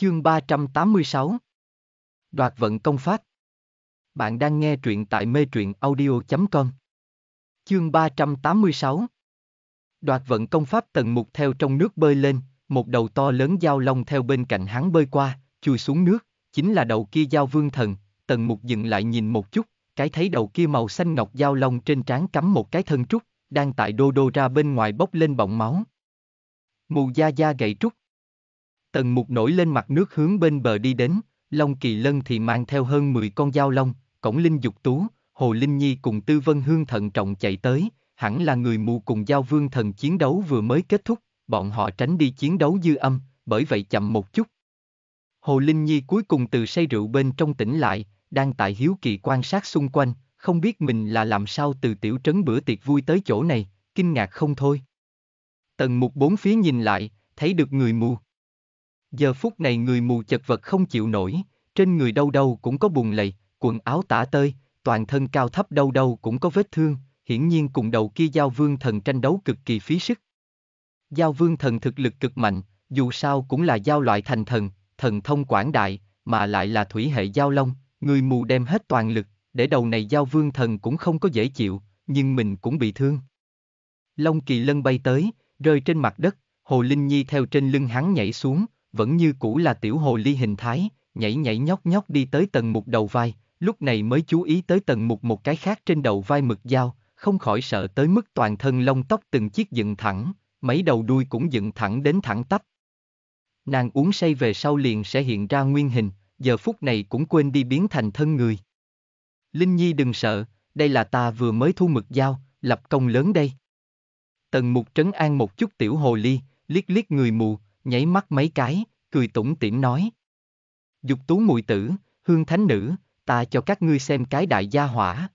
Chương 386 Đoạt vận công pháp Bạn đang nghe truyện tại mê truyện audio.com Chương 386 Đoạt vận công pháp tần mục theo trong nước bơi lên, một đầu to lớn giao long theo bên cạnh hắn bơi qua, chui xuống nước, chính là đầu kia giao vương thần, tần mục dừng lại nhìn một chút, cái thấy đầu kia màu xanh ngọc giao long trên trán cắm một cái thân trúc, đang tại đô đô ra bên ngoài bốc lên bọng máu. Mù gia gia gậy trúc, Tần mục nổi lên mặt nước hướng bên bờ đi đến, Long Kỳ Lân thì mang theo hơn 10 con dao long, cổng linh dục tú, Hồ Linh Nhi cùng Tư Vân Hương thận trọng chạy tới, hẳn là người mù cùng giao vương thần chiến đấu vừa mới kết thúc, bọn họ tránh đi chiến đấu dư âm, bởi vậy chậm một chút. Hồ Linh Nhi cuối cùng từ say rượu bên trong tỉnh lại, đang tại hiếu kỳ quan sát xung quanh, không biết mình là làm sao từ tiểu trấn bữa tiệc vui tới chỗ này, kinh ngạc không thôi. Tần mục bốn phía nhìn lại, thấy được người mù, Giờ phút này người mù chật vật không chịu nổi, trên người đâu đâu cũng có bùn lầy, quần áo tả tơi, toàn thân cao thấp đâu đâu cũng có vết thương, hiển nhiên cùng đầu kia giao vương thần tranh đấu cực kỳ phí sức. Giao vương thần thực lực cực mạnh, dù sao cũng là giao loại thành thần, thần thông quảng đại, mà lại là thủy hệ giao long, người mù đem hết toàn lực, để đầu này giao vương thần cũng không có dễ chịu, nhưng mình cũng bị thương. Long kỳ lân bay tới, rơi trên mặt đất, Hồ Linh Nhi theo trên lưng hắn nhảy xuống, vẫn như cũ là tiểu hồ ly hình thái, nhảy nhảy nhóc nhóc đi tới tầng mục đầu vai, lúc này mới chú ý tới tầng mục một cái khác trên đầu vai mực dao, không khỏi sợ tới mức toàn thân lông tóc từng chiếc dựng thẳng, mấy đầu đuôi cũng dựng thẳng đến thẳng tắp. Nàng uống say về sau liền sẽ hiện ra nguyên hình, giờ phút này cũng quên đi biến thành thân người. Linh Nhi đừng sợ, đây là ta vừa mới thu mực dao, lập công lớn đây. Tần mục trấn an một chút tiểu hồ ly, liếc liếc người mù, nháy mắt mấy cái, cười tủng tỉm nói. Dục tú mùi tử, hương thánh nữ, ta cho các ngươi xem cái đại gia hỏa.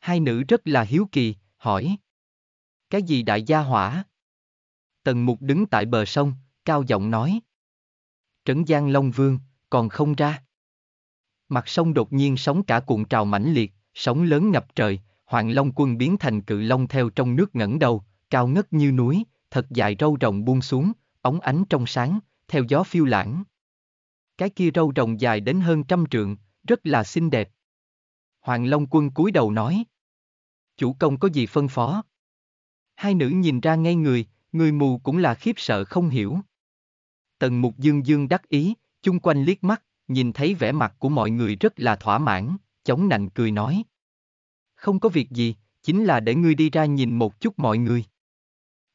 Hai nữ rất là hiếu kỳ, hỏi. Cái gì đại gia hỏa? Tần mục đứng tại bờ sông, cao giọng nói. Trấn Giang Long Vương, còn không ra. Mặt sông đột nhiên sóng cả cuộn trào mãnh liệt, sóng lớn ngập trời, Hoàng Long quân biến thành cự long theo trong nước ngẩng đầu, cao ngất như núi, thật dài râu rồng buông xuống, ống ánh trong sáng, theo gió phiêu lãng. Cái kia râu rồng dài đến hơn trăm trượng, rất là xinh đẹp. Hoàng Long Quân cúi đầu nói. Chủ công có gì phân phó? Hai nữ nhìn ra ngay người, người mù cũng là khiếp sợ không hiểu. Tần Mục Dương Dương đắc ý, chung quanh liếc mắt, nhìn thấy vẻ mặt của mọi người rất là thỏa mãn, chống nạnh cười nói. Không có việc gì, chính là để ngươi đi ra nhìn một chút mọi người.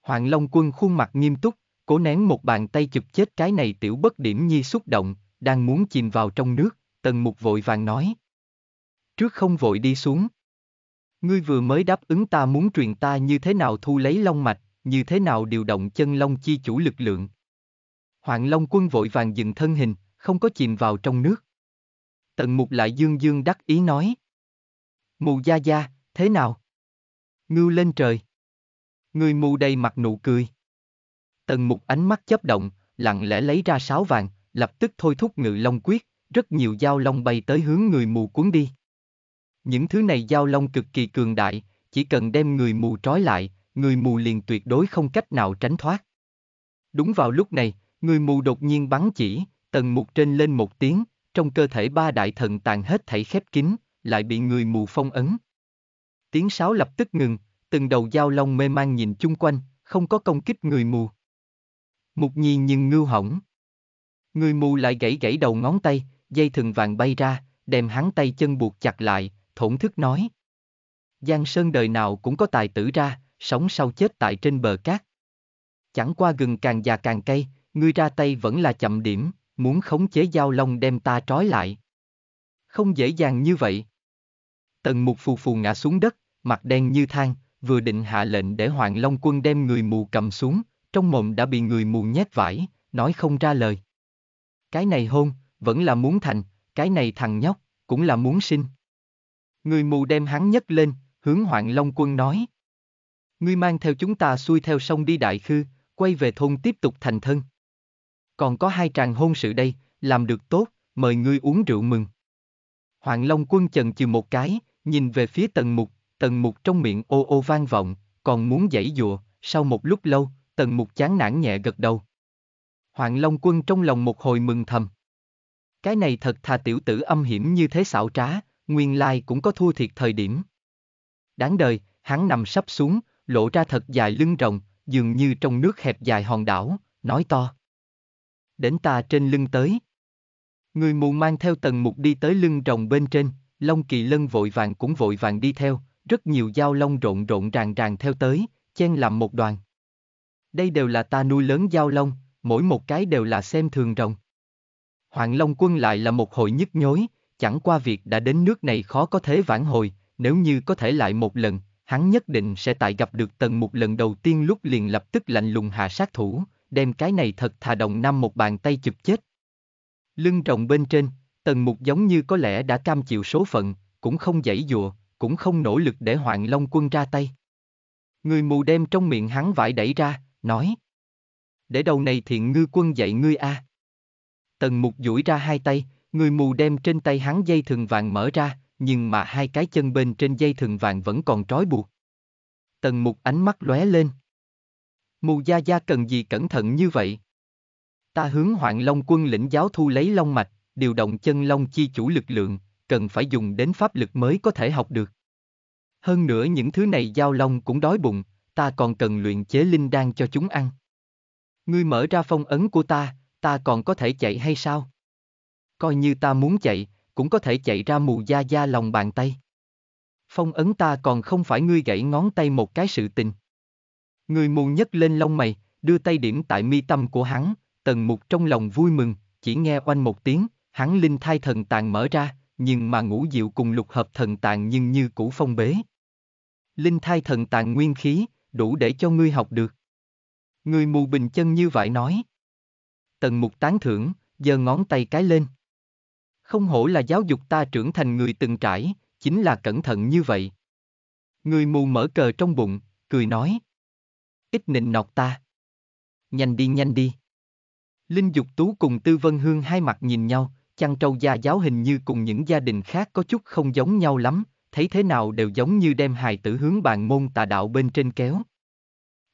Hoàng Long Quân khuôn mặt nghiêm túc, cố nén một bàn tay chụp chết cái này tiểu bất điểm nhi xúc động, đang muốn chìm vào trong nước, tần mục vội vàng nói. Trước không vội đi xuống. Ngươi vừa mới đáp ứng ta muốn truyền ta như thế nào thu lấy long mạch, như thế nào điều động chân long chi chủ lực lượng. Hoàng Long quân vội vàng dừng thân hình, không có chìm vào trong nước. Tần mục lại dương dương đắc ý nói. Mù gia gia, thế nào? Ngưu lên trời. Người mù đầy mặt nụ cười. Tần mục ánh mắt chấp động, lặng lẽ lấy ra sáo vàng, lập tức thôi thúc ngự long quyết, rất nhiều dao long bay tới hướng người mù cuốn đi. Những thứ này dao long cực kỳ cường đại, chỉ cần đem người mù trói lại, người mù liền tuyệt đối không cách nào tránh thoát. Đúng vào lúc này, người mù đột nhiên bắn chỉ, tần mục trên lên một tiếng, trong cơ thể ba đại thần tàn hết thảy khép kín, lại bị người mù phong ấn. Tiếng sáo lập tức ngừng, từng đầu dao long mê man nhìn chung quanh, không có công kích người mù. Mục nhi nhưng ngưu hỏng. Người mù lại gãy gãy đầu ngón tay, dây thừng vàng bay ra, đem hắn tay chân buộc chặt lại, thổn thức nói. Giang sơn đời nào cũng có tài tử ra, sống sau chết tại trên bờ cát. Chẳng qua gừng càng già càng cay, ngươi ra tay vẫn là chậm điểm, muốn khống chế giao long đem ta trói lại. Không dễ dàng như vậy. Tần mục phù phù ngã xuống đất, mặt đen như than, vừa định hạ lệnh để Hoàng Long quân đem người mù cầm xuống, trong mộng đã bị người mù nhét vải, nói không ra lời. Cái này hôn, vẫn là muốn thành, cái này thằng nhóc, cũng là muốn sinh. Người mù đem hắn nhấc lên, hướng Hoàng Long Quân nói. Ngươi mang theo chúng ta xuôi theo sông đi Đại Khư, quay về thôn tiếp tục thành thân. Còn có hai tràng hôn sự đây, làm được tốt, mời ngươi uống rượu mừng. Hoàng Long Quân chần chừ một cái, nhìn về phía tần mục, tần mục trong miệng ô ô vang vọng, còn muốn dãy dụa, sau một lúc lâu, Tần Mục chán nản nhẹ gật đầu. Hoàng Long Quân trong lòng một hồi mừng thầm. Cái này thật thà tiểu tử âm hiểm như thế xảo trá, nguyên lai cũng có thua thiệt thời điểm. Đáng đời, hắn nằm sắp xuống, lộ ra thật dài lưng rồng, dường như trong nước hẹp dài hòn đảo, nói to. Đến ta trên lưng tới. Người mù mang theo tần mục đi tới lưng rồng bên trên, Long Kỳ Lân vội vàng cũng vội vàng đi theo, rất nhiều dao long rộn rộn ràng ràng theo tới, chen làm một đoàn. Đây đều là ta nuôi lớn giao long, mỗi một cái đều là xem thường rồng. Hoàng Long quân lại là một hội nhức nhối, chẳng qua việc đã đến nước này khó có thể vãn hồi, nếu như có thể lại một lần, hắn nhất định sẽ tại gặp được tần một lần đầu tiên lúc liền lập tức lạnh lùng hạ sát thủ, đem cái này thật thà đồng năm một bàn tay chụp chết. Lưng rồng bên trên, tần mục giống như có lẽ đã cam chịu số phận, cũng không dãy dùa, cũng không nỗ lực để Hoàng long quân ra tay. Người mù đem trong miệng hắn vải đẩy ra, nói. Để đầu này thiện ngư quân dạy ngươi a. À. Tần mục duỗi ra hai tay, người mù đem trên tay hắn dây thừng vàng mở ra, nhưng mà hai cái chân bên trên dây thừng vàng vẫn còn trói buộc. Tần mục ánh mắt lóe lên. Mù gia gia cần gì cẩn thận như vậy? Ta hướng hoạn long quân lĩnh giáo thu lấy long mạch, điều động chân long chi chủ lực lượng, cần phải dùng đến pháp lực mới có thể học được. Hơn nữa những thứ này giao long cũng đói bụng, ta còn cần luyện chế linh đan cho chúng ăn. Ngươi mở ra phong ấn của ta, ta còn có thể chạy hay sao? Coi như ta muốn chạy, cũng có thể chạy ra mù da da lòng bàn tay. Phong ấn ta còn không phải ngươi gãy ngón tay một cái sự tình. Người mù nhấc lên lông mày, đưa tay điểm tại mi tâm của hắn, tần mục trong lòng vui mừng, chỉ nghe oanh một tiếng, hắn linh thai thần tàn mở ra, nhưng mà ngũ diệu cùng lục hợp thần tàn nhưng như cũ phong bế. Linh thai thần tàn nguyên khí, đủ để cho ngươi học được. Người mù bình chân như vậy nói. Tần mục tán thưởng, giơ ngón tay cái lên. Không hổ là giáo dục ta trưởng thành người từng trải, chính là cẩn thận như vậy. Người mù mở cờ trong bụng, cười nói. Ít nịnh nọc ta. Nhanh đi nhanh đi. Linh Dục Tú cùng Tư Vân Hương hai mặt nhìn nhau, chăn trâu gia giáo hình như cùng những gia đình khác có chút không giống nhau lắm, thấy thế nào đều giống như đem hài tử hướng bàn môn tà đạo bên trên kéo.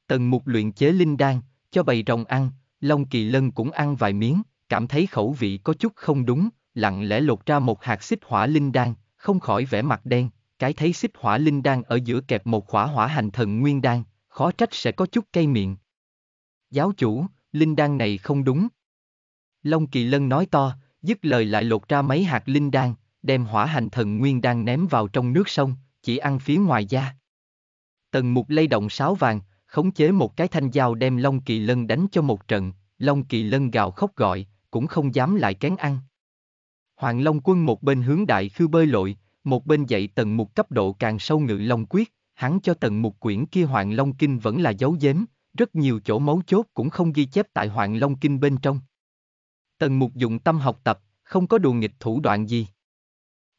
Tần mục luyện chế linh đan, cho bầy rồng ăn, Long Kỳ Lân cũng ăn vài miếng, cảm thấy khẩu vị có chút không đúng, lặng lẽ lột ra một hạt xích hỏa linh đan, không khỏi vẻ mặt đen, cái thấy xích hỏa linh đan ở giữa kẹp một khỏa hỏa hành thần nguyên đan, khó trách sẽ có chút cay miệng. Giáo chủ, linh đan này không đúng. Long Kỳ Lân nói to, dứt lời lại lột ra mấy hạt linh đan, đem hỏa hành thần nguyên đang ném vào trong nước sông, chỉ ăn phía ngoài da. Tần mục lay động sáo vàng, khống chế một cái thanh dao đem Long Kỳ Lân đánh cho một trận, Long Kỳ Lân gào khóc gọi, cũng không dám lại kén ăn. Hoàng Long quân một bên hướng đại khư bơi lội, một bên dạy tần mục cấp độ càng sâu ngự Long quyết, hắn cho tần mục quyển kia Hoàng Long Kinh vẫn là dấu dếm, rất nhiều chỗ mấu chốt cũng không ghi chép tại Hoàng Long Kinh bên trong. Tần mục dụng tâm học tập, không có đùa nghịch thủ đoạn gì.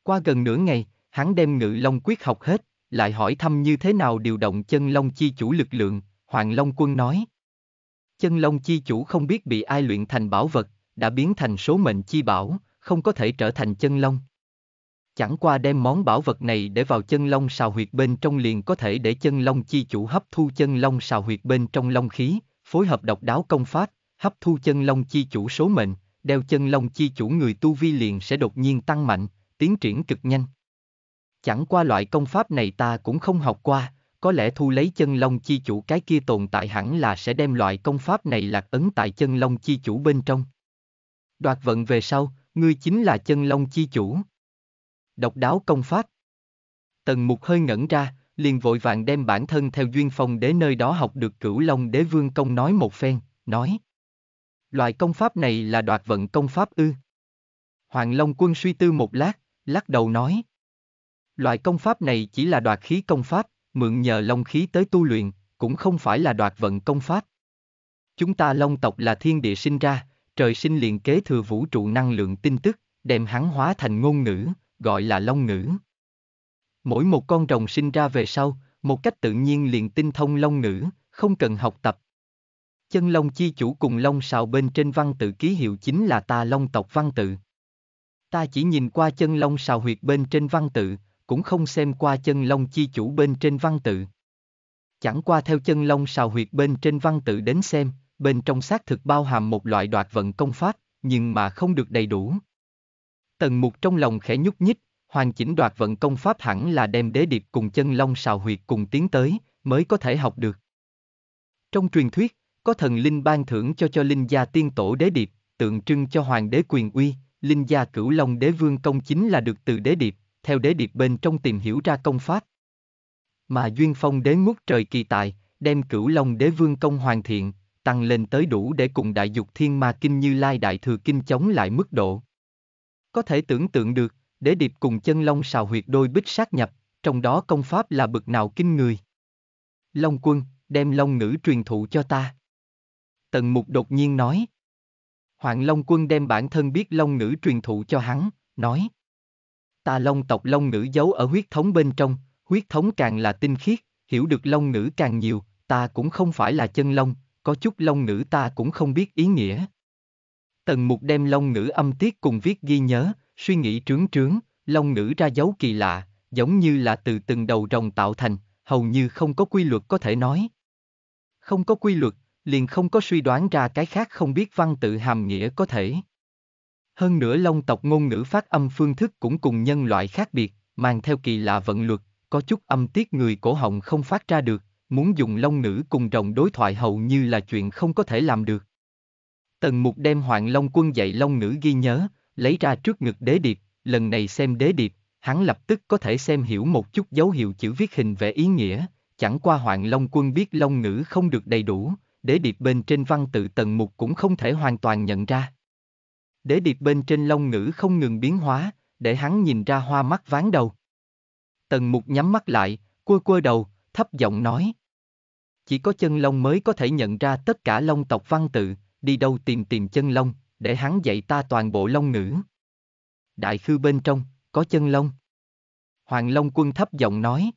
Qua gần nửa ngày, hắn đem ngự long quyết học hết, lại hỏi thăm như thế nào điều động chân long chi chủ lực lượng, Hoàng Long Quân nói. Chân long chi chủ không biết bị ai luyện thành bảo vật, đã biến thành số mệnh chi bảo, không có thể trở thành chân long. Chẳng qua đem món bảo vật này để vào chân long sào huyệt bên trong liền có thể để chân long chi chủ hấp thu chân long sào huyệt bên trong long khí, phối hợp độc đáo công pháp, hấp thu chân long chi chủ số mệnh, đeo chân long chi chủ người tu vi liền sẽ đột nhiên tăng mạnh, tiến triển cực nhanh. Chẳng qua loại công pháp này ta cũng không học qua, có lẽ thu lấy chân long chi chủ cái kia tồn tại hẳn là sẽ đem loại công pháp này lạc ấn tại chân long chi chủ bên trong. Đoạt vận về sau, ngươi chính là chân long chi chủ. Độc đáo công pháp. Tần mục hơi ngẩn ra, liền vội vàng đem bản thân theo duyên phong đế nơi đó học được cửu long đế vương công nói một phen, nói. Loại công pháp này là đoạt vận công pháp ư. Hoàng Long quân suy tư một lát, lắc đầu nói. Loại công pháp này chỉ là đoạt khí công pháp, mượn nhờ long khí tới tu luyện, cũng không phải là đoạt vận công pháp. Chúng ta long tộc là thiên địa sinh ra, trời sinh liền kế thừa vũ trụ năng lượng tin tức, đem hắn hóa thành ngôn ngữ, gọi là long ngữ. Mỗi một con rồng sinh ra về sau, một cách tự nhiên liền tinh thông long ngữ, không cần học tập. Chân long chi chủ cùng long sào bên trên văn tự ký hiệu chính là ta long tộc văn tự. Ta chỉ nhìn qua chân long xào huyệt bên trên văn tự, cũng không xem qua chân long chi chủ bên trên văn tự. Chẳng qua theo chân long xào huyệt bên trên văn tự đến xem, bên trong xác thực bao hàm một loại đoạt vận công pháp, nhưng mà không được đầy đủ. Tần mục trong lòng khẽ nhúc nhích, hoàn chỉnh đoạt vận công pháp hẳn là đem đế điệp cùng chân long xào huyệt cùng tiến tới, mới có thể học được. Trong truyền thuyết, có thần linh ban thưởng cho cho linh gia tiên tổ đế điệp, tượng trưng cho hoàng đế quyền uy, Linh gia cửu Long đế vương công chính là được từ đế điệp, theo đế điệp bên trong tìm hiểu ra công pháp. Mà Duyên Phong đế ngút trời kỳ tài, đem cửu Long đế vương công hoàn thiện, tăng lên tới đủ để cùng đại dục thiên ma kinh như lai đại thừa kinh chống lại mức độ. Có thể tưởng tượng được, đế điệp cùng chân long xào huyệt đôi bích sát nhập, trong đó công pháp là bực nào kinh người. Long quân, đem long ngữ truyền thụ cho ta. Tần mục đột nhiên nói. Hoàng Long Quân đem bản thân biết Long ngữ truyền thụ cho hắn, nói. Ta Long tộc Long ngữ giấu ở huyết thống bên trong, huyết thống càng là tinh khiết, hiểu được Long ngữ càng nhiều, ta cũng không phải là chân Long, có chút Long ngữ ta cũng không biết ý nghĩa. Tần Mục đem Long ngữ âm tiết cùng viết ghi nhớ, suy nghĩ trướng trướng, Long ngữ ra dấu kỳ lạ, giống như là từ từng đầu rồng tạo thành, hầu như không có quy luật có thể nói. Không có quy luật, liền không có suy đoán ra cái khác không biết văn tự hàm nghĩa có thể. Hơn nữa long tộc ngôn ngữ phát âm phương thức cũng cùng nhân loại khác biệt, mang theo kỳ lạ vận luật, có chút âm tiết người cổ họng không phát ra được, muốn dùng long nữ cùng rồng đối thoại hầu như là chuyện không có thể làm được. Tần mục đem hoàng long quân dạy long nữ ghi nhớ, lấy ra trước ngực đế điệp, lần này xem đế điệp, hắn lập tức có thể xem hiểu một chút dấu hiệu chữ viết hình vẽ ý nghĩa, chẳng qua hoàng long quân biết long nữ không được đầy đủ, đế điệp bên trên văn tự tần mục cũng không thể hoàn toàn nhận ra. Đế điệp bên trên long ngữ không ngừng biến hóa, để hắn nhìn ra hoa mắt ván đầu. Tần mục nhắm mắt lại, quơ quơ đầu, thấp giọng nói. Chỉ có chân lông mới có thể nhận ra tất cả long tộc văn tự, đi đâu tìm tìm chân lông, để hắn dạy ta toàn bộ long ngữ. Đại khư bên trong, có chân lông. Hoàng Long quân thấp giọng nói.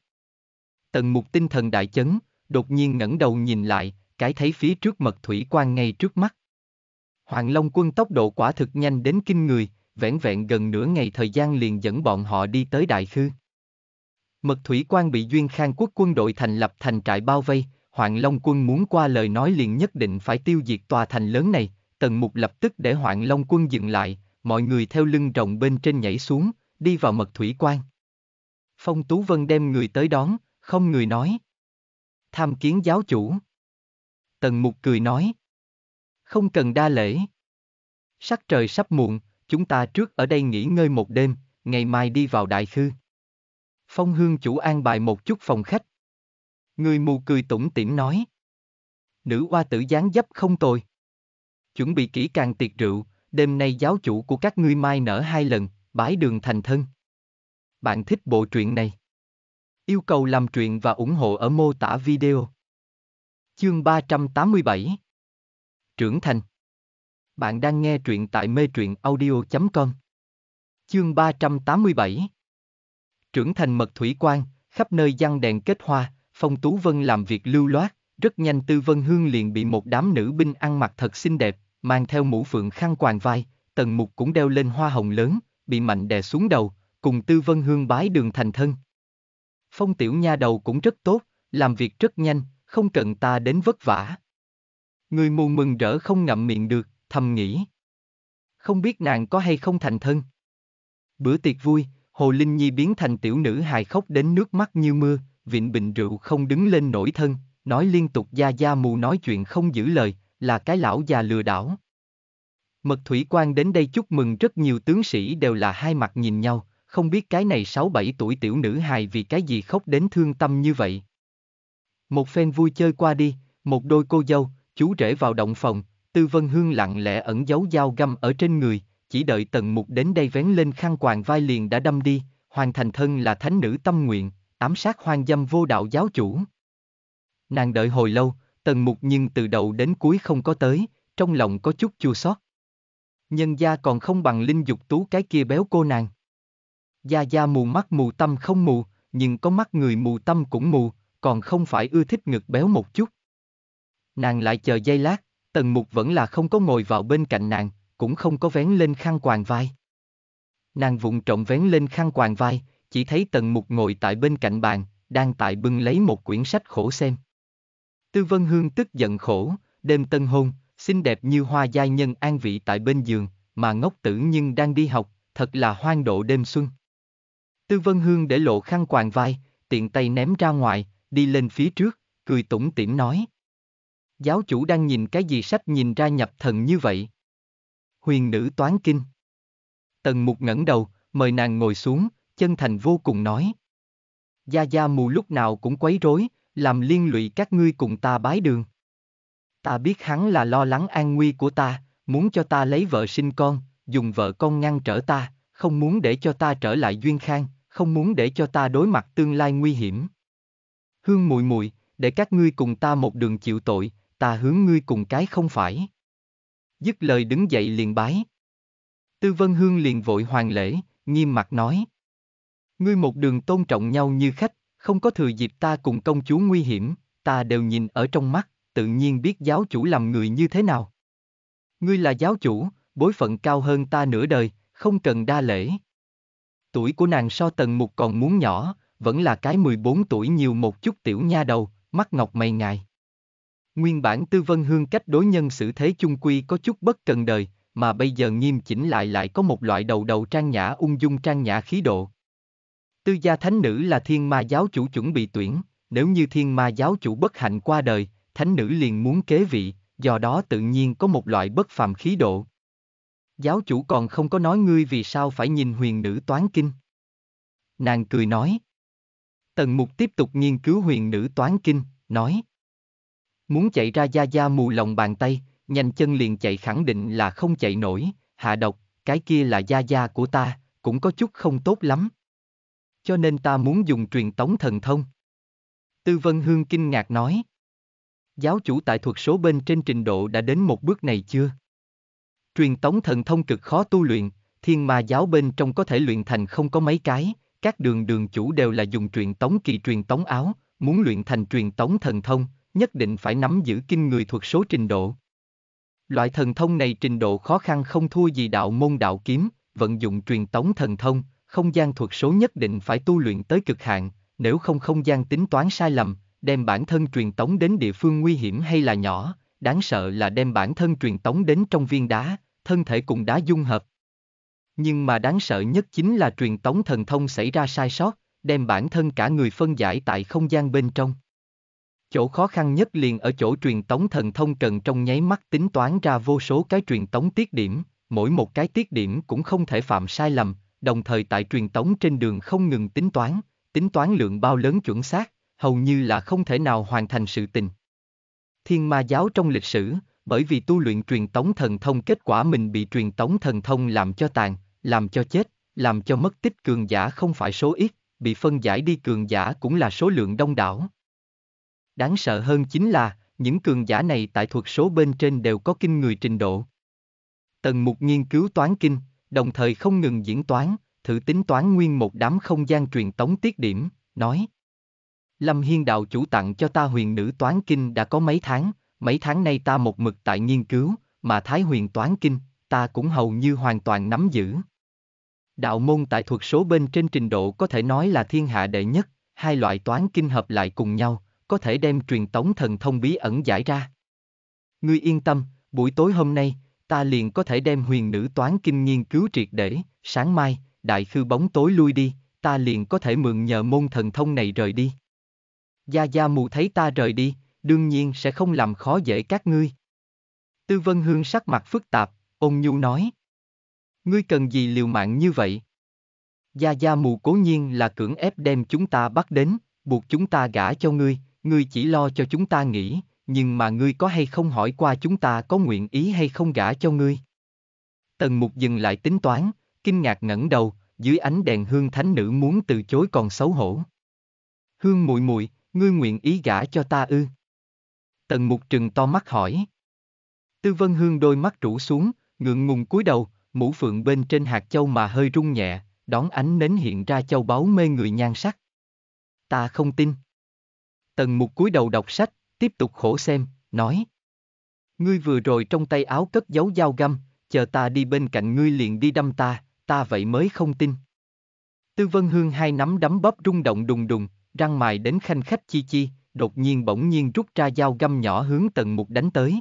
Tần mục tinh thần đại chấn, đột nhiên ngẩng đầu nhìn lại, cái thấy phía trước mật thủy quan ngay trước mắt. Hoàng Long quân tốc độ quả thực nhanh đến kinh người, vẻn vẹn gần nửa ngày thời gian liền dẫn bọn họ đi tới Đại Khư. Mật thủy quan bị Duyên Khang quốc quân đội thành lập thành trại bao vây, Hoàng Long quân muốn qua lời nói liền nhất định phải tiêu diệt tòa thành lớn này, Tần Mục lập tức để Hoàng Long quân dừng lại, mọi người theo lưng rồng bên trên nhảy xuống, đi vào mật thủy quan. Phong Tú Vân đem người tới đón, không người nói. Tham kiến giáo chủ. Tần Mục cười nói. Không cần đa lễ. Sắc trời sắp muộn, chúng ta trước ở đây nghỉ ngơi một đêm, ngày mai đi vào đại khư. Phong hương chủ an bài một chút phòng khách. Người mù cười tủm tỉm nói. Nữ hoa tử dáng dấp không tồi. Chuẩn bị kỹ càng tiệc rượu, đêm nay giáo chủ của các ngươi mai nở hai lần, bái đường thành thân. Bạn thích bộ truyện này? Yêu cầu làm truyện và ủng hộ ở mô tả video. Chương 387 Trưởng thành Bạn đang nghe truyện tại mê truyện audio.com Chương 387 Trưởng thành mật thủy quan, khắp nơi giăng đèn kết hoa, Phong Tú Vân làm việc lưu loát, rất nhanh Tư Vân Hương liền bị một đám nữ binh ăn mặc thật xinh đẹp, mang theo mũ phượng khăn quàng vai, tần mục cũng đeo lên hoa hồng lớn, bị mạnh đè xuống đầu, cùng Tư Vân Hương bái đường thành thân. Phong tiểu nha đầu cũng rất tốt, làm việc rất nhanh, không cần ta đến vất vả. Người mù mừng rỡ không ngậm miệng được, thầm nghĩ. Không biết nàng có hay không thành thân. Bữa tiệc vui, Hồ Linh Nhi biến thành tiểu nữ hài khóc đến nước mắt như mưa, vịn bình rượu không đứng lên nổi thân, nói liên tục gia gia mù nói chuyện không giữ lời, là cái lão già lừa đảo. Mật thủy quan đến đây chúc mừng rất nhiều tướng sĩ đều là hai mặt nhìn nhau, không biết cái này 6-7 tuổi tiểu nữ hài vì cái gì khóc đến thương tâm như vậy. Một phen vui chơi qua đi, một đôi cô dâu, chú rể vào động phòng, Tư Vân Hương lặng lẽ ẩn giấu dao găm ở trên người, chỉ đợi Tần Mục đến đây vén lên khăn quàng vai liền đã đâm đi, hoàn thành thân là thánh nữ tâm nguyện, ám sát hoang dâm vô đạo giáo chủ. Nàng đợi hồi lâu, Tần Mục nhưng từ đầu đến cuối không có tới, trong lòng có chút chua xót. Nhân gia còn không bằng linh dục tú cái kia béo cô nàng. Gia gia mù mắt mù tâm không mù, nhưng có mắt người mù tâm cũng mù, còn không phải ưa thích ngực béo một chút. Nàng lại chờ giây lát, tần mục vẫn là không có ngồi vào bên cạnh nàng, cũng không có vén lên khăn quàng vai. Nàng vụng trộm vén lên khăn quàng vai, chỉ thấy tần mục ngồi tại bên cạnh bàn, đang tại bưng lấy một quyển sách khổ xem. Tư Vân Hương tức giận khổ, đêm tân hôn, xinh đẹp như hoa giai nhân an vị tại bên giường, mà ngốc tử nhưng đang đi học, thật là hoang độ đêm xuân. Tư Vân Hương để lộ khăn quàng vai, tiện tay ném ra ngoài, đi lên phía trước, cười tủm tỉm nói. Giáo chủ đang nhìn cái gì sách nhìn ra nhập thần như vậy? Huyền nữ toán kinh. Tần mục ngẩng đầu, mời nàng ngồi xuống, chân thành vô cùng nói. Gia Gia mù lúc nào cũng quấy rối, làm liên lụy các ngươi cùng ta bái đường. Ta biết hắn là lo lắng an nguy của ta, muốn cho ta lấy vợ sinh con, dùng vợ con ngăn trở ta, không muốn để cho ta trở lại duyên khang, không muốn để cho ta đối mặt tương lai nguy hiểm. Hương muội muội, để các ngươi cùng ta một đường chịu tội, ta hướng ngươi cùng cái không phải. Dứt lời đứng dậy liền bái. Tư Vân Hương liền vội hoàng lễ, nghiêm mặt nói. Ngươi một đường tôn trọng nhau như khách, không có thừa dịp ta cùng công chúa nguy hiểm, ta đều nhìn ở trong mắt, tự nhiên biết giáo chủ làm người như thế nào. Ngươi là giáo chủ, bối phận cao hơn ta nửa đời, không cần đa lễ. Tuổi của nàng so tần mục còn muốn nhỏ, vẫn là cái 14 tuổi nhiều một chút tiểu nha đầu, mắt ngọc mày ngài. Nguyên bản tư vân hương cách đối nhân xử thế chung quy có chút bất cần đời, mà bây giờ nghiêm chỉnh lại lại có một loại đầu đầu trang nhã ung dung trang nhã khí độ. Tư gia thánh nữ là thiên ma giáo chủ chuẩn bị tuyển, nếu như thiên ma giáo chủ bất hạnh qua đời, thánh nữ liền muốn kế vị, do đó tự nhiên có một loại bất phàm khí độ. Giáo chủ còn không có nói ngươi vì sao phải nhìn huyền nữ toán kinh. Nàng cười nói. Tần Mục tiếp tục nghiên cứu huyền nữ toán kinh, nói. Muốn chạy ra da da mù lòng bàn tay, nhanh chân liền chạy khẳng định là không chạy nổi, hạ độc, cái kia là da da của ta, cũng có chút không tốt lắm. Cho nên ta muốn dùng truyền tống thần thông. Tư Vân Hương kinh ngạc nói. Giáo chủ tại thuật số bên trên trình độ đã đến một bước này chưa? Truyền tống thần thông cực khó tu luyện, thiên ma giáo bên trong có thể luyện thành không có mấy cái, các đường đường chủ đều là dùng truyền tống kỳ truyền tống áo, muốn luyện thành truyền tống thần thông, nhất định phải nắm giữ kinh người thuật số trình độ. Loại thần thông này trình độ khó khăn không thua gì đạo môn đạo kiếm, vận dụng truyền tống thần thông, không gian thuật số nhất định phải tu luyện tới cực hạn, nếu không không gian tính toán sai lầm, đem bản thân truyền tống đến địa phương nguy hiểm hay là nhỏ, đáng sợ là đem bản thân truyền tống đến trong viên đá, thân thể cùng đá dung hợp, nhưng mà đáng sợ nhất chính là truyền tống thần thông xảy ra sai sót, đem bản thân cả người phân giải tại không gian bên trong. Chỗ khó khăn nhất liền ở chỗ truyền tống thần thông cần trong nháy mắt tính toán ra vô số cái truyền tống tiết điểm, mỗi một cái tiết điểm cũng không thể phạm sai lầm, đồng thời tại truyền tống trên đường không ngừng tính toán, tính toán lượng bao lớn chuẩn xác, hầu như là không thể nào hoàn thành sự tình. Thiên ma giáo trong lịch sử, bởi vì tu luyện truyền tống thần thông kết quả mình bị truyền tống thần thông làm cho tàn, làm cho chết, làm cho mất tích cường giả không phải số ít, bị phân giải đi cường giả cũng là số lượng đông đảo. Đáng sợ hơn chính là, những cường giả này tại thuật số bên trên đều có kinh người trình độ. Tần mục nghiên cứu toán kinh, đồng thời không ngừng diễn toán, thử tính toán nguyên một đám không gian truyền tống tiết điểm, nói. Lâm Hiên đạo chủ tặng cho ta huyền nữ toán kinh đã có mấy tháng, mấy tháng nay ta một mực tại nghiên cứu, mà Thái huyền toán kinh, ta cũng hầu như hoàn toàn nắm giữ. Đạo môn tại thuật số bên trên trình độ có thể nói là thiên hạ đệ nhất, hai loại toán kinh hợp lại cùng nhau, có thể đem truyền tống thần thông bí ẩn giải ra. Ngươi yên tâm, buổi tối hôm nay, ta liền có thể đem huyền nữ toán kinh nghiên cứu triệt để, sáng mai, đại khư bóng tối lui đi, ta liền có thể mượn nhờ môn thần thông này rời đi. Gia Gia mù thấy ta rời đi, đương nhiên sẽ không làm khó dễ các ngươi. Tư Vân Hương sắc mặt phức tạp, ôn nhu nói. Ngươi cần gì liều mạng như vậy? Gia Gia mù cố nhiên là cưỡng ép đem chúng ta bắt đến, buộc chúng ta gả cho ngươi, ngươi chỉ lo cho chúng ta nghĩ, nhưng mà ngươi có hay không hỏi qua chúng ta có nguyện ý hay không gả cho ngươi? Tần mục dừng lại tính toán, kinh ngạc ngẩng đầu, dưới ánh đèn hương thánh nữ muốn từ chối còn xấu hổ. Hương muội muội, ngươi nguyện ý gả cho ta ư? Tần mục trừng to mắt hỏi. Tư vân hương đôi mắt rũ xuống, ngượng ngùng cúi đầu, mũ phượng bên trên hạt châu mà hơi rung nhẹ, đón ánh nến hiện ra châu báu mê người nhan sắc. Ta không tin. Tần mục cúi đầu đọc sách, tiếp tục khổ xem, nói. Ngươi vừa rồi trong tay áo cất giấu dao găm, chờ ta đi bên cạnh ngươi liền đi đâm ta, ta vậy mới không tin. Tư Vân Hương hai nắm đấm bắp rung động đùng đùng, răng mài đến khanh khách chi chi, đột nhiên bỗng nhiên rút ra dao găm nhỏ hướng Tần Mục đánh tới.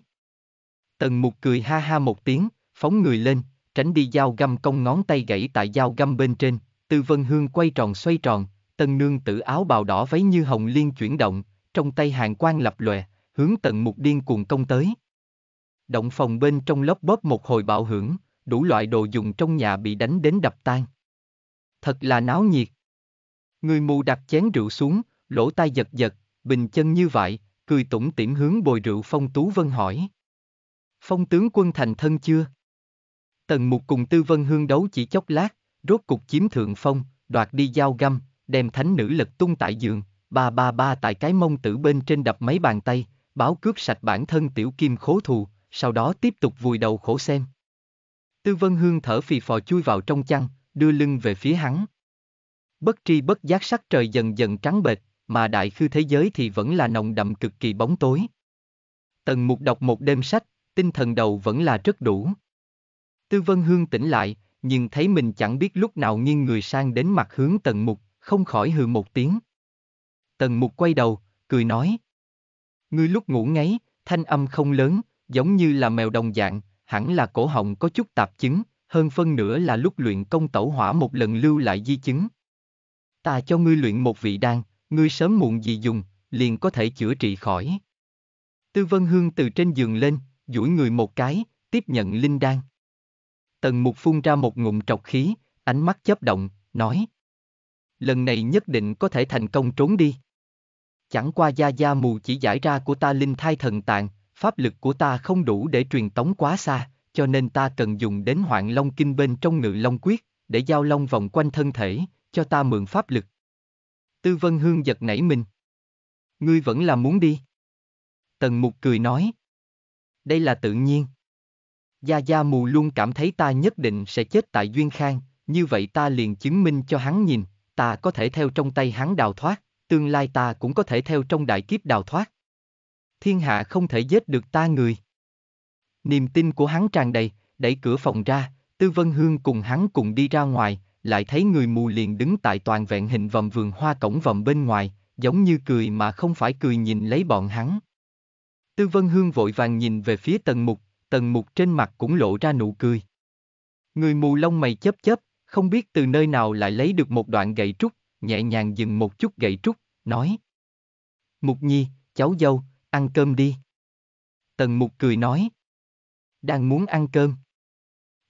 Tần Mục cười ha ha một tiếng, phóng người lên, tránh đi dao găm cong ngón tay gãy tại dao găm bên trên, Tư Vân Hương quay tròn xoay tròn, tần nương tử áo bào đỏ váy như hồng liên chuyển động, trong tay hàng quan lập lòe, hướng tận mục điên cuồng công tới. Động phòng bên trong lớp bóp một hồi bạo hưởng, đủ loại đồ dùng trong nhà bị đánh đến đập tan. Thật là náo nhiệt. Người mù đặt chén rượu xuống, lỗ tai giật giật, bình chân như vậy, cười tủm tỉm hướng bồi rượu phong tú vân hỏi. Phong tướng quân thành thân chưa? Tần Mục cùng Tư Vân Hương đấu chỉ chốc lát, rốt cục chiếm thượng phong, đoạt đi dao găm, đem thánh nữ lật tung tại giường, ba ba ba tại cái mông tử bên trên đập mấy bàn tay, báo cướp sạch bản thân tiểu kim khố thù, sau đó tiếp tục vùi đầu khổ xem. Tư Vân Hương thở phì phò chui vào trong chăn, đưa lưng về phía hắn. Bất tri bất giác sắc trời dần dần trắng bệch, mà đại khư thế giới thì vẫn là nồng đậm cực kỳ bóng tối. Tần mục đọc một đêm sách, tinh thần đầu vẫn là rất đủ. Tư Vân Hương tỉnh lại, nhưng thấy mình chẳng biết lúc nào nghiêng người sang đến mặt hướng Tần Mục, không khỏi hừ một tiếng. Tần Mục quay đầu, cười nói. Ngươi lúc ngủ ngáy, thanh âm không lớn, giống như là mèo đồng dạng, hẳn là cổ họng có chút tạp chứng, hơn phân nửa là lúc luyện công tẩu hỏa một lần lưu lại di chứng. Ta cho ngươi luyện một vị đan, ngươi sớm muộn gì dùng, liền có thể chữa trị khỏi. Tư Vân Hương từ trên giường lên, duỗi người một cái, tiếp nhận linh đan. Tần mục phun ra một ngụm trọc khí, ánh mắt chớp động, nói. Lần này nhất định có thể thành công trốn đi. Chẳng qua gia gia mù chỉ giải ra của ta linh thai thần tạng, pháp lực của ta không đủ để truyền tống quá xa, cho nên ta cần dùng đến hoạn long kinh bên trong ngự long quyết, để giao long vòng quanh thân thể, cho ta mượn pháp lực. Tư Vân Hương giật nảy mình. Ngươi vẫn là muốn đi. Tần Mục cười nói. Đây là tự nhiên. Gia Gia Mù luôn cảm thấy ta nhất định sẽ chết tại Duyên Khang, như vậy ta liền chứng minh cho hắn nhìn, ta có thể theo trong tay hắn đào thoát, tương lai ta cũng có thể theo trong đại kiếp đào thoát. Thiên hạ không thể giết được ta người. Niềm tin của hắn tràn đầy, đẩy cửa phòng ra, Tư Vân Hương cùng hắn cùng đi ra ngoài, lại thấy người mù liền đứng tại toàn vẹn hình vòng vườn hoa cổng vòng bên ngoài, giống như cười mà không phải cười nhìn lấy bọn hắn. Tư Vân Hương vội vàng nhìn về phía tần mục, tần mục trên mặt cũng lộ ra nụ cười. Người mù lông mày chớp chớp, không biết từ nơi nào lại lấy được một đoạn gậy trúc, nhẹ nhàng dừng một chút gậy trúc, nói. Mục nhi, cháu dâu, ăn cơm đi. Tần mục cười nói. Đang muốn ăn cơm.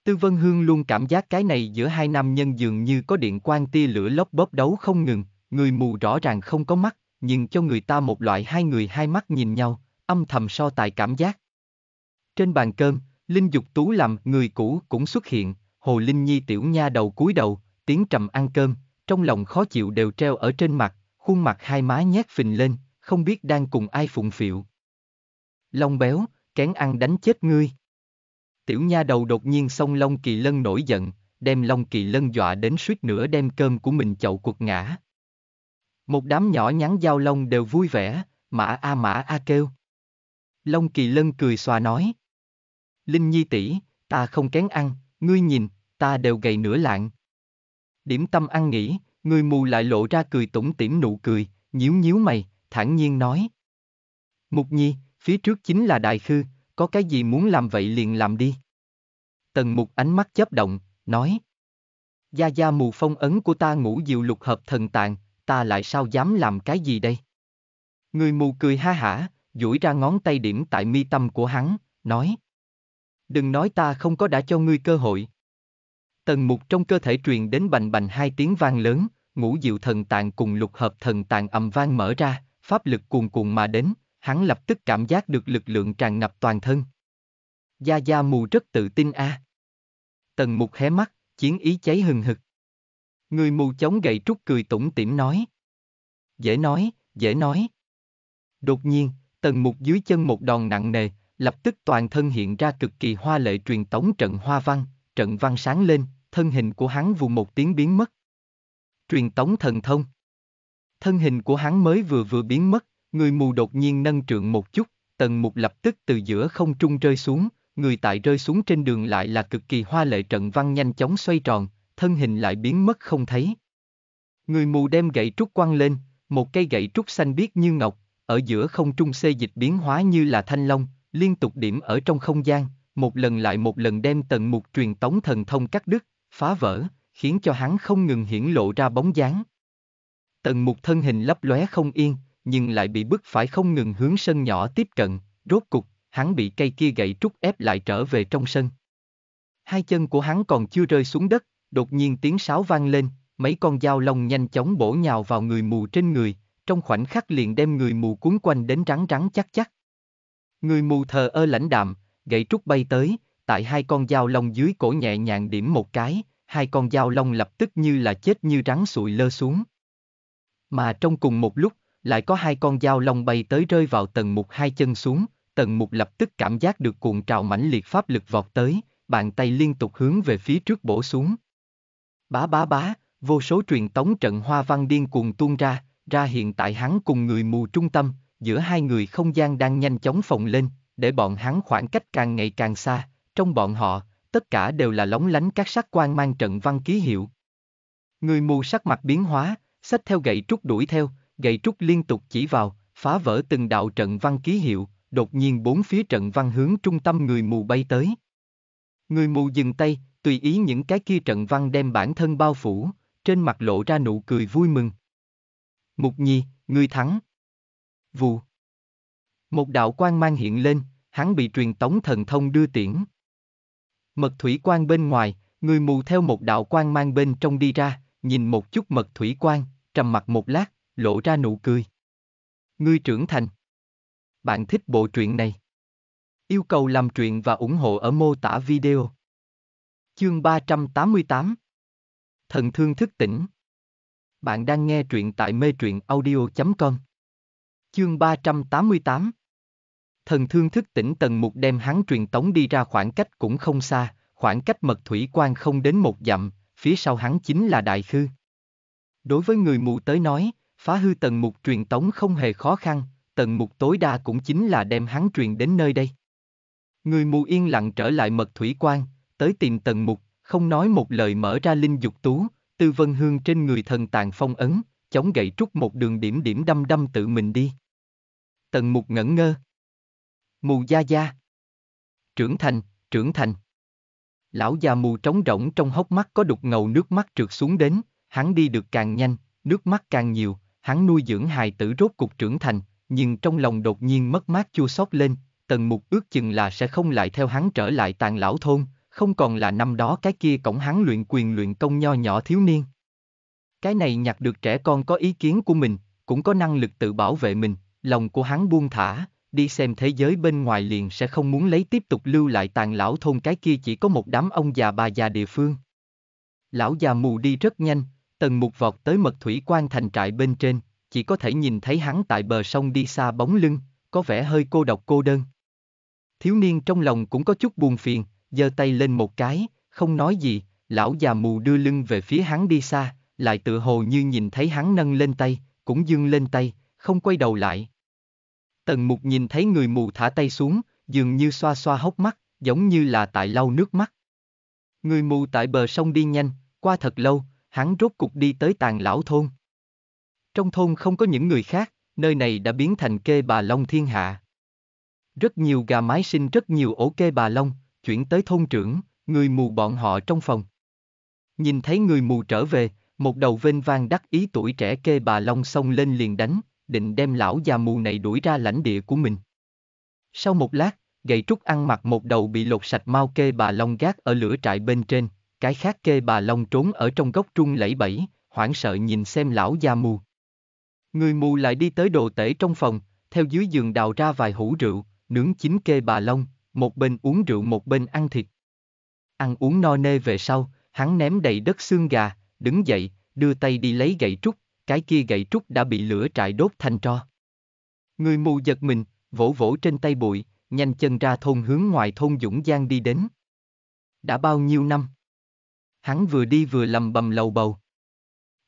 Tư Vân Hương luôn cảm giác cái này giữa hai nam nhân dường như có điện quang tia lửa lóc bóp đấu không ngừng, người mù rõ ràng không có mắt, nhưng cho người ta một loại hai người hai mắt nhìn nhau, âm thầm so tài cảm giác. Trên bàn cơm, Linh Dục Tú làm người cũ cũng xuất hiện, Hồ Linh Nhi tiểu nha đầu cúi đầu, tiếng trầm ăn cơm, trong lòng khó chịu đều treo ở trên mặt, khuôn mặt hai má nhét phình lên, không biết đang cùng ai phụng phịu. Long béo, kén ăn đánh chết ngươi. Tiểu nha đầu đột nhiên xông Long Kỳ Lân nổi giận, đem Long Kỳ Lân dọa đến suýt nữa đem cơm của mình chậu cuộc ngã. Một đám nhỏ nhắn giao Long đều vui vẻ, mã a mã a kêu. Long Kỳ Lân cười xòa nói, Linh Nhi tỷ, ta không kén ăn, ngươi nhìn, ta đều gầy nửa lạng. Điểm tâm ăn nghĩ, người mù lại lộ ra cười tủm tỉm nụ cười, nhíu nhíu mày, thản nhiên nói. Mục Nhi, phía trước chính là Đại Khư, có cái gì muốn làm vậy liền làm đi. Tần Mục ánh mắt chớp động, nói. Gia gia mù phong ấn của ta ngủ diệu lục hợp thần tạng, ta lại sao dám làm cái gì đây? Người mù cười ha hả, duỗi ra ngón tay điểm tại mi tâm của hắn, nói. Đừng nói ta không có đã cho ngươi cơ hội. Tần mục trong cơ thể truyền đến bành bành hai tiếng vang lớn, ngũ diệu thần tạng cùng lục hợp thần tạng ầm vang mở ra, pháp lực cuồn cuộn mà đến, hắn lập tức cảm giác được lực lượng tràn ngập toàn thân. Gia Gia mù rất tự tin a. À. Tần mục hé mắt, chiến ý cháy hừng hực. Người mù chống gậy trúc cười tủm tỉm nói. Dễ nói, dễ nói. Đột nhiên, tần mục dưới chân một đòn nặng nề, lập tức toàn thân hiện ra cực kỳ hoa lệ truyền tống trận hoa văn, trận văn sáng lên, thân hình của hắn vù một tiếng biến mất. Truyền tống thần thông Thân hình của hắn mới vừa vừa biến mất, người mù đột nhiên nâng trượng một chút, tần mục lập tức từ giữa không trung rơi xuống, người tại rơi xuống trên đường lại là cực kỳ hoa lệ trận văn nhanh chóng xoay tròn, thân hình lại biến mất không thấy. Người mù đem gậy trúc quăng lên, một cây gậy trúc xanh biếc như ngọc, ở giữa không trung xê dịch biến hóa như là thanh long, liên tục điểm ở trong không gian, một lần lại một lần đem tần mục truyền tống thần thông cắt đứt, phá vỡ, khiến cho hắn không ngừng hiển lộ ra bóng dáng. Tần mục thân hình lấp lóe không yên, nhưng lại bị bức phải không ngừng hướng sân nhỏ tiếp cận, rốt cục, hắn bị cây kia gậy trúc ép lại trở về trong sân. Hai chân của hắn còn chưa rơi xuống đất, đột nhiên tiếng sáo vang lên, mấy con dao lông nhanh chóng bổ nhào vào người mù trên người, trong khoảnh khắc liền đem người mù cuốn quanh đến rắn rắn chắc chắc. Người mù thờ ơ lãnh đạm, gậy trúc bay tới, tại hai con dao lông dưới cổ nhẹ nhàng điểm một cái, hai con dao lông lập tức như là chết như rắn sụi lơ xuống. Mà trong cùng một lúc, lại có hai con dao lông bay tới rơi vào tầng mục hai chân xuống, tầng mục lập tức cảm giác được cuộn trào mãnh liệt pháp lực vọt tới, bàn tay liên tục hướng về phía trước bổ xuống. Bá bá bá, vô số truyền tống trận hoa văn điên cuồng tuôn ra, ra hiện tại hắn cùng người mù trung tâm, giữa hai người không gian đang nhanh chóng phồng lên, để bọn hắn khoảng cách càng ngày càng xa, trong bọn họ, tất cả đều là lóng lánh các sắc quan mang trận văn ký hiệu. Người mù sắc mặt biến hóa, xách theo gậy trúc đuổi theo, gậy trúc liên tục chỉ vào, phá vỡ từng đạo trận văn ký hiệu, đột nhiên bốn phía trận văn hướng trung tâm người mù bay tới. Người mù dừng tay, tùy ý những cái kia trận văn đem bản thân bao phủ, trên mặt lộ ra nụ cười vui mừng. Mục nhi, người thắng. Vù. Một đạo quan mang hiện lên, hắn bị truyền tống thần thông đưa tiễn. Mật thủy quan bên ngoài, người mù theo một đạo quan mang bên trong đi ra, nhìn một chút mật thủy quan, trầm mặt một lát, lộ ra nụ cười. Ngươi trưởng thành. Bạn thích bộ truyện này. Yêu cầu làm truyện và ủng hộ ở mô tả video. Chương 388 Thần thương thức tỉnh. Bạn đang nghe truyện tại mê truyện audio.com Chương 388 Thần thương thức tỉnh tần mục đem hắn truyền tống đi ra khoảng cách cũng không xa, khoảng cách mật thủy quan không đến một dặm, phía sau hắn chính là đại khư. Đối với người mù tới nói, phá hư tần mục truyền tống không hề khó khăn, tần mục tối đa cũng chính là đem hắn truyền đến nơi đây. Người mù yên lặng trở lại mật thủy quan, tới tìm tần mục, không nói một lời mở ra linh dục tú, tư vân hương trên người thần tàn phong ấn, chống gậy trúc một đường điểm điểm đâm đâm tự mình đi. Tần mục ngẩn ngơ. Mù gia gia. Trưởng thành, trưởng thành. Lão già mù trống rỗng trong hốc mắt có đục ngầu nước mắt trượt xuống đến, hắn đi được càng nhanh, nước mắt càng nhiều, hắn nuôi dưỡng hài tử rốt cục trưởng thành, nhưng trong lòng đột nhiên mất mát chua xót lên, tần mục ước chừng là sẽ không lại theo hắn trở lại tàn lão thôn, không còn là năm đó cái kia cổng hắn luyện quyền luyện công nho nhỏ thiếu niên. Cái này nhặt được trẻ con có ý kiến của mình, cũng có năng lực tự bảo vệ mình, lòng của hắn buông thả, đi xem thế giới bên ngoài liền sẽ không muốn lấy tiếp tục lưu lại tàn lão thôn cái kia chỉ có một đám ông già bà già địa phương. Lão già mù đi rất nhanh, tần mục vọt tới mật thủy quan thành trại bên trên, chỉ có thể nhìn thấy hắn tại bờ sông đi xa bóng lưng, có vẻ hơi cô độc cô đơn. Thiếu niên trong lòng cũng có chút buồn phiền, giơ tay lên một cái, không nói gì, lão già mù đưa lưng về phía hắn đi xa, lại tựa hồ như nhìn thấy hắn nâng lên tay, cũng dương lên tay, không quay đầu lại. Tần mục nhìn thấy người mù thả tay xuống, dường như xoa xoa hốc mắt, giống như là tại lau nước mắt. Người mù tại bờ sông đi nhanh, qua thật lâu, hắn rốt cục đi tới tàn lão thôn. Trong thôn không có những người khác, nơi này đã biến thành kê bà Long thiên hạ. Rất nhiều gà mái sinh rất nhiều ổ kê bà Long, chuyển tới thôn trưởng, người mù bọn họ trong phòng. Nhìn thấy người mù trở về, một đầu vênh vang đắc ý tuổi trẻ kê bà Long xông lên liền đánh, định đem lão già mù này đuổi ra lãnh địa của mình. Sau một lát, gậy trúc ăn mặc một đầu bị lột sạch mau kê bà Long gác ở lửa trại bên trên, cái khác kê bà Long trốn ở trong góc trung lẫy bẫy, hoảng sợ nhìn xem lão già mù. Người mù lại đi tới đồ tể trong phòng, theo dưới giường đào ra vài hũ rượu, nướng chín kê bà Long, một bên uống rượu một bên ăn thịt. Ăn uống no nê về sau, hắn ném đầy đất xương gà, đứng dậy, đưa tay đi lấy gậy trúc, cái kia gậy trúc đã bị lửa trại đốt thành tro. Người mù giật mình, vỗ vỗ trên tay bụi, nhanh chân ra thôn hướng ngoài thôn Dũng Giang đi đến. Đã bao nhiêu năm? Hắn vừa đi vừa lầm bầm lầu bầu.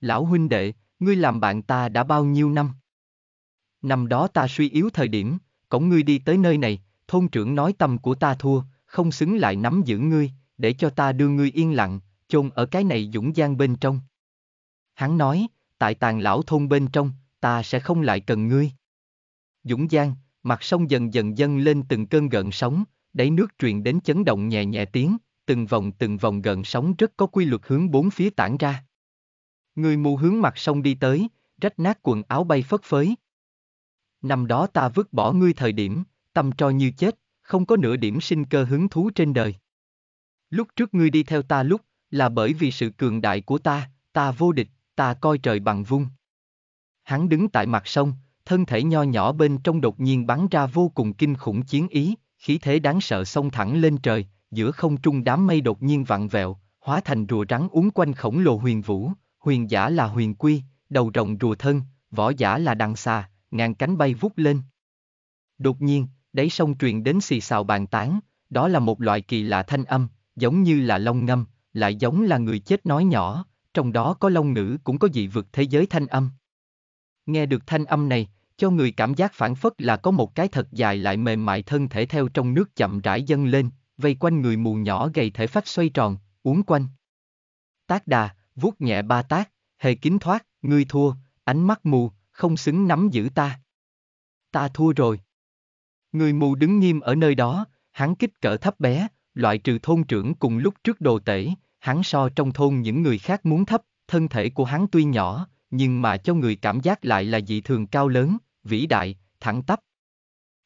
Lão huynh đệ, ngươi làm bạn ta đã bao nhiêu năm? Năm đó ta suy yếu thời điểm, cổng ngươi đi tới nơi này, thôn trưởng nói tâm của ta thua, không xứng lại nắm giữ ngươi, để cho ta đưa ngươi yên lặng, chôn ở cái này dũng gian bên trong. Hắn nói, tại tàn lão thôn bên trong, ta sẽ không lại cần ngươi. Dũng Giang, mặt sông dần dần dâng lên từng cơn gợn sóng, đáy nước truyền đến chấn động nhẹ nhẹ tiếng, từng vòng từng vòng gợn sóng rất có quy luật hướng bốn phía tản ra. Người mù hướng mặt sông đi tới, rách nát quần áo bay phất phới. Năm đó ta vứt bỏ ngươi thời điểm, tâm tro như chết, không có nửa điểm sinh cơ hứng thú trên đời. Lúc trước ngươi đi theo ta lúc, là bởi vì sự cường đại của ta, ta vô địch, ta coi trời bằng vung. Hắn đứng tại mặt sông, thân thể nho nhỏ bên trong đột nhiên bắn ra vô cùng kinh khủng chiến ý, khí thế đáng sợ xông thẳng lên trời, giữa không trung đám mây đột nhiên vặn vẹo, hóa thành rùa rắn uốn quanh khổng lồ huyền vũ, huyền giả là huyền quy, đầu rộng rùa thân, võ giả là đằng xà, ngàn cánh bay vút lên. Đột nhiên, đáy sông truyền đến xì xào bàn tán, đó là một loại kỳ lạ thanh âm, giống như là long ngâm, lại giống là người chết nói nhỏ, trong đó có lông nữ cũng có dị vực thế giới thanh âm. Nghe được thanh âm này, cho người cảm giác phản phất là có một cái thật dài lại mềm mại thân thể theo trong nước chậm rãi dâng lên, vây quanh người mù nhỏ gầy thể phát xoay tròn, uốn quanh. Tác đà, vuốt nhẹ ba tác, hề kín thoát, ngươi thua, ánh mắt mù, không xứng nắm giữ ta. Ta thua rồi. Người mù đứng nghiêm ở nơi đó, hắn kích cỡ thấp bé, loại trừ thôn trưởng cùng lúc trước đồ tể, hắn so trong thôn những người khác muốn thấp, thân thể của hắn tuy nhỏ, nhưng mà cho người cảm giác lại là dị thường cao lớn, vĩ đại, thẳng tắp.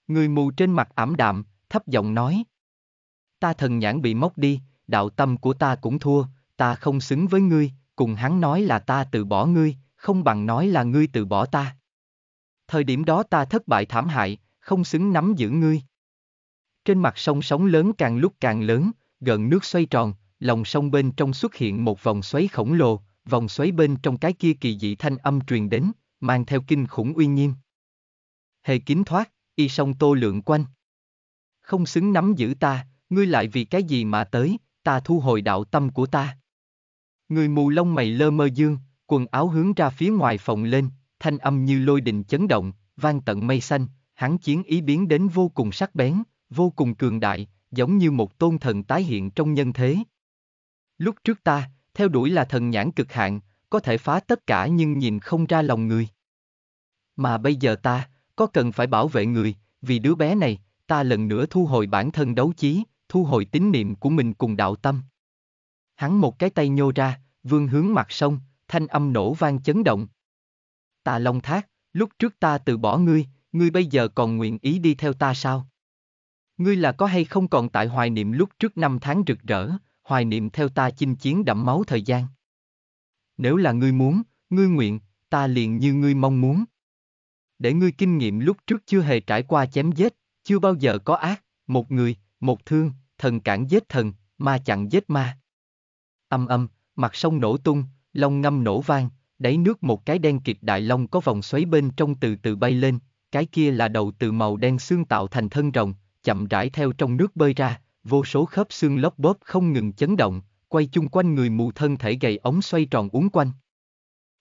Người mù trên mặt ảm đạm, thấp giọng nói. Ta thần nhãn bị móc đi, đạo tâm của ta cũng thua, ta không xứng với ngươi, cùng hắn nói là ta từ bỏ ngươi, không bằng nói là ngươi từ bỏ ta. Thời điểm đó ta thất bại thảm hại, không xứng nắm giữ ngươi. Trên mặt sông sóng lớn càng lúc càng lớn, gần nước xoay tròn, lòng sông bên trong xuất hiện một vòng xoáy khổng lồ, vòng xoáy bên trong cái kia kỳ dị thanh âm truyền đến, mang theo kinh khủng uy nghiêm. Hề kín thoát, y sông tô lượng quanh. Không xứng nắm giữ ta, ngươi lại vì cái gì mà tới, ta thu hồi đạo tâm của ta. Người mù lông mày lơ mơ dương, quần áo hướng ra phía ngoài phòng lên, thanh âm như lôi đình chấn động, vang tận mây xanh, hắn chiến ý biến đến vô cùng sắc bén, vô cùng cường đại, giống như một tôn thần tái hiện trong nhân thế, Lúc trước ta, theo đuổi là thần nhãn cực hạn, có thể phá tất cả nhưng nhìn không ra lòng người. Mà bây giờ ta, có cần phải bảo vệ người, vì đứa bé này, ta lần nữa thu hồi bản thân đấu chí, thu hồi tín niệm của mình cùng đạo tâm. Hắn một cái tay nhô ra, vương hướng mặt sông, thanh âm nổ vang chấn động. Ta long thác, lúc trước ta từ bỏ ngươi, ngươi bây giờ còn nguyện ý đi theo ta sao? Ngươi là có hay không còn tại hoài niệm lúc trước năm tháng rực rỡ, hoài niệm theo ta chinh chiến đẫm máu thời gian. Nếu là ngươi muốn, ngươi nguyện, ta liền như ngươi mong muốn. Để ngươi kinh nghiệm lúc trước chưa hề trải qua chém giết, chưa bao giờ có ác, một người, một thương, thần cản giết thần, ma chặn giết ma. Âm âm, mặt sông nổ tung, lông ngâm nổ vang, đáy nước một cái đen kịt đại long có vòng xoáy bên trong từ từ bay lên, cái kia là đầu từ màu đen xương tạo thành thân rồng, chậm rãi theo trong nước bơi ra, vô số khớp xương lóc bóp không ngừng chấn động, quay chung quanh người mù thân thể gầy ống xoay tròn uốn quanh.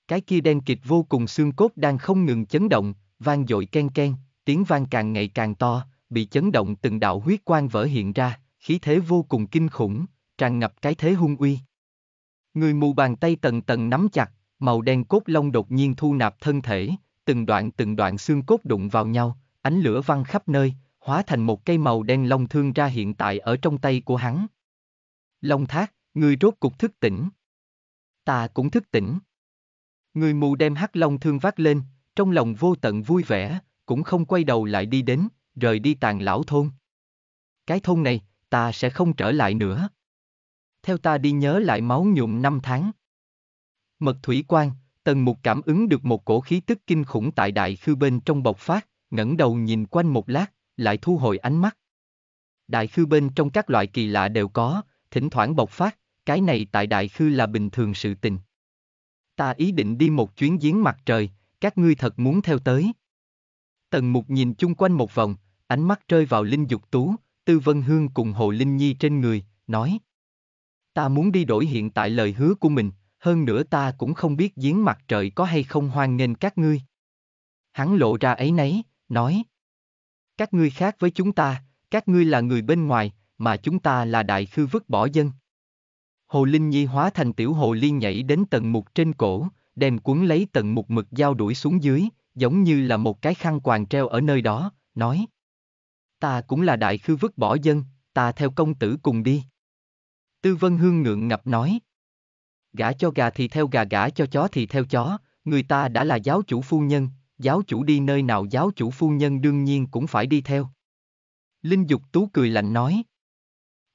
Cái kia đen kịt vô cùng xương cốt đang không ngừng chấn động, vang dội ken ken, tiếng vang càng ngày càng to, bị chấn động từng đạo huyết quang vỡ hiện ra, khí thế vô cùng kinh khủng, tràn ngập cái thế hung uy. Người mù bàn tay tần tần nắm chặt, màu đen cốt lông đột nhiên thu nạp thân thể, từng đoạn từng đoạn xương cốt đụng vào nhau, ánh lửa văng khắp nơi, hóa thành một cây màu đen long thương ra hiện tại ở trong tay của hắn. Long thác, ngươi rốt cục thức tỉnh. Ta cũng thức tỉnh. Người mù đem hắc long thương vác lên, trong lòng vô tận vui vẻ, cũng không quay đầu lại đi đến, rời đi tàn lão thôn. Cái thôn này, ta sẽ không trở lại nữa. Theo ta đi nhớ lại máu nhuộm năm tháng. Mật thủy quan, tần mục cảm ứng được một cổ khí tức kinh khủng tại đại khư bên trong bộc phát, ngẩng đầu nhìn quanh một lát, lại thu hồi ánh mắt. Đại khư bên trong các loại kỳ lạ đều có, thỉnh thoảng bộc phát, cái này tại đại khư là bình thường sự tình. Ta ý định đi một chuyến giếng mặt trời, các ngươi thật muốn theo tới. Tần mục nhìn chung quanh một vòng, ánh mắt rơi vào Linh Dục Tú, Tư Vân Hương cùng Hồ Linh Nhi trên người, nói. Ta muốn đi đổi hiện tại lời hứa của mình, hơn nữa ta cũng không biết giếng mặt trời có hay không hoan nghênh các ngươi. Hắn lộ ra ấy nấy, nói. Các ngươi khác với chúng ta, các ngươi là người bên ngoài, mà chúng ta là đại khư vứt bỏ dân. Hồ Linh Nhi hóa thành tiểu hồ liên nhảy đến tận mục trên cổ, đem cuốn lấy tận mục mực dao đuổi xuống dưới, giống như là một cái khăn quàng treo ở nơi đó, nói. Ta cũng là đại khư vứt bỏ dân, ta theo công tử cùng đi. Tư Vân Hương ngượng ngập nói. Gã cho gà thì theo gà gã cho chó thì theo chó, người ta đã là giáo chủ phu nhân, giáo chủ đi nơi nào giáo chủ phu nhân đương nhiên cũng phải đi theo. Linh Dục Tú cười lạnh nói.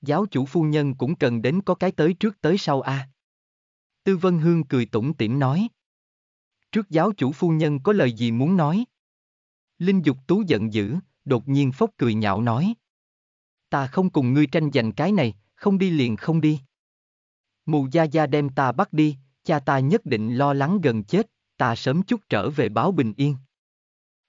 Giáo chủ phu nhân cũng cần đến có cái tới trước tới sau a. À? Tư Vân Hương cười tủm tỉm nói. Trước giáo chủ phu nhân có lời gì muốn nói? Linh Dục Tú giận dữ, đột nhiên phốc cười nhạo nói. Ta không cùng ngươi tranh giành cái này, không đi liền không đi. Mù Gia Gia đem ta bắt đi, cha ta nhất định lo lắng gần chết, ta sớm chút trở về báo bình yên.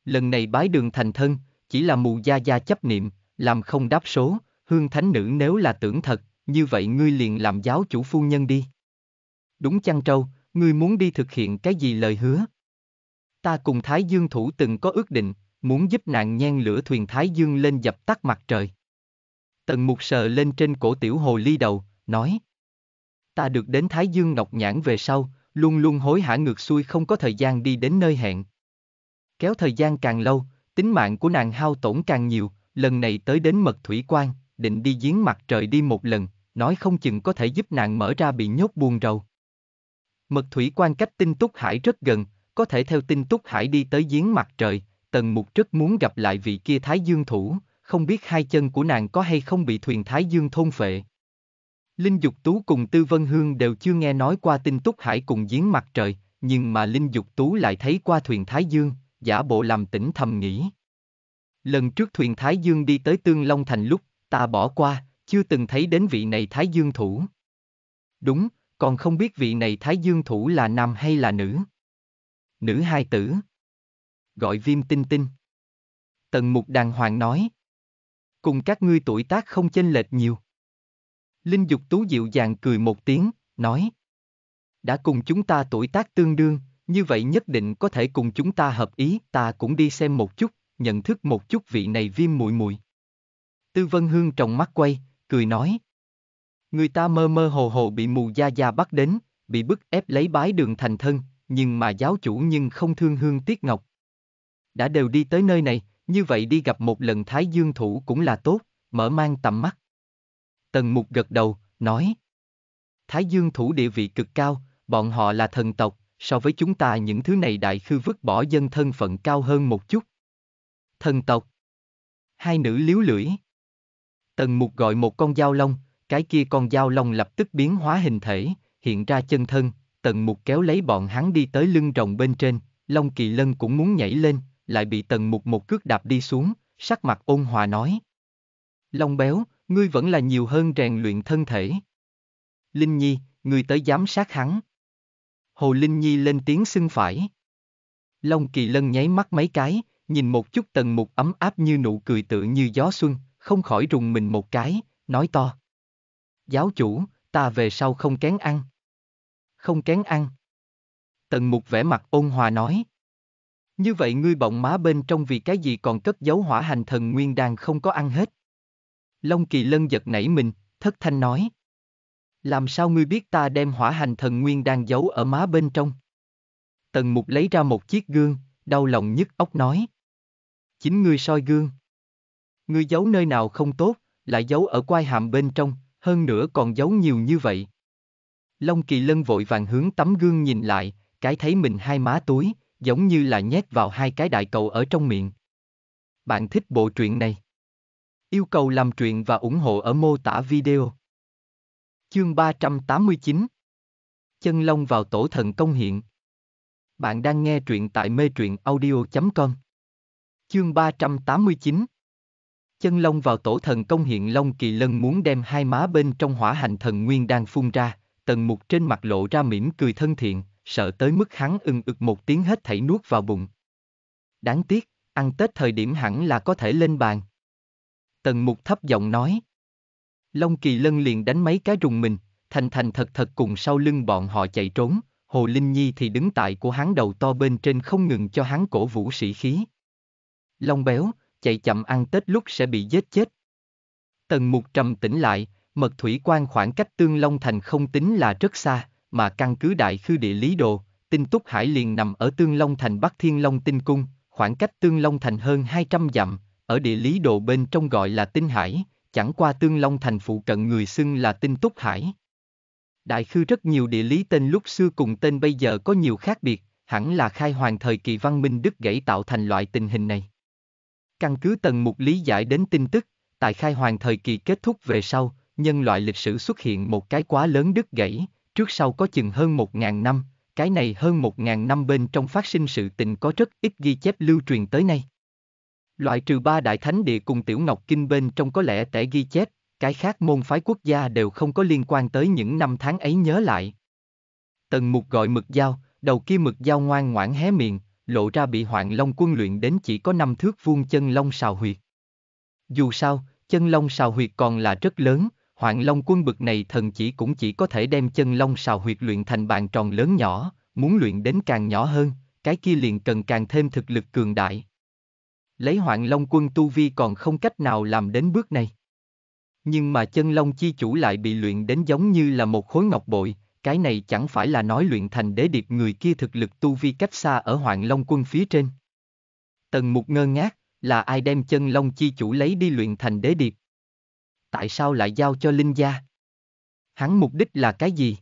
Lần này bái đường thành thân, chỉ là mù gia gia chấp niệm, làm không đáp số, hương thánh nữ nếu là tưởng thật, như vậy ngươi liền làm giáo chủ phu nhân đi. Đúng chăng trâu, ngươi muốn đi thực hiện cái gì lời hứa? Ta cùng Thái Dương thủ từng có ước định, muốn giúp nạn nhen lửa thuyền Thái Dương lên dập tắt mặt trời. Tần mục sờ lên trên cổ tiểu hồ ly đầu, nói. Ta được đến Thái Dương Ngọc Nhãn về sau, luôn luôn hối hả ngược xuôi không có thời gian đi đến nơi hẹn. Kéo thời gian càng lâu, tính mạng của nàng hao tổn càng nhiều, lần này tới đến mật thủy quan, định đi giếng mặt trời đi một lần, nói không chừng có thể giúp nàng mở ra bị nhốt buồn rầu. Mật thủy quan cách tinh túc hải rất gần, có thể theo tinh túc hải đi tới giếng mặt trời, tần mục rất muốn gặp lại vị kia thái dương thủ, không biết hai chân của nàng có hay không bị thuyền thái dương thôn phệ. Linh Dục Tú cùng Tư Vân Hương đều chưa nghe nói qua tin Túc Hải cùng giếng mặt trời, nhưng mà Linh Dục Tú lại thấy qua thuyền Thái Dương, giả bộ làm tỉnh thầm nghĩ. Lần trước thuyền Thái Dương đi tới Tương Long Thành lúc, ta bỏ qua, chưa từng thấy đến vị này Thái Dương Thủ. Đúng, còn không biết vị này Thái Dương Thủ là nam hay là nữ. Nữ hai tử. Gọi viêm tinh tinh. Tần mục đàng hoàng nói. Cùng các ngươi tuổi tác không chênh lệch nhiều. Linh Dục Tú dịu dàng cười một tiếng, nói. Đã cùng chúng ta tuổi tác tương đương, như vậy nhất định có thể cùng chúng ta hợp ý, ta cũng đi xem một chút, nhận thức một chút vị này viêm muội muội. Tư Vân Hương trong mắt quay, cười nói. Người ta mơ mơ hồ hồ bị mù gia gia bắt đến, bị bức ép lấy bái đường thành thân, nhưng mà giáo chủ nhưng không thương Hương Tiết Ngọc. Đã đều đi tới nơi này, như vậy đi gặp một lần Thái Dương Thủ cũng là tốt, mở mang tầm mắt. Tần Mục gật đầu, nói. Thái Dương thủ địa vị cực cao, bọn họ là thần tộc, so với chúng ta những thứ này đại khư vứt bỏ dân thân phận cao hơn một chút. Thần tộc. Hai nữ liếu lưỡi. Tần Mục gọi một con dao long, cái kia con dao long lập tức biến hóa hình thể, hiện ra chân thân, Tần Mục kéo lấy bọn hắn đi tới lưng rồng bên trên, Long Kỳ Lân cũng muốn nhảy lên, lại bị Tần Mục một cước đạp đi xuống, sắc mặt ôn hòa nói. Long béo, ngươi vẫn là nhiều hơn rèn luyện thân thể. Linh Nhi, ngươi tới giám sát hắn. Hồ Linh Nhi lên tiếng xưng phải. Long Kỳ Lân nháy mắt mấy cái, nhìn một chút tần mục ấm áp như nụ cười tự như gió xuân, không khỏi rùng mình một cái, nói to. Giáo chủ, ta về sau không kén ăn. Không kén ăn. Tần mục vẻ mặt ôn hòa nói. Như vậy ngươi bọng má bên trong vì cái gì còn cất giấu hỏa hành thần nguyên đan không có ăn hết. Long Kỳ Lân giật nảy mình, thất thanh nói. Làm sao ngươi biết ta đem hỏa hành thần nguyên đang giấu ở má bên trong? Tần mục lấy ra một chiếc gương, đau lòng nhức ốc nói. Chính ngươi soi gương. Ngươi giấu nơi nào không tốt, lại giấu ở quai hàm bên trong, hơn nữa còn giấu nhiều như vậy. Long kỳ lân vội vàng hướng tấm gương nhìn lại, cái thấy mình hai má túi, giống như là nhét vào hai cái đại cầu ở trong miệng. Bạn thích bộ truyện này? Yêu cầu làm truyện và ủng hộ ở mô tả video. Chương 389 Chân lông vào tổ thần công hiện Bạn đang nghe truyện tại mê truyện audio.com Chương 389 Chân lông vào tổ thần công hiện Long Kỳ Lân muốn đem hai má bên trong hỏa hành thần nguyên đang phun ra, tần mục trên mặt lộ ra mỉm cười thân thiện, sợ tới mức hắn ưng ực một tiếng hết thảy nuốt vào bụng. Đáng tiếc, ăn Tết thời điểm hẳn là có thể lên bàn. Tần Mục thấp giọng nói. Long Kỳ Lân liền đánh mấy cái rùng mình, thành thành thật thật cùng sau lưng bọn họ chạy trốn, Hồ Linh Nhi thì đứng tại của hắn đầu to bên trên không ngừng cho hắn cổ vũ sĩ khí. Long béo, chạy chậm ăn Tết lúc sẽ bị giết chết. Tần Mục trầm tĩnh lại, mật thủy quan khoảng cách Tương Long Thành không tính là rất xa, mà căn cứ đại khư địa lý đồ, tinh túc hải liền nằm ở Tương Long Thành Bắc Thiên Long Tinh Cung, khoảng cách Tương Long Thành hơn 200 dặm, ở địa lý đồ bên trong gọi là Tinh Hải, chẳng qua Tương Long thành phụ cận người xưng là Tinh Túc Hải. Đại khư rất nhiều địa lý tên lúc xưa cùng tên bây giờ có nhiều khác biệt, hẳn là khai hoàng thời kỳ văn minh Đức gãy tạo thành loại tình hình này. Căn cứ tầng mục lý giải đến tin tức, tại khai hoàng thời kỳ kết thúc về sau, nhân loại lịch sử xuất hiện một cái quá lớn đứt gãy, trước sau có chừng hơn 1.000 năm, cái này hơn 1.000 năm bên trong phát sinh sự tình có rất ít ghi chép lưu truyền tới nay. Loại trừ ba đại thánh địa cùng tiểu ngọc kinh bên trong có lẽ tẻ ghi chép, cái khác môn phái quốc gia đều không có liên quan tới những năm tháng ấy nhớ lại. Tần mục gọi mực dao, đầu kia mực dao ngoan ngoãn hé miệng, lộ ra bị hoạn long quân luyện đến chỉ có năm thước vuông chân long sào huyệt. Dù sao, chân long sào huyệt còn là rất lớn, hoạn long quân bực này thần chỉ cũng chỉ có thể đem chân long sào huyệt luyện thành bàn tròn lớn nhỏ, muốn luyện đến càng nhỏ hơn, cái kia liền cần càng thêm thực lực cường đại lấy hoạn long quân tu vi còn không cách nào làm đến bước này. Nhưng mà chân long chi chủ lại bị luyện đến giống như là một khối ngọc bội, cái này chẳng phải là nói luyện thành đế điệp người kia thực lực tu vi cách xa ở hoạn long quân phía trên. Tần mục ngơ ngác, là ai đem chân long chi chủ lấy đi luyện thành đế điệp? Tại sao lại giao cho linh gia? Hắn mục đích là cái gì?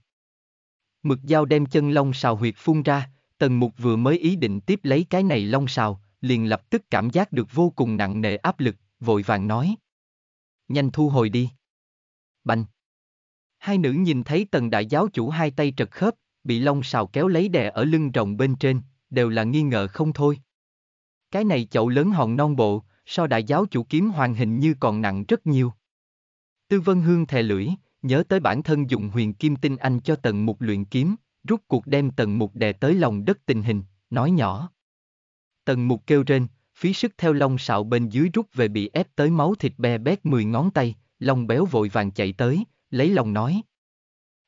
Mực dao đem chân long sào huyệt phun ra, tần mục vừa mới ý định tiếp lấy cái này long sào, liền lập tức cảm giác được vô cùng nặng nề áp lực, vội vàng nói. Nhanh thu hồi đi. Bành. Hai nữ nhìn thấy tần đại giáo chủ hai tay trật khớp, bị lông xào kéo lấy đè ở lưng rồng bên trên, đều là nghi ngờ không thôi. Cái này chậu lớn hòn non bộ, so đại giáo chủ kiếm hoàng hình như còn nặng rất nhiều. Tư Vân Hương thè lưỡi, nhớ tới bản thân dùng huyền kim tinh anh cho tần mục luyện kiếm, rút cuộc đem tần mục đè tới lòng đất tình hình, nói nhỏ. Tần mục kêu trên, phí sức theo long sạo bên dưới rút về bị ép tới máu thịt be bét mười ngón tay, long béo vội vàng chạy tới, lấy lòng nói.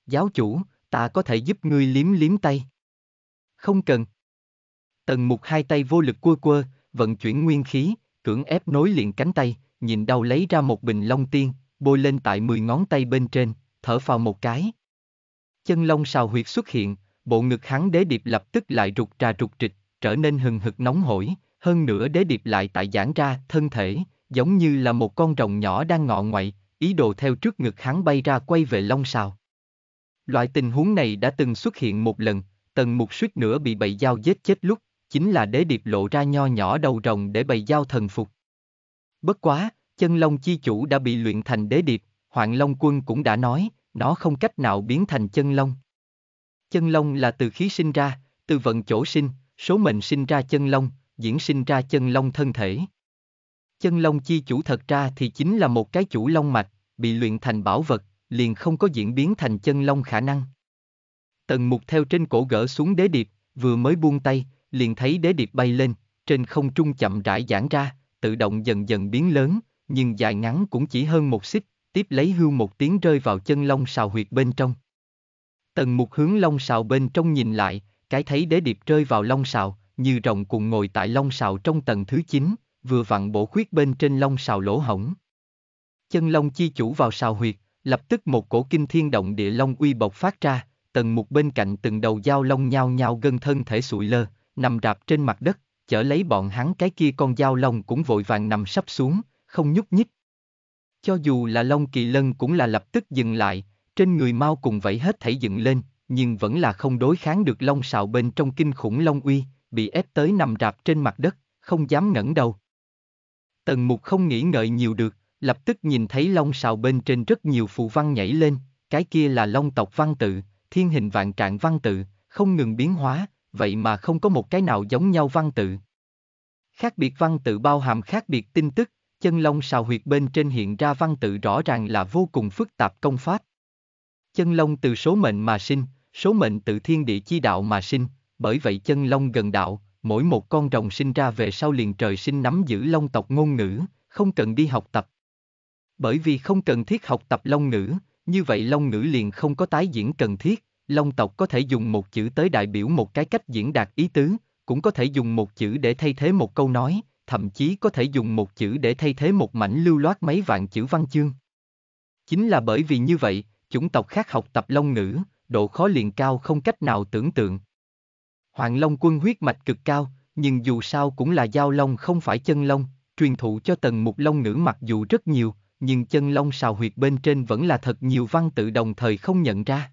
Giáo chủ, ta có thể giúp ngươi liếm liếm tay. Không cần. Tần mục hai tay vô lực quơ quơ, vận chuyển nguyên khí, cưỡng ép nối liền cánh tay, nhìn đau lấy ra một bình long tiên, bôi lên tại mười ngón tay bên trên, thở phào một cái. Chân long sào huyệt xuất hiện, bộ ngực hắn đế điệp lập tức lại rụt trà rụt trịch, trở nên hừng hực nóng hổi, hơn nữa đế điệp lại tại giãn ra thân thể, giống như là một con rồng nhỏ đang ngọ ngoại, ý đồ theo trước ngực hắn bay ra quay về long sào. Loại tình huống này đã từng xuất hiện một lần, tần mục suýt nữa bị bầy dao giết chết lúc, chính là đế điệp lộ ra nho nhỏ đầu rồng để bầy dao thần phục. Bất quá, chân long chi chủ đã bị luyện thành đế điệp, Hoàng Long Quân cũng đã nói, nó không cách nào biến thành chân long. Chân long là từ khí sinh ra, từ vận chỗ sinh, Số mệnh sinh ra chân long, diễn sinh ra chân long thân thể. Chân long chi chủ thật ra thì chính là một cái chủ long mạch, bị luyện thành bảo vật, liền không có diễn biến thành chân long khả năng. Tần mục theo trên cổ gỡ xuống đế điệp, vừa mới buông tay, liền thấy đế điệp bay lên, trên không trung chậm rãi giãn ra, tự động dần dần biến lớn, nhưng dài ngắn cũng chỉ hơn một xích, tiếp lấy hưu một tiếng rơi vào chân long sào huyệt bên trong. Tần mục hướng long sào bên trong nhìn lại, cái thấy đế điệp rơi vào long sào, như rồng cùng ngồi tại long sào trong tầng thứ chín, vừa vặn bổ khuyết bên trên long sào lỗ hổng. Chân long chi chủ vào sào huyệt, lập tức một cổ kinh thiên động địa long uy bộc phát ra, tầng mục bên cạnh từng đầu dao long nhao nhao gân thân thể sụi lơ, nằm rạp trên mặt đất, chở lấy bọn hắn cái kia con dao long cũng vội vàng nằm sắp xuống, không nhúc nhích. Cho dù là long kỳ lân cũng là lập tức dừng lại, trên người mau cùng vẫy hết thảy dựng lên, nhưng vẫn là không đối kháng được long sào bên trong kinh khủng long uy, bị ép tới nằm rạp trên mặt đất, không dám ngẩng đầu. Tần mục không nghĩ ngợi nhiều được, lập tức nhìn thấy long sào bên trên rất nhiều phù văn nhảy lên, cái kia là long tộc văn tự, thiên hình vạn trạng văn tự, không ngừng biến hóa, vậy mà không có một cái nào giống nhau văn tự. Khác biệt văn tự bao hàm khác biệt tin tức, chân long sào huyệt bên trên hiện ra văn tự rõ ràng là vô cùng phức tạp công pháp. Chân long từ số mệnh mà sinh, số mệnh tự thiên địa chi đạo mà sinh, bởi vậy chân long gần đạo, mỗi một con rồng sinh ra về sau liền trời sinh nắm giữ long tộc ngôn ngữ, không cần đi học tập. Bởi vì không cần thiết học tập long ngữ, như vậy long ngữ liền không có tái diễn cần thiết, long tộc có thể dùng một chữ tới đại biểu một cái cách diễn đạt ý tứ, cũng có thể dùng một chữ để thay thế một câu nói, thậm chí có thể dùng một chữ để thay thế một mảnh lưu loát mấy vạn chữ văn chương. Chính là bởi vì như vậy, chủng tộc khác học tập long ngữ, độ khó liền cao không cách nào tưởng tượng. Hoàng Long quân huyết mạch cực cao, nhưng dù sao cũng là giao long không phải chân long, truyền thụ cho tần mục long ngữ mặc dù rất nhiều, nhưng chân long sào huyệt bên trên vẫn là thật nhiều văn tự đồng thời không nhận ra.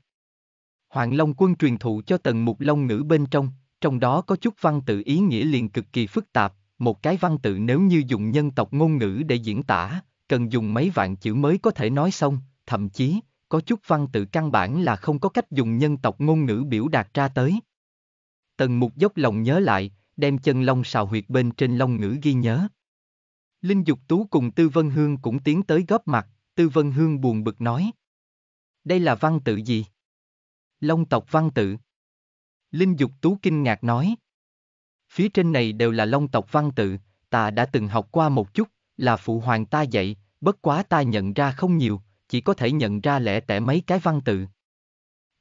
Hoàng Long quân truyền thụ cho tần mục long ngữ bên trong, trong đó có chút văn tự ý nghĩa liền cực kỳ phức tạp, một cái văn tự nếu như dùng nhân tộc ngôn ngữ để diễn tả, cần dùng mấy vạn chữ mới có thể nói xong, thậm chí, có chút văn tự căn bản là không có cách dùng nhân tộc ngôn ngữ biểu đạt ra tới. Tần mục dốc lòng nhớ lại, đem chân long xào huyệt bên trên long ngữ ghi nhớ. Linh Dục Tú cùng Tư Vân Hương cũng tiến tới góp mặt, Tư Vân Hương buồn bực nói. Đây là văn tự gì? Long tộc văn tự. Linh Dục Tú kinh ngạc nói. Phía trên này đều là long tộc văn tự, ta đã từng học qua một chút, là phụ hoàng ta dạy, bất quá ta nhận ra không nhiều, chỉ có thể nhận ra lẻ tẻ mấy cái văn tự.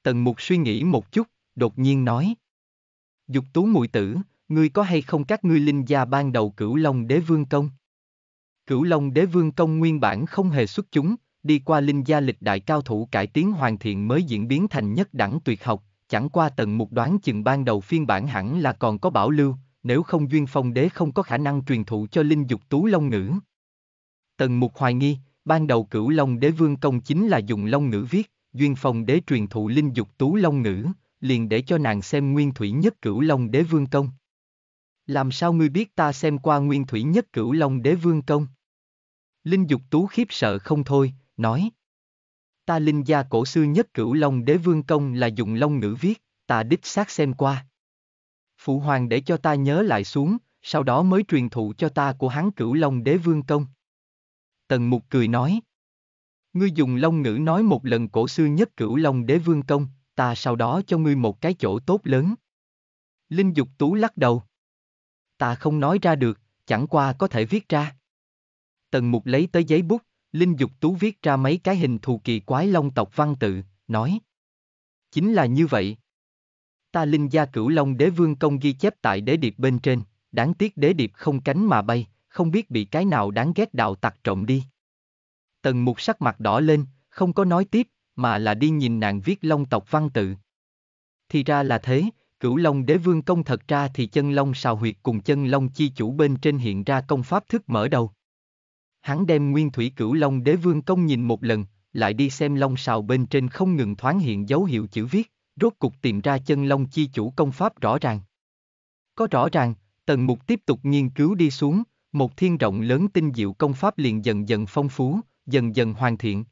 Tần mục suy nghĩ một chút, đột nhiên nói. Dục tú muội tử, ngươi có hay không các ngươi linh gia ban đầu cửu long đế vương công? Cửu long đế vương công nguyên bản không hề xuất chúng, đi qua linh gia lịch đại cao thủ cải tiến hoàn thiện mới diễn biến thành nhất đẳng tuyệt học, chẳng qua tần mục đoán chừng ban đầu phiên bản hẳn là còn có bảo lưu, nếu không duyên phong đế không có khả năng truyền thụ cho linh dục tú long ngữ. Tần mục hoài nghi, Ban đầu cửu Long đế vương công chính là dùng long ngữ viết, duyên phong đế truyền thụ linh dục tú long ngữ, liền để cho nàng xem nguyên thủy nhất cửu Long đế vương công. Làm sao ngươi biết ta xem qua nguyên thủy nhất cửu Long đế vương công? Linh dục tú khiếp sợ không thôi, nói. Ta linh gia cổ xưa nhất cửu Long đế vương công là dùng long ngữ viết, ta đích xác xem qua. Phụ hoàng để cho ta nhớ lại xuống, sau đó mới truyền thụ cho ta của hắn cửu Long đế vương công. Tần Mục cười nói. Ngươi dùng long ngữ nói một lần cổ xưa nhất cửu long đế vương công, ta sau đó cho ngươi một cái chỗ tốt lớn. Linh Dục Tú lắc đầu. Ta không nói ra được, chẳng qua có thể viết ra. Tần Mục lấy tới giấy bút, Linh Dục Tú viết ra mấy cái hình thù kỳ quái long tộc văn tự, nói. Chính là như vậy. Ta linh gia cửu long đế vương công ghi chép tại đế điệp bên trên, đáng tiếc đế điệp không cánh mà bay, không biết bị cái nào đáng ghét đạo tặc trộm đi. Tần mục sắc mặt đỏ lên, không có nói tiếp, mà là đi nhìn nàng viết long tộc văn tự. Thì ra là thế, cửu long đế vương công thật ra thì chân long sào huyệt cùng chân long chi chủ bên trên hiện ra công pháp thức mở đầu. Hắn đem nguyên thủy cửu long đế vương công nhìn một lần, lại đi xem long sào bên trên không ngừng thoáng hiện dấu hiệu chữ viết, rốt cục tìm ra chân long chi chủ công pháp rõ ràng. Có rõ ràng, tần mục tiếp tục nghiên cứu đi xuống, một thiên rộng lớn tinh diệu công pháp liền dần dần phong phú, dần dần hoàn thiện.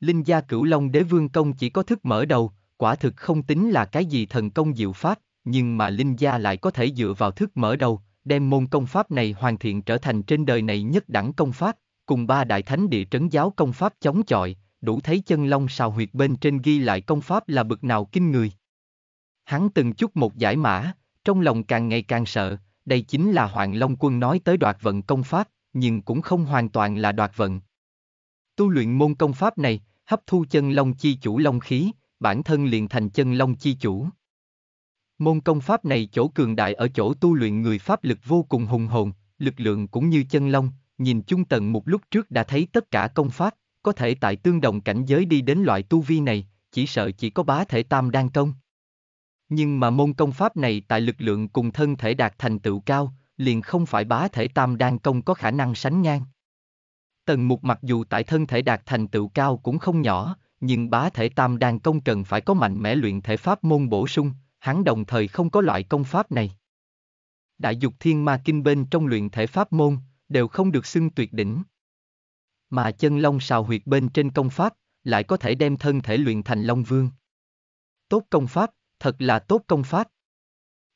Linh gia cửu long đế vương công chỉ có thức mở đầu, quả thực không tính là cái gì thần công diệu pháp, nhưng mà linh gia lại có thể dựa vào thức mở đầu, đem môn công pháp này hoàn thiện trở thành trên đời này nhất đẳng công pháp, cùng ba đại thánh địa trấn giáo công pháp chống chọi, đủ thấy chân long sao huyệt bên trên ghi lại công pháp là bực nào kinh người. Hắn từng chút một giải mã, trong lòng càng ngày càng sợ, đây chính là Hoàng Long Quân nói tới đoạt vận công pháp, nhưng cũng không hoàn toàn là đoạt vận. Tu luyện môn công pháp này, hấp thu chân long chi chủ long khí, bản thân liền thành chân long chi chủ. Môn công pháp này chỗ cường đại ở chỗ tu luyện người pháp lực vô cùng hùng hồn, lực lượng cũng như chân long, nhìn chung tần một lúc trước đã thấy tất cả công pháp, có thể tại tương đồng cảnh giới đi đến loại tu vi này, chỉ sợ chỉ có bá thể tam đang công. Nhưng mà môn công pháp này tại lực lượng cùng thân thể đạt thành tựu cao, liền không phải bá thể tam đan công có khả năng sánh ngang. Tần mục mặc dù tại thân thể đạt thành tựu cao cũng không nhỏ, nhưng bá thể tam đan công cần phải có mạnh mẽ luyện thể pháp môn bổ sung, hắn đồng thời không có loại công pháp này. Đại dục thiên ma kinh bên trong luyện thể pháp môn, đều không được xưng tuyệt đỉnh. Mà chân long sào huyệt bên trên công pháp, lại có thể đem thân thể luyện thành long vương. Tốt công pháp, thật là tốt công pháp.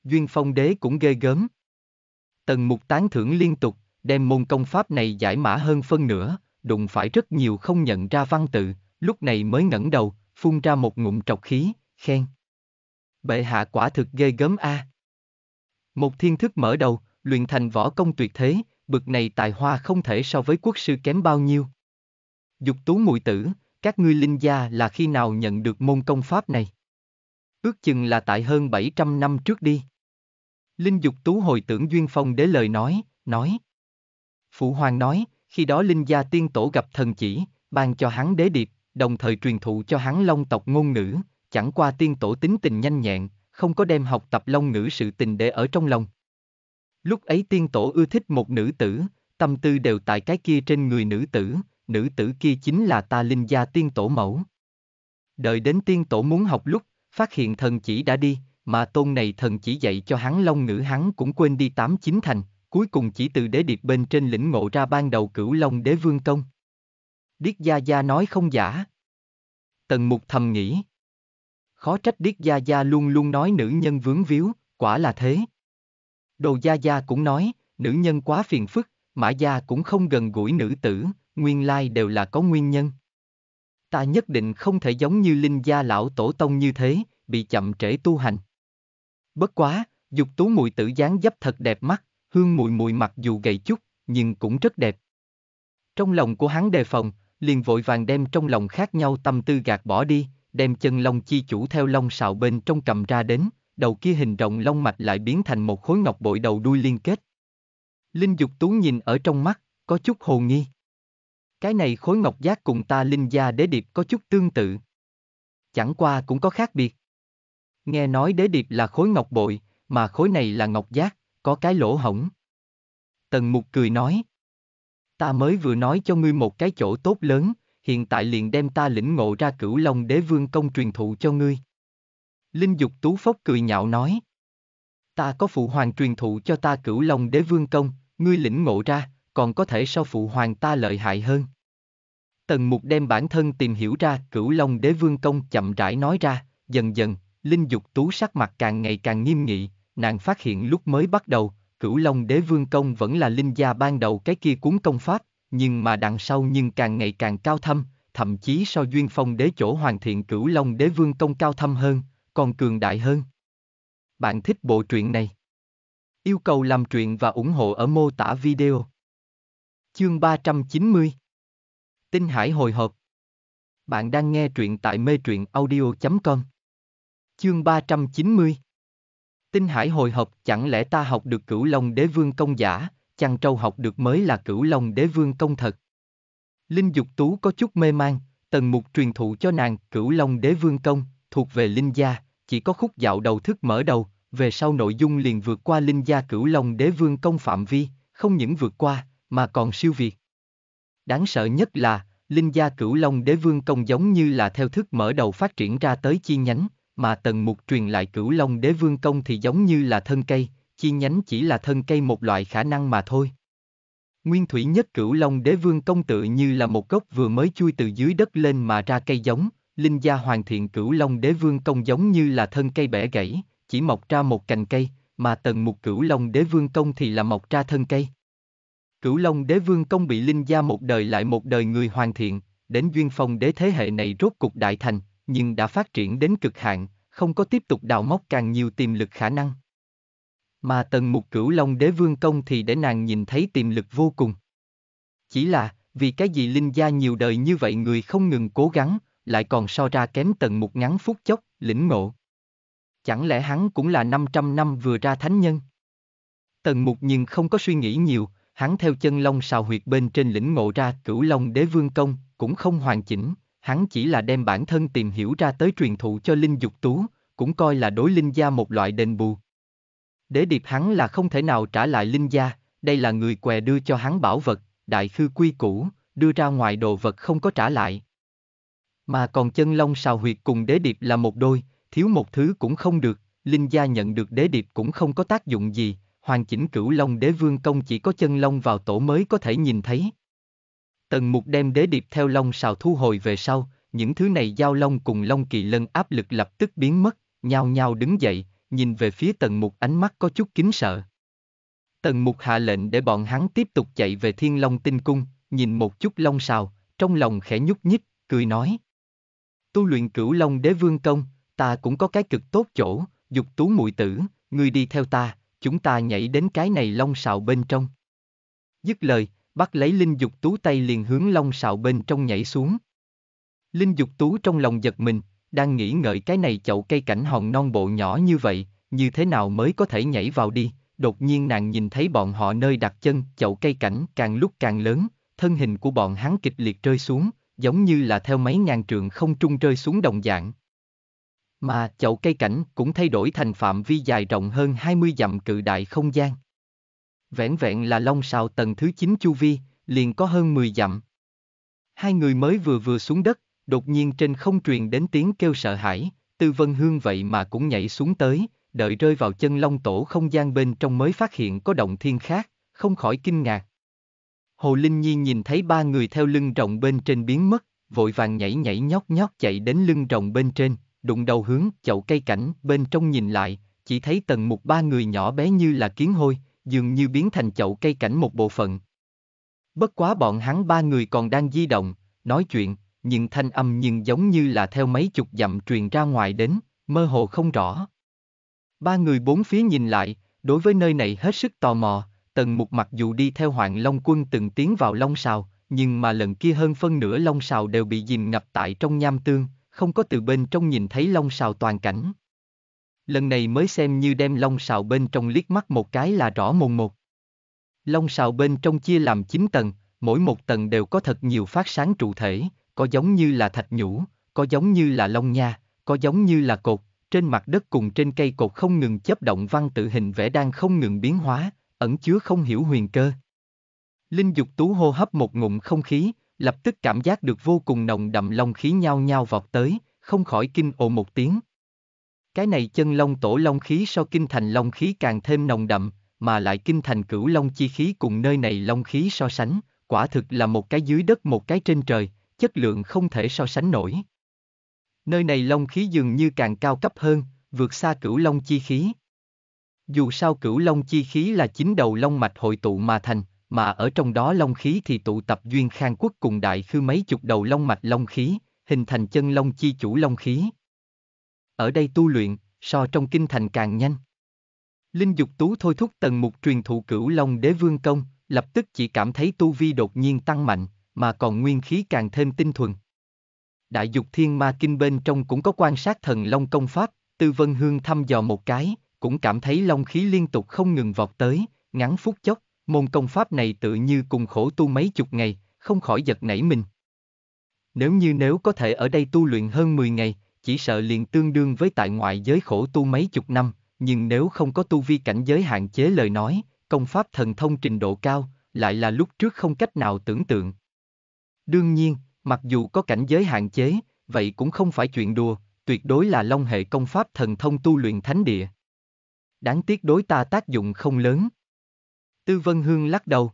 Duyên phong đế cũng ghê gớm. Tần mục tán thưởng liên tục, đem môn công pháp này giải mã hơn phân nửa, đụng phải rất nhiều không nhận ra văn tự, lúc này mới ngẩng đầu, phun ra một ngụm trọc khí, khen. Bệ hạ quả thực ghê gớm a. À. Một thiên thức mở đầu, luyện thành võ công tuyệt thế, bực này tài hoa không thể so với quốc sư kém bao nhiêu. Dục tú mùi tử, các ngươi linh gia là khi nào nhận được môn công pháp này? Ước chừng là tại hơn 700 năm trước đi. Linh Dục Tú hồi tưởng Duyên Phong đế lời nói, nói. Phụ Hoàng nói, khi đó Linh Gia Tiên Tổ gặp thần chỉ, ban cho hắn đế điệp, đồng thời truyền thụ cho hắn long tộc ngôn ngữ, chẳng qua Tiên Tổ tính tình nhanh nhẹn, không có đem học tập long ngữ sự tình để ở trong lòng. Lúc ấy Tiên Tổ ưa thích một nữ tử, tâm tư đều tại cái kia trên người nữ tử, nữ tử kia chính là ta Linh Gia Tiên Tổ mẫu. Đợi đến Tiên Tổ muốn học lúc phát hiện thần chỉ đã đi, mà tôn này thần chỉ dạy cho hắn long ngữ hắn cũng quên đi tám chín thành, cuối cùng chỉ từ đế điệp bên trên lĩnh ngộ ra ban đầu cửu long đế vương công. Điết Gia Gia nói không giả. Tần Mục thầm nghĩ. Khó trách Điết Gia Gia luôn luôn nói nữ nhân vướng víu, quả là thế. Đồ Gia Gia cũng nói, nữ nhân quá phiền phức, Mã Gia cũng không gần gũi nữ tử, nguyên lai đều là có nguyên nhân ta nhất định không thể giống như linh gia lão tổ tông như thế, bị chậm trễ tu hành. Bất quá, dục tú mùi tử dáng dấp thật đẹp mắt, hương mùi mùi mặc dù gầy chút, nhưng cũng rất đẹp. Trong lòng của hắn đề phòng, liền vội vàng đem trong lòng khác nhau tâm tư gạt bỏ đi, đem chân long chi chủ theo long sào bên trong cầm ra đến, đầu kia hình rộng long mạch lại biến thành một khối ngọc bội đầu đuôi liên kết. Linh dục tú nhìn ở trong mắt, có chút hồ nghi. Cái này khối ngọc giác cùng ta linh gia đế điệp có chút tương tự. Chẳng qua cũng có khác biệt. Nghe nói đế điệp là khối ngọc bội, mà khối này là ngọc giác, có cái lỗ hổng. Tần mục cười nói. Ta mới vừa nói cho ngươi một cái chỗ tốt lớn, hiện tại liền đem ta lĩnh ngộ ra cửu long đế vương công truyền thụ cho ngươi. Linh dục tú phốc cười nhạo nói. Ta có phụ hoàng truyền thụ cho ta cửu long đế vương công, ngươi lĩnh ngộ ra còn có thể so phụ hoàng ta lợi hại hơn. Tần mục đem bản thân tìm hiểu ra, cửu long đế vương công chậm rãi nói ra, dần dần, linh dục tú sắc mặt càng ngày càng nghiêm nghị, nàng phát hiện lúc mới bắt đầu, cửu long đế vương công vẫn là linh gia ban đầu cái kia cuốn công pháp, nhưng mà đằng sau nhưng càng ngày càng cao thâm, thậm chí so duyên phong đế chỗ hoàn thiện cửu long đế vương công cao thâm hơn, còn cường đại hơn. Bạn thích bộ truyện này? Yêu cầu làm truyện và ủng hộ ở mô tả video. Chương 390 Tinh Hải hồi hộp Bạn đang nghe truyện tại mê truyện audio.com Chương 390 Tinh Hải hồi hộp chẳng lẽ ta học được cửu long đế vương công giả, chăn trâu học được mới là cửu long đế vương công thật. Linh Dục Tú có chút mê mang, tần mục truyền thụ cho nàng cửu long đế vương công, thuộc về Linh Gia, chỉ có khúc dạo đầu thức mở đầu, về sau nội dung liền vượt qua Linh Gia cửu long đế vương công phạm vi, không những vượt qua mà còn siêu việt. Đáng sợ nhất là, linh gia cửu long đế vương công giống như là theo thức mở đầu phát triển ra tới chi nhánh, mà tần mục truyền lại cửu long đế vương công thì giống như là thân cây, chi nhánh chỉ là thân cây một loại khả năng mà thôi. Nguyên thủy nhất cửu long đế vương công tự như là một gốc vừa mới chui từ dưới đất lên mà ra cây giống, linh gia hoàn thiện cửu long đế vương công giống như là thân cây bẻ gãy, chỉ mọc ra một cành cây, mà tần mục cửu long đế vương công thì là mọc ra thân cây. Cửu Long đế vương công bị Linh Gia một đời lại một đời người hoàn thiện, đến duyên phong đế thế hệ này rốt cục đại thành, nhưng đã phát triển đến cực hạn, không có tiếp tục đào móc càng nhiều tiềm lực khả năng. Mà tần mục cửu long đế vương công thì để nàng nhìn thấy tiềm lực vô cùng. Chỉ là, vì cái gì linh gia nhiều đời như vậy người không ngừng cố gắng, lại còn so ra kém tần mục ngắn phút chốc, lĩnh ngộ. Chẳng lẽ hắn cũng là 500 năm vừa ra thánh nhân? Tần mục nhưng không có suy nghĩ nhiều, hắn theo chân long Sào huyệt bên trên lĩnh ngộ ra cửu long đế vương công, cũng không hoàn chỉnh, hắn chỉ là đem bản thân tìm hiểu ra tới truyền thụ cho Linh Dục Tú, cũng coi là đối Linh Gia một loại đền bù. Đế điệp hắn là không thể nào trả lại Linh Gia, đây là người què đưa cho hắn bảo vật, đại khư quy cũ, đưa ra ngoài đồ vật không có trả lại. Mà còn chân long Sào huyệt cùng đế điệp là một đôi, thiếu một thứ cũng không được, Linh Gia nhận được đế điệp cũng không có tác dụng gì, hoàn chỉnh cửu long đế vương công chỉ có chân long vào tổ mới có thể nhìn thấy. Tần mục đem đế điệp theo long xào thu hồi về sau, những thứ này giao long cùng long kỳ lân áp lực lập tức biến mất, nhao nhao đứng dậy, nhìn về phía tần mục ánh mắt có chút kính sợ. Tần mục hạ lệnh để bọn hắn tiếp tục chạy về thiên long tinh cung, nhìn một chút long xào, trong lòng khẽ nhúc nhích, cười nói. Tu luyện cửu long đế vương công, ta cũng có cái cực tốt chỗ, dục tú mùi tử, ngươi đi theo ta, chúng ta nhảy đến cái này long sào bên trong. Dứt lời, bắt lấy Linh Dục Tú tay liền hướng long sào bên trong nhảy xuống. Linh Dục Tú trong lòng giật mình, đang nghĩ ngợi cái này chậu cây cảnh hòn non bộ nhỏ như vậy, như thế nào mới có thể nhảy vào đi, đột nhiên nàng nhìn thấy bọn họ nơi đặt chân, chậu cây cảnh càng lúc càng lớn, thân hình của bọn hắn kịch liệt rơi xuống, giống như là theo mấy ngàn trường không trung rơi xuống đồng dạng, mà chậu cây cảnh cũng thay đổi thành phạm vi dài rộng hơn 20 dặm cự đại không gian. Vẹn vẹn là long sào tầng thứ 9 chu vi, liền có hơn 10 dặm. Hai người mới vừa vừa xuống đất, đột nhiên trên không truyền đến tiếng kêu sợ hãi, Tư Vân Hương vậy mà cũng nhảy xuống tới, đợi rơi vào chân long tổ không gian bên trong mới phát hiện có động thiên khác, không khỏi kinh ngạc. Hồ Linh Nhi nhìn thấy ba người theo lưng rồng bên trên biến mất, vội vàng nhảy nhảy nhót nhót chạy đến lưng rồng bên trên, đụng đầu hướng chậu cây cảnh bên trong nhìn lại, chỉ thấy tầng mục ba người nhỏ bé như là kiến hôi, dường như biến thành chậu cây cảnh một bộ phận. Bất quá bọn hắn ba người còn đang di động, nói chuyện, nhưng thanh âm nhưng giống như là theo mấy chục dặm truyền ra ngoài đến, mơ hồ không rõ. Ba người bốn phía nhìn lại, đối với nơi này hết sức tò mò, tần mục mặc dù đi theo hoàng long quân từng tiến vào long sào, nhưng mà lần kia hơn phân nửa long sào đều bị dìm ngập tại trong nham tương, không có từ bên trong nhìn thấy long sào toàn cảnh. Lần này mới xem như đem long sào bên trong liếc mắt một cái là rõ mồn một. Long sào bên trong chia làm 9 tầng, mỗi một tầng đều có thật nhiều phát sáng trụ thể, có giống như là thạch nhũ, có giống như là long nha, có giống như là cột, trên mặt đất cùng trên cây cột không ngừng chấp động văn tự hình vẽ đang không ngừng biến hóa, ẩn chứa không hiểu huyền cơ. Linh dục tú hô hấp một ngụm không khí, lập tức cảm giác được vô cùng nồng đậm long khí nhao nhao vọt tới, không khỏi kinh ồ một tiếng. Cái này chân long tổ long khí so kinh thành long khí càng thêm nồng đậm, mà lại kinh thành cửu long chi khí cùng nơi này long khí so sánh, quả thực là một cái dưới đất một cái trên trời, chất lượng không thể so sánh nổi. Nơi này long khí dường như càng cao cấp hơn, vượt xa cửu long chi khí. Dù sao cửu long chi khí là chính đầu long mạch hội tụ mà thành, mà ở trong đó long khí thì tụ tập duyên khang quốc cùng đại khư mấy chục đầu long mạch long khí, hình thành chân long chi chủ long khí. Ở đây tu luyện, so trong kinh thành càng nhanh. Linh dục tú thôi thúc tần mục truyền thụ cửu long đế vương công, lập tức chỉ cảm thấy tu vi đột nhiên tăng mạnh, mà còn nguyên khí càng thêm tinh thuần. Đại dục thiên ma kinh bên trong cũng có quan sát thần long công pháp, tư vân hương thăm dò một cái, cũng cảm thấy long khí liên tục không ngừng vọt tới, ngắn phút chốc, Môn công pháp này tự như cùng khổ tu mấy chục ngày, không khỏi giật nảy mình. Nếu như nếu có thể ở đây tu luyện hơn 10 ngày, chỉ sợ liền tương đương với tại ngoại giới khổ tu mấy chục năm, nhưng nếu không có tu vi cảnh giới hạn chế lời nói, công pháp thần thông trình độ cao, lại là lúc trước không cách nào tưởng tượng. Đương nhiên, mặc dù có cảnh giới hạn chế, vậy cũng không phải chuyện đùa, tuyệt đối là long hệ công pháp thần thông tu luyện thánh địa. Đáng tiếc đối ta tác dụng không lớn. Tư Vân Hương lắc đầu.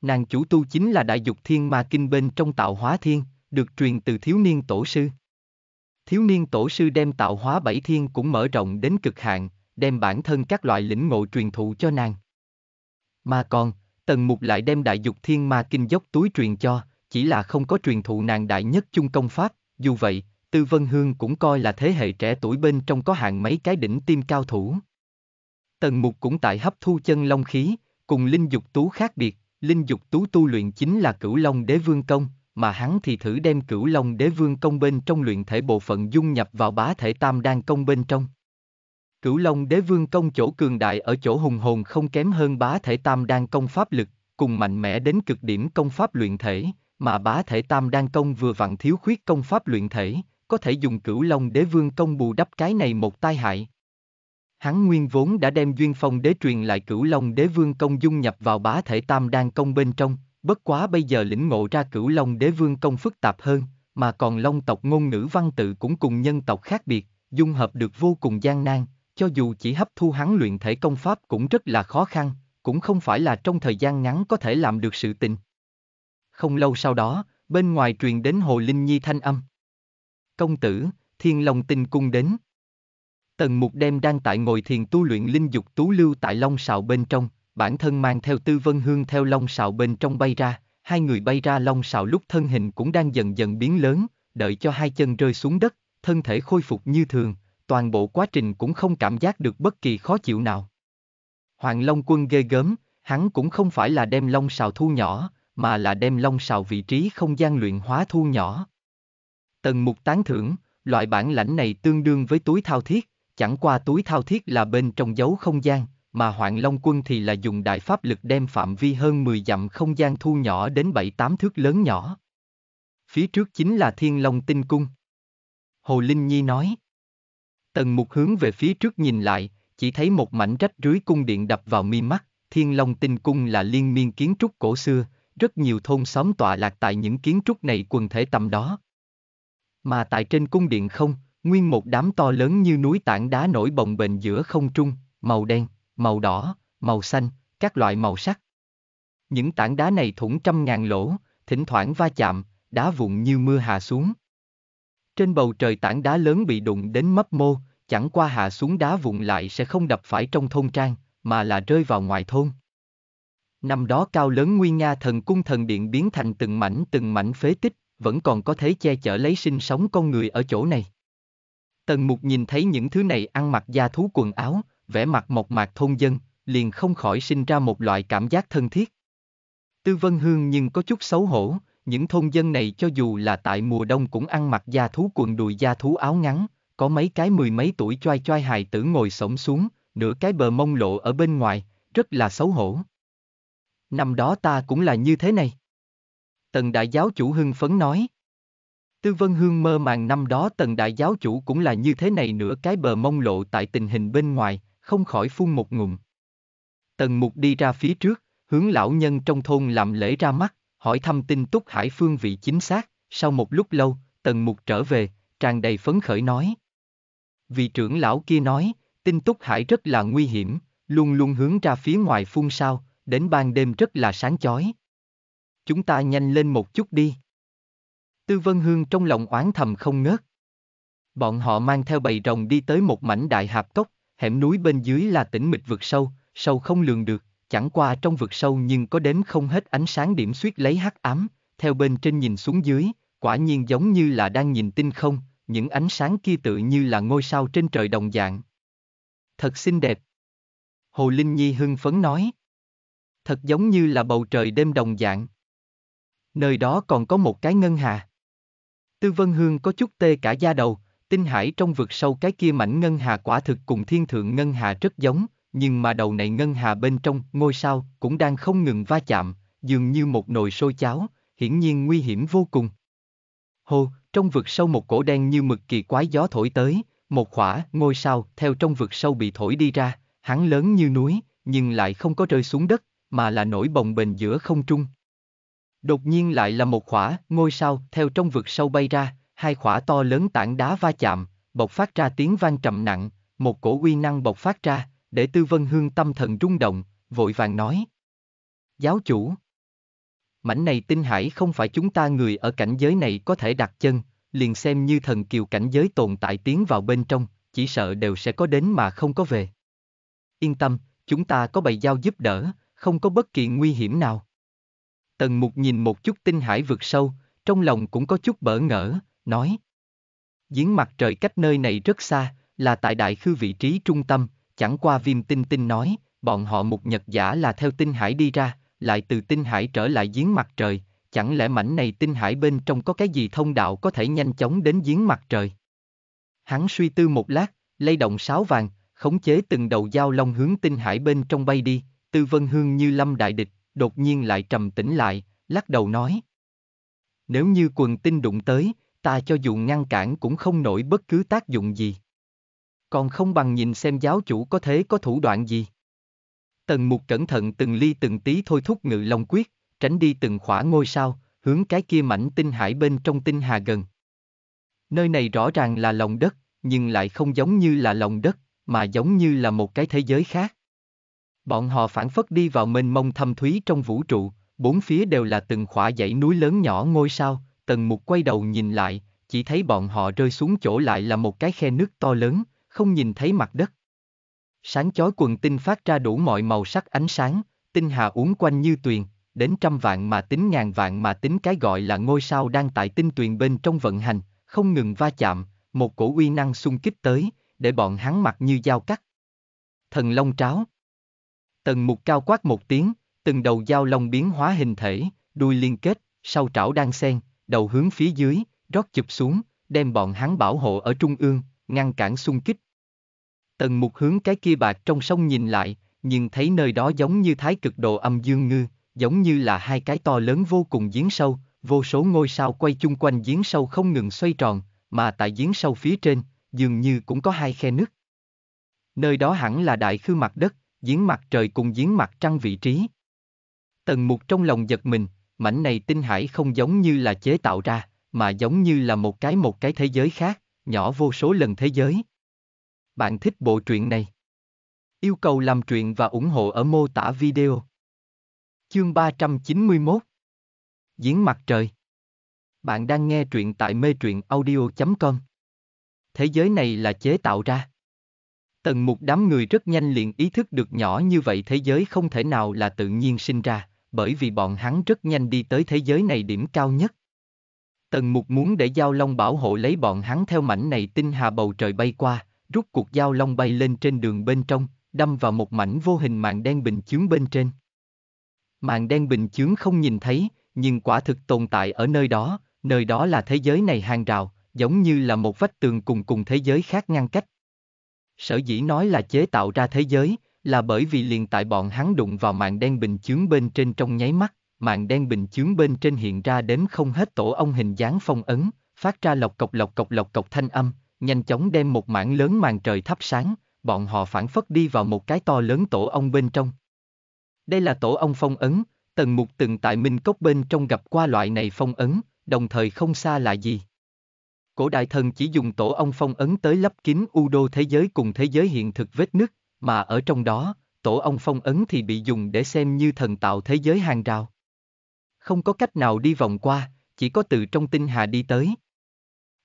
Nàng chủ tu chính là Đại Dục Thiên Ma Kinh bên trong Tạo Hóa Thiên, được truyền từ thiếu niên tổ sư. Thiếu niên tổ sư đem Tạo Hóa Bảy Thiên cũng mở rộng đến cực hạn, đem bản thân các loại lĩnh ngộ truyền thụ cho nàng. Mà còn, Tần Mục lại đem Đại Dục Thiên Ma Kinh dốc túi truyền cho, chỉ là không có truyền thụ nàng đại nhất chung công pháp, dù vậy, Tư Vân Hương cũng coi là thế hệ trẻ tuổi bên trong có hạng mấy cái đỉnh tim cao thủ. Tần Mục cũng tại hấp thu chân long khí, Cùng Linh Dục Tú khác biệt, Linh Dục Tú tu luyện chính là cửu long đế vương công, mà hắn thì thử đem cửu long đế vương công bên trong luyện thể bộ phận dung nhập vào bá thể tam đan công bên trong. Cửu long đế vương công chỗ cường đại ở chỗ hùng hồn không kém hơn bá thể tam đan công pháp lực, cùng mạnh mẽ đến cực điểm công pháp luyện thể, mà bá thể tam đan công vừa vặn thiếu khuyết công pháp luyện thể, có thể dùng cửu long đế vương công bù đắp cái này một tai hại. Hắn nguyên vốn đã đem duyên phong đế truyền lại cửu long đế vương công dung nhập vào bá thể tam đan công bên trong, bất quá bây giờ lĩnh ngộ ra cửu long đế vương công phức tạp hơn, mà còn long tộc ngôn ngữ văn tự cũng cùng nhân tộc khác biệt, dung hợp được vô cùng gian nan, cho dù chỉ hấp thu hắn luyện thể công pháp cũng rất là khó khăn, cũng không phải là trong thời gian ngắn có thể làm được sự tình. Không lâu sau đó, bên ngoài truyền đến Hồ Linh Nhi thanh âm. Công tử, Thiên Long Tinh Cung đến. Tần Mục Đem đang tại ngồi thiền tu luyện linh dục tú lưu tại Long Sào bên trong, bản thân mang theo Tư Vân Hương theo Long Sào bên trong bay ra, hai người bay ra Long Sào lúc thân hình cũng đang dần dần biến lớn, đợi cho hai chân rơi xuống đất, thân thể khôi phục như thường, toàn bộ quá trình cũng không cảm giác được bất kỳ khó chịu nào. Hoàng Long Quân ghê gớm, hắn cũng không phải là đem Long Sào thu nhỏ, mà là đem Long Sào vị trí không gian luyện hóa thu nhỏ. Tần Mục tán thưởng, loại bản lãnh này tương đương với túi thao thiết Chẳng qua túi thao thiết là bên trong dấu không gian, mà Hoạn Long Quân thì là dùng đại pháp lực đem phạm vi hơn 10 dặm không gian thu nhỏ đến 7-8 thước lớn nhỏ. Phía trước chính là Thiên Long Tinh Cung. Hồ Linh Nhi nói. Tần mục hướng về phía trước nhìn lại, chỉ thấy một mảnh rách rưới cung điện đập vào mi mắt, Thiên Long Tinh Cung là liên miên kiến trúc cổ xưa, rất nhiều thôn xóm tọa lạc tại những kiến trúc này quần thể tầm đó. Mà tại trên cung điện không, Nguyên một đám to lớn như núi tảng đá nổi bồng bềnh giữa không trung, màu đen, màu đỏ, màu xanh, các loại màu sắc. Những tảng đá này thủng trăm ngàn lỗ, thỉnh thoảng va chạm, đá vụn như mưa hạ xuống. Trên bầu trời tảng đá lớn bị đụng đến mấp mô, chẳng qua hạ xuống đá vụn lại sẽ không đập phải trong thôn trang, mà là rơi vào ngoài thôn. Năm đó cao lớn nguy nga thần cung thần điện biến thành từng mảnh từng mảnh phế tích, vẫn còn có thể che chở lấy sinh sống con người ở chỗ này. Tần mục nhìn thấy những thứ này ăn mặc da thú quần áo, vẻ mặt mộc mạc thôn dân, liền không khỏi sinh ra một loại cảm giác thân thiết. Tư Vân Hương nhưng có chút xấu hổ, những thôn dân này cho dù là tại mùa đông cũng ăn mặc da thú quần đùi da thú áo ngắn, có mấy cái mười mấy tuổi choai choai hài tử ngồi sổng xuống, nửa cái bờ mông lộ ở bên ngoài, rất là xấu hổ. Năm đó ta cũng là như thế này. Tần đại giáo chủ hưng phấn nói. Tư Vân Hương mơ màng năm đó tần đại giáo chủ cũng là như thế này nữa. cái bờ mông lộ tại tình hình bên ngoài, không khỏi phun một ngụm. Tần mục đi ra phía trước, hướng lão nhân trong thôn làm lễ ra mắt, hỏi thăm tin túc hải phương vị chính xác, sau một lúc lâu, tần mục trở về, tràn đầy phấn khởi nói. Vị trưởng lão kia nói, tin túc hải rất là nguy hiểm, luôn luôn hướng ra phía ngoài phun sao, đến ban đêm rất là sáng chói. Chúng ta nhanh lên một chút đi. Tư Vân Hương trong lòng oán thầm không ngớt. Bọn họ mang theo bầy rồng đi tới một mảnh đại hạp cốc, hẻm núi bên dưới là tĩnh mịch vực sâu, sâu không lường được, chẳng qua trong vực sâu nhưng có đếm không hết ánh sáng điểm suýt lấy hắc ám, theo bên trên nhìn xuống dưới, quả nhiên giống như là đang nhìn tinh không, những ánh sáng kia tự như là ngôi sao trên trời đồng dạng. Thật xinh đẹp. Hồ Linh Nhi hưng phấn nói. Thật giống như là bầu trời đêm đồng dạng. Nơi đó còn có một cái ngân hà. Tư Vân Hương có chút tê cả da đầu, tinh hải trong vực sâu cái kia mảnh ngân hà quả thực cùng thiên thượng ngân hà rất giống, nhưng mà đầu này ngân hà bên trong, ngôi sao, cũng đang không ngừng va chạm, dường như một nồi sôi cháo, hiển nhiên nguy hiểm vô cùng. Hô, trong vực sâu một cổ đen như mực kỳ quái gió thổi tới, một khỏa ngôi sao theo trong vực sâu bị thổi đi ra, hắn lớn như núi, nhưng lại không có rơi xuống đất, mà là nổi bồng bềnh giữa không trung. Đột nhiên lại là một khỏa, ngôi sao, theo trong vực sâu bay ra, hai khỏa to lớn tảng đá va chạm, bộc phát ra tiếng vang trầm nặng, một cổ uy năng bộc phát ra, để tư vân hương tâm thần rung động, vội vàng nói. Giáo chủ Mảnh này tinh hải không phải chúng ta người ở cảnh giới này có thể đặt chân, liền xem như thần kiều cảnh giới tồn tại tiến vào bên trong, chỉ sợ đều sẽ có đến mà không có về. Yên tâm, chúng ta có bầy giao giúp đỡ, không có bất kỳ nguy hiểm nào. Tần Mục nhìn một chút tinh hải vực sâu, trong lòng cũng có chút bỡ ngỡ, nói. Giếng mặt trời cách nơi này rất xa, là tại đại khư vị trí trung tâm, chẳng qua viêm tinh tinh nói, bọn họ một nhật giả là theo tinh hải đi ra, lại từ tinh hải trở lại giếng mặt trời, chẳng lẽ mảnh này tinh hải bên trong có cái gì thông đạo có thể nhanh chóng đến giếng mặt trời. Hắn suy tư một lát, lay động sáo vàng, khống chế từng đầu dao long hướng tinh hải bên trong bay đi, tư vân hương như lâm đại địch, đột nhiên lại trầm tĩnh lại, lắc đầu nói. Nếu như quần tinh đụng tới, ta cho dù ngăn cản cũng không nổi bất cứ tác dụng gì. Còn không bằng nhìn xem giáo chủ có thế có thủ đoạn gì. Tần mục cẩn thận từng ly từng tí thôi thúc ngự long quyết, tránh đi từng khỏa ngôi sao, hướng cái kia mảnh tinh hải bên trong tinh hà gần. Nơi này rõ ràng là lòng đất, nhưng lại không giống như là lòng đất, mà giống như là một cái thế giới khác. Bọn họ phản phất đi vào mênh mông thâm thúy trong vũ trụ, bốn phía đều là từng khỏa dãy núi lớn nhỏ ngôi sao, tần mục quay đầu nhìn lại, chỉ thấy bọn họ rơi xuống chỗ lại là một cái khe nước to lớn, không nhìn thấy mặt đất. Sáng chói quần tinh phát ra đủ mọi màu sắc ánh sáng, tinh hà uốn quanh như tuyền, đến trăm vạn mà tính ngàn vạn mà tính cái gọi là ngôi sao đang tại tinh tuyền bên trong vận hành, không ngừng va chạm, một cổ uy năng xung kích tới, để bọn hắn mặc như dao cắt. Thần Long Tráo, Tần mục cao quát một tiếng, từng đầu dao long biến hóa hình thể, đuôi liên kết, sau trảo đang sen, đầu hướng phía dưới, rót chụp xuống, đem bọn hắn bảo hộ ở trung ương, ngăn cản xung kích. Tần mục hướng cái kia bạc trong sông nhìn lại, nhưng thấy nơi đó giống như thái cực độ âm dương ngư, giống như là hai cái to lớn vô cùng giếng sâu, vô số ngôi sao quay chung quanh giếng sâu không ngừng xoay tròn, mà tại giếng sâu phía trên, dường như cũng có hai khe nước. Nơi đó hẳn là đại khư mặt đất, giếng mặt trời cùng giếng mặt trăng vị trí. Tần mục trong lòng giật mình, mảnh này tinh hải không giống như là chế tạo ra, mà giống như là một cái một cái thế giới khác, nhỏ vô số lần thế giới. Bạn thích bộ truyện này? Yêu cầu làm truyện và ủng hộ ở mô tả video. Chương 391 Giếng mặt trời Bạn đang nghe truyện tại mê truyện audio.com Thế giới này là chế tạo ra. Tần mục đám người rất nhanh liền ý thức được nhỏ như vậy thế giới không thể nào là tự nhiên sinh ra, bởi vì bọn hắn rất nhanh đi tới thế giới này điểm cao nhất. Tần mục muốn để Giao Long bảo hộ lấy bọn hắn theo mảnh này tinh hà bầu trời bay qua, rút cuộc Giao Long bay lên trên đường bên trong, đâm vào một mảnh vô hình mạng đen bình chướng bên trên. Mạng đen bình chướng không nhìn thấy, nhưng quả thực tồn tại ở nơi đó, nơi đó là thế giới này hàng rào, giống như là một vách tường cùng cùng thế giới khác ngăn cách, Sở dĩ nói là chế tạo ra thế giới, là bởi vì liền tại bọn hắn đụng vào mạng đen bình chướng bên trên trong nháy mắt, mạng đen bình chướng bên trên hiện ra đếm không hết tổ ông hình dáng phong ấn, phát ra lộc cộc lộc cộc lộc cộc thanh âm, nhanh chóng đem một mảng lớn màn trời thắp sáng, bọn họ phản phất đi vào một cái to lớn tổ ông bên trong. Đây là tổ ông phong ấn, tần mục từng tại Minh Cốc bên trong gặp qua loại này phong ấn, đồng thời không xa là gì cổ đại thần chỉ dùng tổ ong phong ấn tới lấp kín u đô thế giới cùng thế giới hiện thực vết nứt, mà ở trong đó, tổ ong phong ấn thì bị dùng để xem như thần tạo thế giới hàng rào. Không có cách nào đi vòng qua, chỉ có từ trong tinh hà đi tới.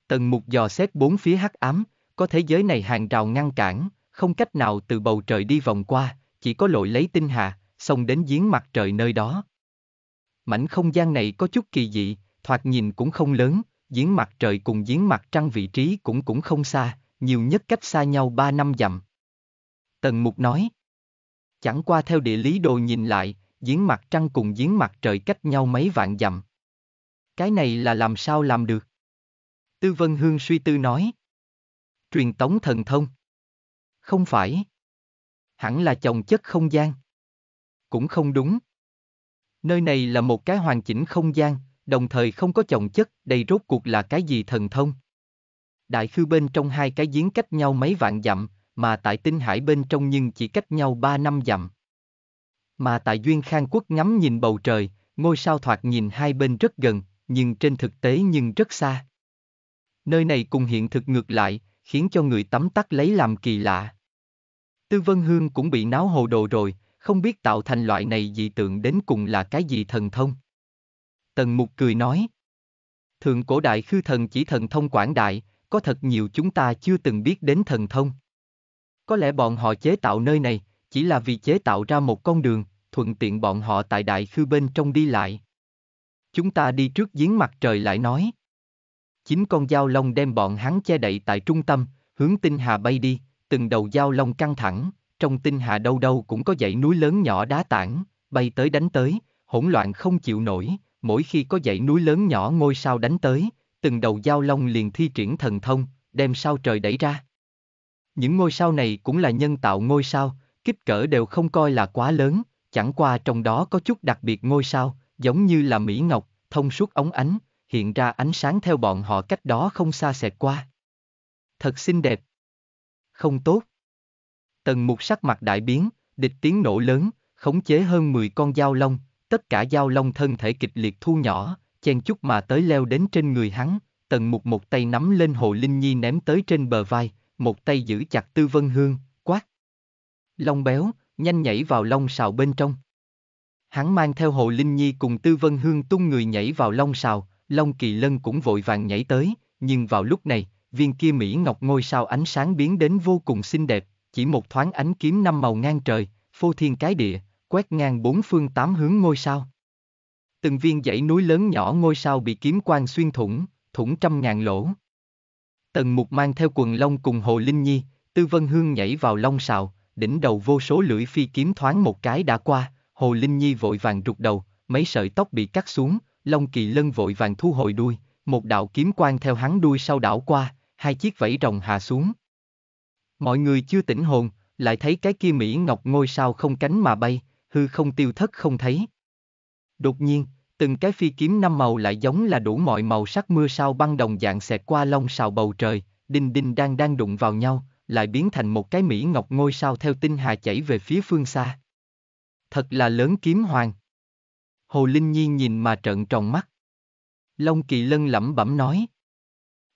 Tần mục dò xét bốn phía hắc ám, có thế giới này hàng rào ngăn cản, không cách nào từ bầu trời đi vòng qua, chỉ có lội lấy tinh hà, xông đến giếng mặt trời nơi đó. Mảnh không gian này có chút kỳ dị, thoạt nhìn cũng không lớn, giếng mặt trời cùng giếng mặt trăng vị trí cũng cũng không xa, nhiều nhất cách xa nhau 3 năm dặm. Tần Mục nói. Chẳng qua theo địa lý đồ nhìn lại, giếng mặt trăng cùng giếng mặt trời cách nhau mấy vạn dặm. Cái này là làm sao làm được? Tư Vân Hương suy tư nói. Truyền tống thần thông. Không phải. Hẳn là chồng chất không gian. Cũng không đúng. Nơi này là một cái hoàn chỉnh không gian, đồng thời không có chồng chất, đây rốt cuộc là cái gì thần thông? Đại khư bên trong hai cái giếng cách nhau mấy vạn dặm, mà tại tinh hải bên trong nhưng chỉ cách nhau ba năm dặm. Mà tại Duyên Khang Quốc ngắm nhìn bầu trời, ngôi sao thoạt nhìn hai bên rất gần, nhưng trên thực tế nhưng rất xa. Nơi này cùng hiện thực ngược lại, khiến cho người tắm tắt lấy làm kỳ lạ. Tư Vân Hương cũng bị náo hồ đồ rồi, không biết tạo thành loại này dị tượng đến cùng là cái gì thần thông. Tần Mục cười nói. Thượng cổ đại khư thần chỉ thần thông quảng đại, có thật nhiều chúng ta chưa từng biết đến thần thông. Có lẽ bọn họ chế tạo nơi này, chỉ là vì chế tạo ra một con đường, thuận tiện bọn họ tại đại khư bên trong đi lại. Chúng ta đi trước giếng mặt trời lại nói. Chính con dao long đem bọn hắn che đậy tại trung tâm, hướng tinh hà bay đi, từng đầu dao long căng thẳng, trong tinh hà đâu đâu cũng có dãy núi lớn nhỏ đá tảng, bay tới đánh tới, hỗn loạn không chịu nổi, mỗi khi có dãy núi lớn nhỏ ngôi sao đánh tới, từng đầu giao long liền thi triển thần thông, đem sao trời đẩy ra. Những ngôi sao này cũng là nhân tạo ngôi sao, kích cỡ đều không coi là quá lớn, chẳng qua trong đó có chút đặc biệt ngôi sao, giống như là mỹ ngọc, thông suốt ống ánh, hiện ra ánh sáng theo bọn họ cách đó không xa xẹt qua. Thật xinh đẹp. Không tốt. Tần mục sắc mặt đại biến, địch tiếng nổ lớn, khống chế hơn 10 con dao long, tất cả giao long thân thể kịch liệt thu nhỏ, chen chút mà tới leo đến trên người hắn, tần mục một tay nắm lên hồ linh nhi ném tới trên bờ vai, một tay giữ chặt tư vân hương, quát. Long béo, nhanh nhảy vào long sào bên trong. Hắn mang theo hồ linh nhi cùng tư vân hương tung người nhảy vào long sào, long kỳ lân cũng vội vàng nhảy tới, nhưng vào lúc này, viên kia Mỹ ngọc ngôi sao ánh sáng biến đến vô cùng xinh đẹp, chỉ một thoáng ánh kiếm năm màu ngang trời, phô thiên cái địa, quét ngang bốn phương tám hướng ngôi sao. Từng viên dãy núi lớn nhỏ ngôi sao bị kiếm quang xuyên thủng, thủng trăm ngàn lỗ. Tần mục mang theo quần long cùng hồ linh nhi, tư vân hương nhảy vào long sào, đỉnh đầu vô số lưỡi phi kiếm thoáng một cái đã qua, hồ linh nhi vội vàng rụt đầu, mấy sợi tóc bị cắt xuống, long kỳ lân vội vàng thu hồi đuôi, một đạo kiếm quang theo hắn đuôi sau đảo qua, hai chiếc vẫy rồng hạ xuống. Mọi người chưa tỉnh hồn, lại thấy cái kia Mỹ Ngọc ngôi sao không cánh mà bay, hư không tiêu thất không thấy. Đột nhiên, từng cái phi kiếm năm màu lại giống là đủ mọi màu sắc mưa sao băng đồng dạng xẹt qua lông sào bầu trời, đinh đinh đang đang đụng vào nhau, lại biến thành một cái mỹ ngọc ngôi sao theo tinh hà chảy về phía phương xa. Thật là lớn kiếm hoàng. Hồ Linh Nhi nhìn mà trợn tròn mắt. Long Kỳ Lân lẩm bẩm nói.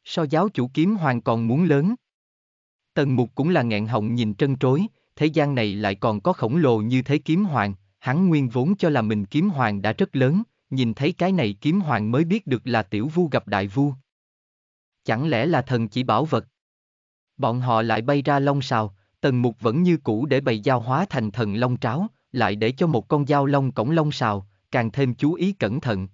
So giáo chủ kiếm hoàng còn muốn lớn. Tần mục cũng là nghẹn họng nhìn trân trối, thế gian này lại còn có khổng lồ như thế kiếm hoàng, hắn nguyên vốn cho là mình kiếm hoàng đã rất lớn, nhìn thấy cái này kiếm hoàng mới biết được là tiểu vu gặp đại vu. Chẳng lẽ là thần chỉ bảo vật? Bọn họ lại bay ra long sào, tần mục vẫn như cũ để bày giao hóa thành thần long tráo, lại để cho một con dao long cổng long sào, càng thêm chú ý cẩn thận.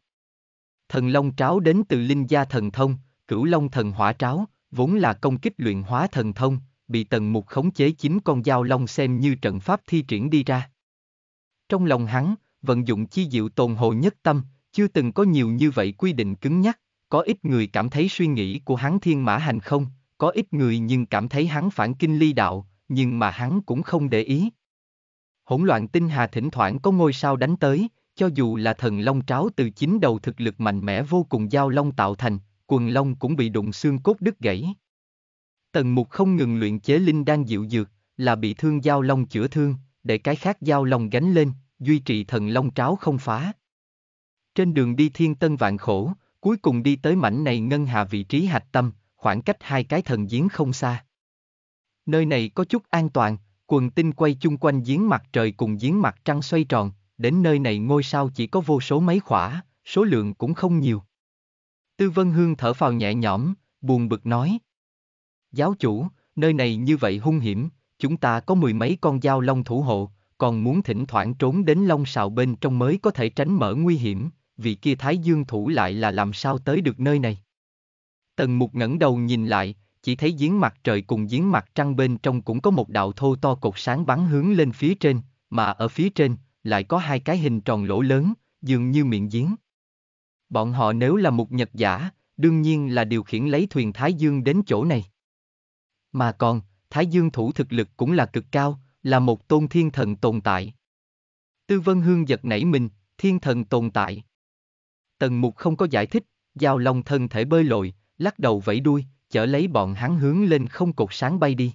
Thần long tráo đến từ linh gia thần thông, cửu long thần hỏa tráo, vốn là công kích luyện hóa thần thông, bị tần mục khống chế chính con dao long xem như trận pháp thi triển đi ra. Trong lòng hắn, vận dụng chi diệu tồn hồ nhất tâm, chưa từng có nhiều như vậy quy định cứng nhắc, có ít người cảm thấy suy nghĩ của hắn thiên mã hành không, có ít người nhưng cảm thấy hắn phản kinh ly đạo, nhưng mà hắn cũng không để ý. Hỗn loạn tinh hà thỉnh thoảng có ngôi sao đánh tới, cho dù là thần long tráo từ chính đầu thực lực mạnh mẽ vô cùng giao long tạo thành, quần long cũng bị đụng xương cốt đứt gãy. Tần mục không ngừng luyện chế linh đan dịu dược, là bị thương giao long chữa thương, để cái khác giao long gánh lên, duy trì thần long tráo không phá. Trên đường đi thiên tân vạn khổ, cuối cùng đi tới mảnh này ngân hà vị trí hạch tâm, khoảng cách hai cái thần giếng không xa. Nơi này có chút an toàn, quần tinh quay chung quanh giếng mặt trời cùng giếng mặt trăng xoay tròn, đến nơi này ngôi sao chỉ có vô số mấy khỏa, số lượng cũng không nhiều. Tư Vân Hương thở phào nhẹ nhõm, buồn bực nói, Giáo chủ, nơi này như vậy hung hiểm, chúng ta có mười mấy con dao long thủ hộ, còn muốn thỉnh thoảng trốn đến long sào bên trong mới có thể tránh mở nguy hiểm, vị kia thái dương thủ lại là làm sao tới được nơi này. Tần mục ngẩng đầu nhìn lại, chỉ thấy giếng mặt trời cùng giếng mặt trăng bên trong cũng có một đạo thô to cột sáng bắn hướng lên phía trên, mà ở phía trên, lại có hai cái hình tròn lỗ lớn, dường như miệng giếng. Bọn họ nếu là một nhật giả, đương nhiên là điều khiển lấy thuyền Thái Dương đến chỗ này mà còn, Thái Dương thủ thực lực cũng là cực cao, là một tôn thiên thần tồn tại. Tư Vân Hương giật nảy mình, thiên thần tồn tại. Tần Mục không có giải thích, giao lòng thân thể bơi lội, lắc đầu vẫy đuôi, chở lấy bọn hắn hướng lên không cột sáng bay đi.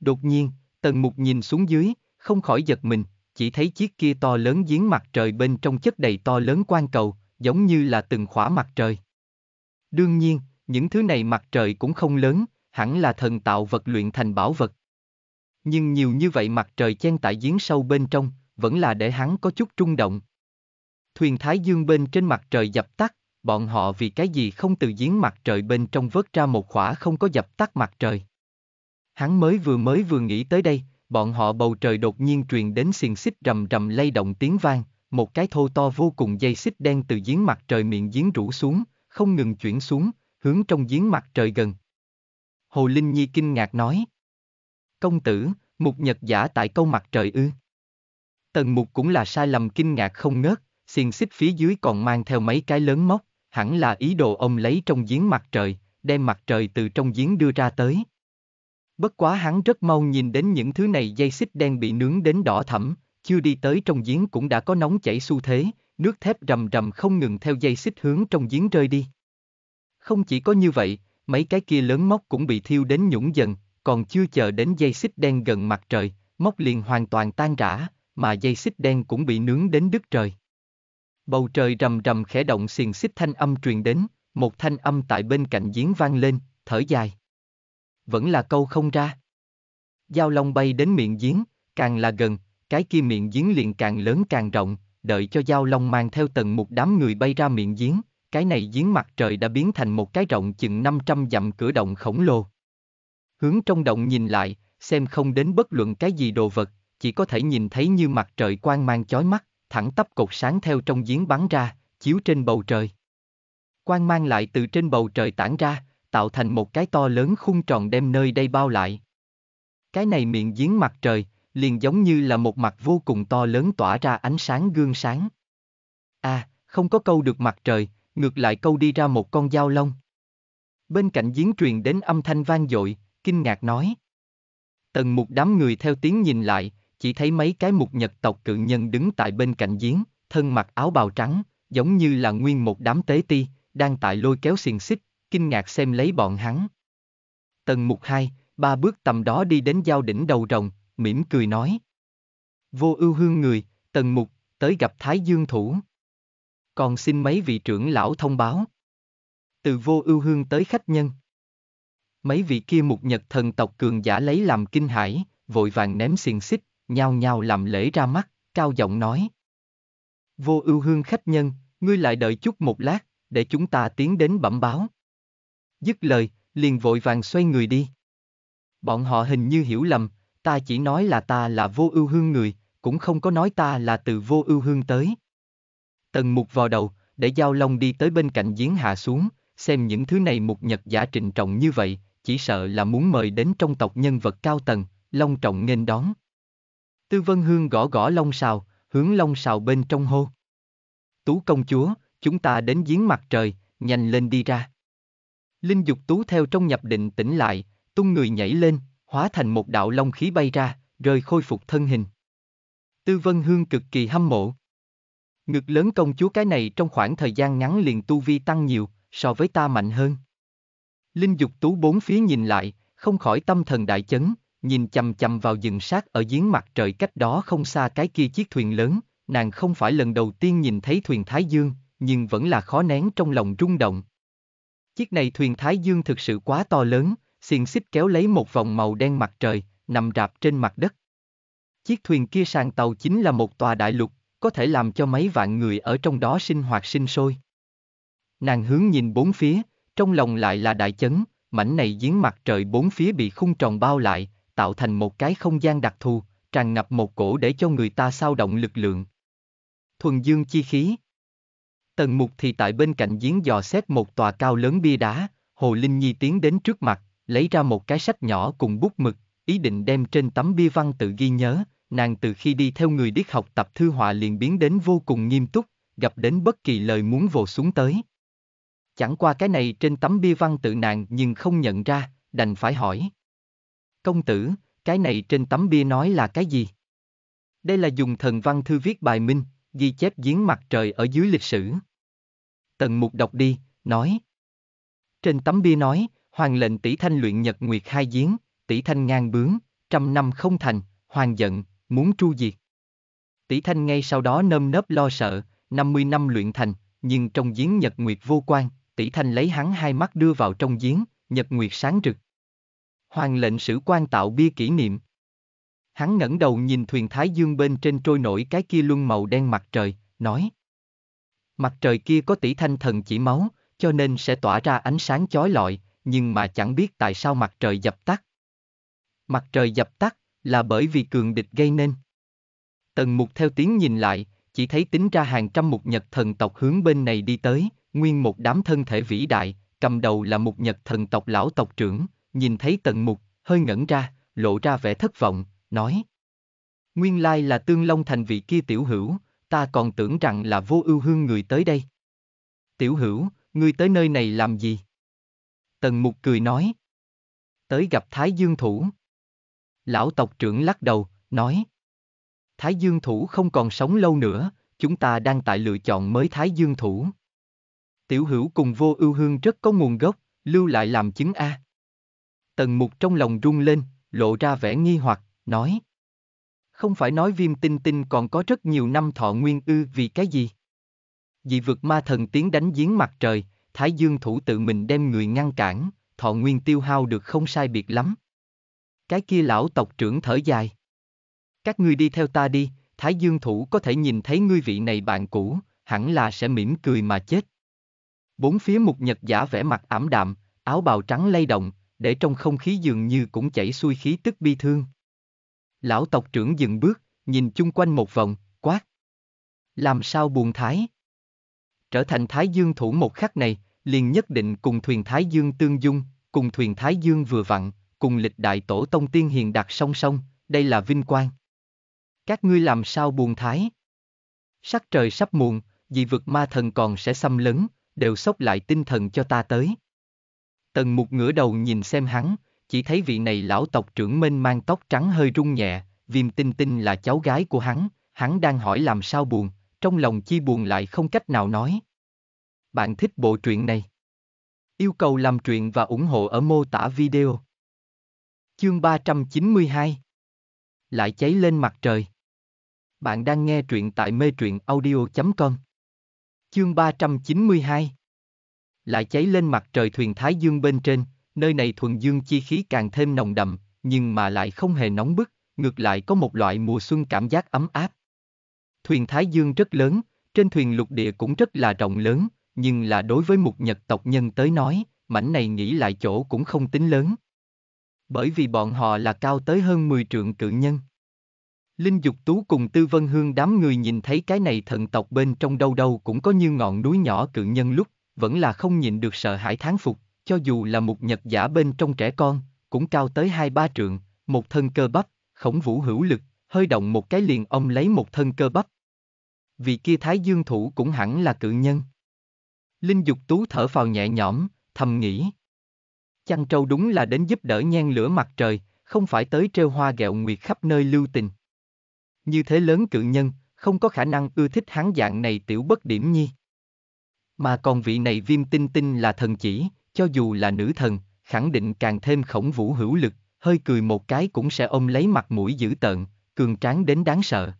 Đột nhiên, Tần Mục nhìn xuống dưới, không khỏi giật mình, chỉ thấy chiếc kia to lớn giếng mặt trời bên trong chất đầy to lớn quan cầu, giống như là từng khỏa mặt trời. Đương nhiên, những thứ này mặt trời cũng không lớn, hẳn là thần tạo vật luyện thành bảo vật. Nhưng nhiều như vậy mặt trời chen tại giếng sâu bên trong, vẫn là để hắn có chút trung động. Thuyền Thái Dương bên trên mặt trời dập tắt, bọn họ vì cái gì không từ giếng mặt trời bên trong vớt ra một khỏa không có dập tắt mặt trời. Hắn mới vừa mới vừa nghĩ tới đây, bọn họ bầu trời đột nhiên truyền đến xiềng xích rầm rầm lay động tiếng vang, một cái thô to vô cùng dây xích đen từ giếng mặt trời miệng giếng rủ xuống, không ngừng chuyển xuống, hướng trong giếng mặt trời gần. Hồ Linh Nhi kinh ngạc nói. Công tử, mục nhật giả tại câu mặt trời ư. Tần mục cũng là sai lầm kinh ngạc không ngớt, xiềng xích phía dưới còn mang theo mấy cái lớn móc, hẳn là ý đồ ông lấy trong giếng mặt trời, đem mặt trời từ trong giếng đưa ra tới. Bất quá hắn rất mau nhìn đến những thứ này dây xích đen bị nướng đến đỏ thẫm, chưa đi tới trong giếng cũng đã có nóng chảy xu thế, nước thép rầm rầm không ngừng theo dây xích hướng trong giếng rơi đi. Không chỉ có như vậy, mấy cái kia lớn móc cũng bị thiêu đến nhũng dần, còn chưa chờ đến dây xích đen gần mặt trời, móc liền hoàn toàn tan rã, mà dây xích đen cũng bị nướng đến đứt trời. Bầu trời rầm rầm khẽ động xiềng xích thanh âm truyền đến, một thanh âm tại bên cạnh giếng vang lên, thở dài. Vẫn là câu không ra. Giao long bay đến miệng giếng, càng là gần, cái kia miệng giếng liền càng lớn càng rộng, đợi cho giao long mang theo tầng một đám người bay ra miệng giếng, cái này giếng mặt trời đã biến thành một cái rộng chừng 500 dặm cửa động khổng lồ. Hướng trong động nhìn lại, xem không đến bất luận cái gì đồ vật, chỉ có thể nhìn thấy như mặt trời quang mang chói mắt, thẳng tắp cột sáng theo trong giếng bắn ra, chiếu trên bầu trời. Quang mang lại từ trên bầu trời tản ra, tạo thành một cái to lớn khung tròn đem nơi đây bao lại. Cái này miệng giếng mặt trời, liền giống như là một mặt vô cùng to lớn tỏa ra ánh sáng gương sáng. À, không có câu được mặt trời, ngược lại câu đi ra một con dao lông. Bên cạnh giếng truyền đến âm thanh vang dội, kinh ngạc nói. Tần một đám người theo tiếng nhìn lại, chỉ thấy mấy cái mục nhật tộc cự nhân đứng tại bên cạnh giếng, thân mặc áo bào trắng, giống như là nguyên một đám tế ti, đang tại lôi kéo xiềng xích, kinh ngạc xem lấy bọn hắn. Tần mục hai, ba bước tầm đó đi đến giao đỉnh đầu rồng, mỉm cười nói. Vô ưu hương người, tần mục, tới gặp Thái Dương Thủ còn xin mấy vị trưởng lão thông báo. Từ vô ưu hương tới khách nhân. Mấy vị kia mục nhật thần tộc cường giả lấy làm kinh hãi, vội vàng ném xiềng xích, nhao nhao làm lễ ra mắt, cao giọng nói. Vô ưu hương khách nhân, ngươi lại đợi chút một lát, để chúng ta tiến đến bẩm báo. Dứt lời, liền vội vàng xoay người đi. Bọn họ hình như hiểu lầm, ta chỉ nói là ta là vô ưu hương người, cũng không có nói ta là từ vô ưu hương tới. Tần mục vào đầu, để Giao Long đi tới bên cạnh giếng hạ xuống, xem những thứ này mục nhật giả trịnh trọng như vậy, chỉ sợ là muốn mời đến trong tộc nhân vật cao tầng, Long trọng nghênh đón. Tư Vân Hương gõ gõ Long Sào, hướng Long Sào bên trong hô. Tú công chúa, chúng ta đến giếng mặt trời, nhanh lên đi ra. Linh Dục Tú theo trong nhập định tỉnh lại, tung người nhảy lên, hóa thành một đạo long khí bay ra, rồi khôi phục thân hình. Tư Vân Hương cực kỳ hâm mộ, Ngực lớn công chúa cái này trong khoảng thời gian ngắn liền tu vi tăng nhiều, so với ta mạnh hơn. Linh dục tú bốn phía nhìn lại, không khỏi tâm thần đại chấn, nhìn chầm chầm vào rừng sát ở giếng mặt trời cách đó không xa cái kia chiếc thuyền lớn, nàng không phải lần đầu tiên nhìn thấy thuyền Thái Dương, nhưng vẫn là khó nén trong lòng rung động. Chiếc này thuyền Thái Dương thực sự quá to lớn, xiềng xích kéo lấy một vòng màu đen mặt trời, nằm rạp trên mặt đất. Chiếc thuyền kia sàn tàu chính là một tòa đại lục, có thể làm cho mấy vạn người ở trong đó sinh hoạt sinh sôi. Nàng hướng nhìn bốn phía, trong lòng lại là đại chấn, mảnh này giếng mặt trời bốn phía bị khung tròn bao lại, tạo thành một cái không gian đặc thù, tràn ngập một cổ để cho người ta sao động lực lượng. Thuần dương chi khí. Tần mục thì tại bên cạnh giếng dò xét một tòa cao lớn bia đá, Hồ Linh Nhi tiến đến trước mặt, lấy ra một cái sách nhỏ cùng bút mực, ý định đem trên tấm bia văn tự ghi nhớ, nàng từ khi đi theo người điếc học tập thư họa liền biến đến vô cùng nghiêm túc, gặp đến bất kỳ lời muốn vồ xuống tới. Chẳng qua cái này trên tấm bia văn tự nàng nhưng không nhận ra, đành phải hỏi. Công tử, cái này trên tấm bia nói là cái gì? Đây là dùng thần văn thư viết bài minh, ghi chép giếng mặt trời ở dưới lịch sử. Tần mục đọc đi, nói. Trên tấm bia nói, hoàng lệnh tỷ thanh luyện nhật nguyệt hai giếng, tỷ thanh ngang bướng, trăm năm không thành, hoàng giận, muốn tru diệt. Tỷ Thanh ngay sau đó nơm nớp lo sợ, 50 năm luyện thành, nhưng trong giếng nhật nguyệt vô quan, Tỷ Thanh lấy hắn hai mắt đưa vào trong giếng, nhật nguyệt sáng rực. Hoàng lệnh sử quan tạo bia kỷ niệm. Hắn ngẩng đầu nhìn thuyền Thái Dương bên trên trôi nổi cái kia luân màu đen mặt trời, nói. Mặt trời kia có tỷ thanh thần chỉ máu, cho nên sẽ tỏa ra ánh sáng chói lọi, nhưng mà chẳng biết tại sao mặt trời dập tắt. Mặt trời dập tắt, là bởi vì cường địch gây nên. Tần mục theo tiếng nhìn lại, chỉ thấy tính ra hàng trăm mục nhật thần tộc hướng bên này đi tới, nguyên một đám thân thể vĩ đại, cầm đầu là mục nhật thần tộc lão tộc trưởng, nhìn thấy tần mục, hơi ngẩn ra, lộ ra vẻ thất vọng, nói. Nguyên lai là tương long thành vị kia tiểu hữu, ta còn tưởng rằng là vô ưu hương người tới đây. Tiểu hữu, ngươi tới nơi này làm gì? Tần mục cười nói. Tới gặp Thái Dương Thủ. Lão tộc trưởng lắc đầu, nói. Thái dương thủ không còn sống lâu nữa, chúng ta đang tại lựa chọn mới thái dương thủ. Tiểu hữu cùng vô ưu hương rất có nguồn gốc, lưu lại làm chứng A. Tần mục trong lòng rung lên, lộ ra vẻ nghi hoặc, nói. Không phải nói viêm tinh tinh còn có rất nhiều năm thọ nguyên ư vì cái gì? Dị vực ma thần tiến đánh giếng mặt trời, thái dương thủ tự mình đem người ngăn cản, thọ nguyên tiêu hao được không sai biệt lắm. Cái kia lão tộc trưởng thở dài. Các ngươi đi theo ta đi, Thái Dương Thủ có thể nhìn thấy ngươi vị này bạn cũ, hẳn là sẽ mỉm cười mà chết. Bốn phía mục nhật giả vẻ mặt ảm đạm, áo bào trắng lay động, để trong không khí dường như cũng chảy xuôi khí tức bi thương. Lão tộc trưởng dừng bước, nhìn chung quanh một vòng, quát. Làm sao buồn thái? Trở thành Thái Dương Thủ một khắc này, liền nhất định cùng thuyền Thái Dương tương dung, cùng thuyền Thái Dương vừa vặn, cùng lịch đại tổ tông tiên hiền đặt song song, đây là vinh quang. Các ngươi làm sao buồn thái? Sắc trời sắp muộn, dị vực ma thần còn sẽ xâm lấn, đều sốc lại tinh thần cho ta tới. Tần mục ngửa đầu nhìn xem hắn, chỉ thấy vị này lão tộc trưởng mênh mang tóc trắng hơi rung nhẹ, viêm tinh tinh là cháu gái của hắn, hắn đang hỏi làm sao buồn, trong lòng chi buồn lại không cách nào nói. Bạn thích bộ truyện này? Yêu cầu làm truyện và ủng hộ ở mô tả video. Chương 392 Lại cháy lên mặt trời Bạn đang nghe truyện tại mê truyện audio.com Chương 392 Lại cháy lên mặt trời thuyền Thái Dương bên trên, nơi này thuần dương chi khí càng thêm nồng đậm, nhưng mà lại không hề nóng bức, ngược lại có một loại mùa xuân cảm giác ấm áp. Thuyền Thái Dương rất lớn, trên thuyền lục địa cũng rất là rộng lớn, nhưng là đối với một nhật tộc nhân tới nói, mảnh này nghĩ lại chỗ cũng không tính lớn bởi vì bọn họ là cao tới hơn 10 trượng cự nhân. Linh Dục Tú cùng Tư Vân Hương đám người nhìn thấy cái này thần tộc bên trong đâu đâu cũng có như ngọn núi nhỏ cự nhân lúc, vẫn là không nhịn được sợ hãi thán phục, cho dù là một nhật giả bên trong trẻ con, cũng cao tới hai ba trượng, một thân cơ bắp, khổng vũ hữu lực, hơi động một cái liền ông lấy một thân cơ bắp. Vì kia Thái Dương Thủ cũng hẳn là cự nhân. Linh Dục Tú thở phào nhẹ nhõm, thầm nghĩ, Chăn trâu đúng là đến giúp đỡ nhen lửa mặt trời, không phải tới treo hoa gẹo nguyệt khắp nơi lưu tình. Như thế lớn cự nhân, không có khả năng ưa thích hán dạng này tiểu bất điểm nhi. Mà còn vị này viêm tinh tinh là thần chỉ, cho dù là nữ thần, khẳng định càng thêm khổng vũ hữu lực, hơi cười một cái cũng sẽ ôm lấy mặt mũi dữ tợn, cường tráng đến đáng sợ.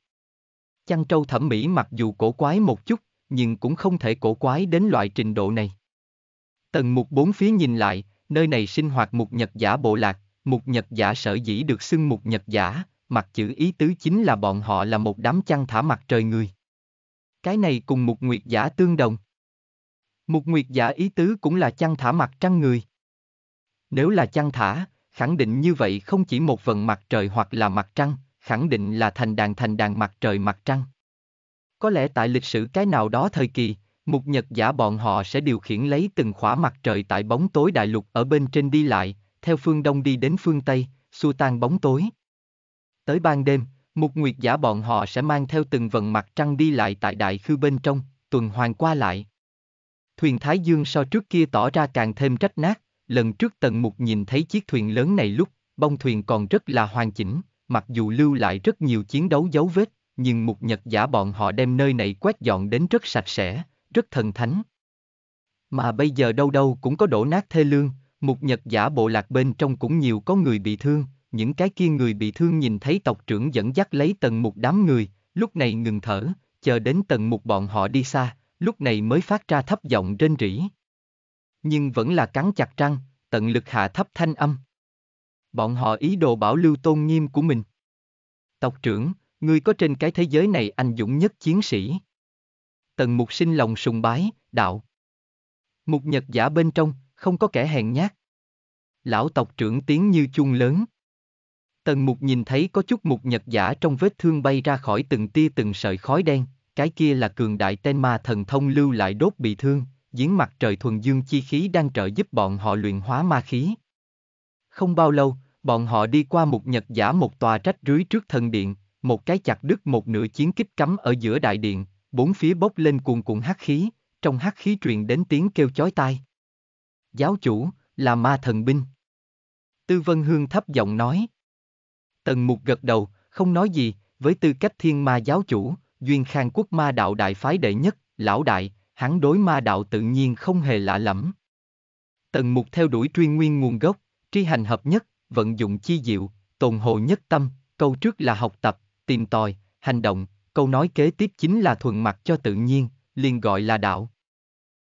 Chăn trâu thẩm mỹ mặc dù cổ quái một chút, nhưng cũng không thể cổ quái đến loại trình độ này. Tần mục bốn phía nhìn lại, nơi này sinh hoạt một Nhật giả bộ lạc, một Nhật giả sở dĩ được xưng một Nhật giả, mặt chữ ý tứ chính là bọn họ là một đám chăn thả mặt trời người. Cái này cùng một Nguyệt giả tương đồng. Một Nguyệt giả ý tứ cũng là chăn thả mặt trăng người. Nếu là chăn thả, khẳng định như vậy không chỉ một vận mặt trời hoặc là mặt trăng, khẳng định là thành đàn thành đàn mặt trời mặt trăng. Có lẽ tại lịch sử cái nào đó thời kỳ, Mục Nhật giả bọn họ sẽ điều khiển lấy từng khỏa mặt trời tại bóng tối đại lục ở bên trên đi lại, theo phương đông đi đến phương tây, xua tan bóng tối. Tới ban đêm, Mục Nguyệt giả bọn họ sẽ mang theo từng vận mặt trăng đi lại tại đại khư bên trong, tuần hoàn qua lại. Thuyền Thái Dương so trước kia tỏ ra càng thêm trách nát, lần trước Tần Mục nhìn thấy chiếc thuyền lớn này lúc, bông thuyền còn rất là hoàn chỉnh, mặc dù lưu lại rất nhiều chiến đấu dấu vết, nhưng Mục Nhật giả bọn họ đem nơi này quét dọn đến rất sạch sẽ, rất thần thánh. Mà bây giờ đâu đâu cũng có đổ nát thê lương, một nhật giả bộ lạc bên trong cũng nhiều có người bị thương, những cái kia người bị thương nhìn thấy tộc trưởng dẫn dắt lấy tầng một đám người, lúc này ngừng thở, chờ đến tầng một bọn họ đi xa, lúc này mới phát ra thấp giọng rên rỉ. Nhưng vẫn là cắn chặt răng, tận lực hạ thấp thanh âm. Bọn họ ý đồ bảo lưu tôn nghiêm của mình. Tộc trưởng, ngươi có trên cái thế giới này anh dũng nhất chiến sĩ tần mục sinh lòng sùng bái, đạo. Mục nhật giả bên trong, không có kẻ hèn nhát. Lão tộc trưởng tiếng như chuông lớn. Tần mục nhìn thấy có chút mục nhật giả trong vết thương bay ra khỏi từng tia từng sợi khói đen, cái kia là cường đại tên ma thần thông lưu lại đốt bị thương, giếng mặt trời thuần dương chi khí đang trợ giúp bọn họ luyện hóa ma khí. Không bao lâu, bọn họ đi qua Mục nhật giả một tòa rách rưới trước thần điện, một cái chặt đứt một nửa chiến kích cắm ở giữa đại điện, bốn phía bốc lên cuồn cuộn hắc khí, trong hắc khí truyền đến tiếng kêu chói tai. Giáo chủ, là ma thần binh. Tư Vân Hương thấp giọng nói. Tần Mục gật đầu, không nói gì, với tư cách thiên ma giáo chủ, duyên khang quốc ma đạo đại phái đệ nhất, lão đại, hắn đối ma đạo tự nhiên không hề lạ lẫm. Tần Mục theo đuổi truy nguyên nguồn gốc, tri hành hợp nhất, vận dụng chi diệu, tồn hồ nhất tâm, câu trước là học tập, tìm tòi, hành động, câu nói kế tiếp chính là thuận mặt cho tự nhiên, liền gọi là đạo.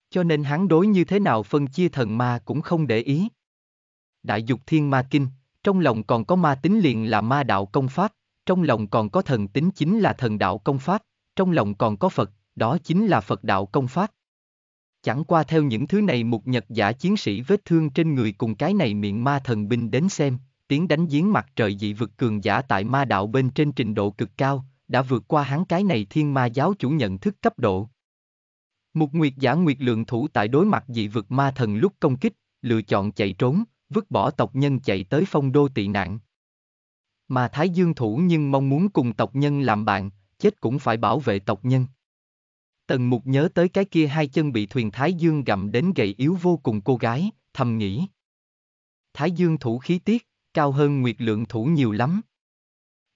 Cho nên hắn đối như thế nào phân chia thần ma cũng không để ý. Đại dục thiên ma kinh, trong lòng còn có ma tính liền là ma đạo công pháp, trong lòng còn có thần tính chính là thần đạo công pháp, trong lòng còn có Phật, đó chính là Phật đạo công pháp. Chẳng qua theo những thứ này một nhật giả chiến sĩ vết thương trên người cùng cái này miệng ma thần binh đến xem, tiếng đánh giếng mặt trời dị vực cường giả tại ma đạo bên trên trình độ cực cao, đã vượt qua hắn cái này thiên ma giáo chủ nhận thức cấp độ. Một nguyệt giả nguyệt lượng thủ tại đối mặt dị vực ma thần lúc công kích, lựa chọn chạy trốn, vứt bỏ tộc nhân chạy tới phong đô tị nạn. Mà Thái Dương thủ nhưng mong muốn cùng tộc nhân làm bạn, chết cũng phải bảo vệ tộc nhân. Tần mục nhớ tới cái kia hai chân bị thuyền Thái Dương gặm đến gầy yếu vô cùng cô gái, thầm nghĩ. Thái Dương thủ khí tiết, cao hơn nguyệt lượng thủ nhiều lắm.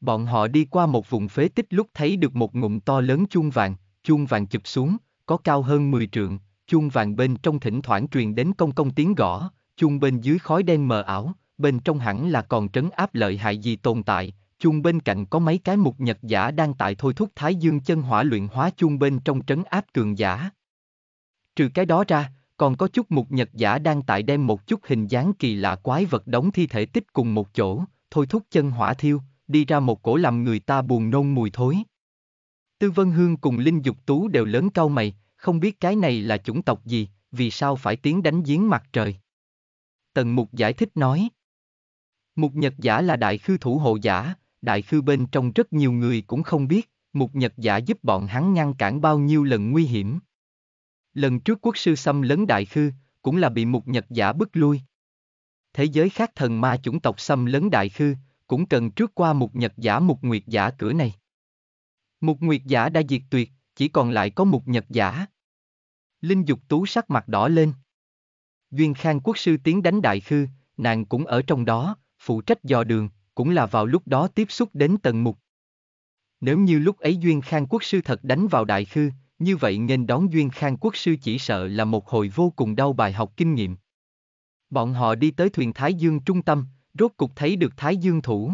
Bọn họ đi qua một vùng phế tích lúc thấy được một ngụm to lớn chuông vàng, chuông vàng chụp xuống, có cao hơn 10 trượng, chuông vàng bên trong thỉnh thoảng truyền đến công công tiếng gõ, chuông bên dưới khói đen mờ ảo, bên trong hẳn là còn trấn áp lợi hại gì tồn tại, chuông bên cạnh có mấy cái mục nhật giả đang tại thôi thúc thái dương chân hỏa luyện hóa chuông bên trong trấn áp cường giả. Trừ cái đó ra, còn có chút mục nhật giả đang tại đem một chút hình dáng kỳ lạ quái vật đóng thi thể tích cùng một chỗ, thôi thúc chân hỏa thiêu, đi ra một cổ làm người ta buồn nôn mùi thối. Tư Vân Hương cùng Linh Dục Tú đều lớn cao mày, không biết cái này là chủng tộc gì, vì sao phải tiến đánh giếng mặt trời. Tần Mục giải thích nói. Mục Nhật Giả là đại khư thủ hộ giả, đại khư bên trong rất nhiều người cũng không biết, Mục Nhật Giả giúp bọn hắn ngăn cản bao nhiêu lần nguy hiểm. Lần trước quốc sư xâm lấn đại khư, cũng là bị Mục Nhật Giả bức lui. Thế giới khác thần ma chủng tộc xâm lấn đại khư, cũng cần trước qua một nhật giả một nguyệt giả cửa này. Một nguyệt giả đã diệt tuyệt, chỉ còn lại có một nhật giả. Linh dục tú sắc mặt đỏ lên. Duyên Khang quốc sư tiến đánh đại khư, nàng cũng ở trong đó, phụ trách dò đường, cũng là vào lúc đó tiếp xúc đến tầng mục. Nếu như lúc ấy Duyên Khang quốc sư thật đánh vào đại khư, như vậy nên đón Duyên Khang quốc sư chỉ sợ là một hồi vô cùng đau bài học kinh nghiệm. Bọn họ đi tới thuyền Thái Dương trung tâm, rốt cục thấy được Thái Dương Thủ.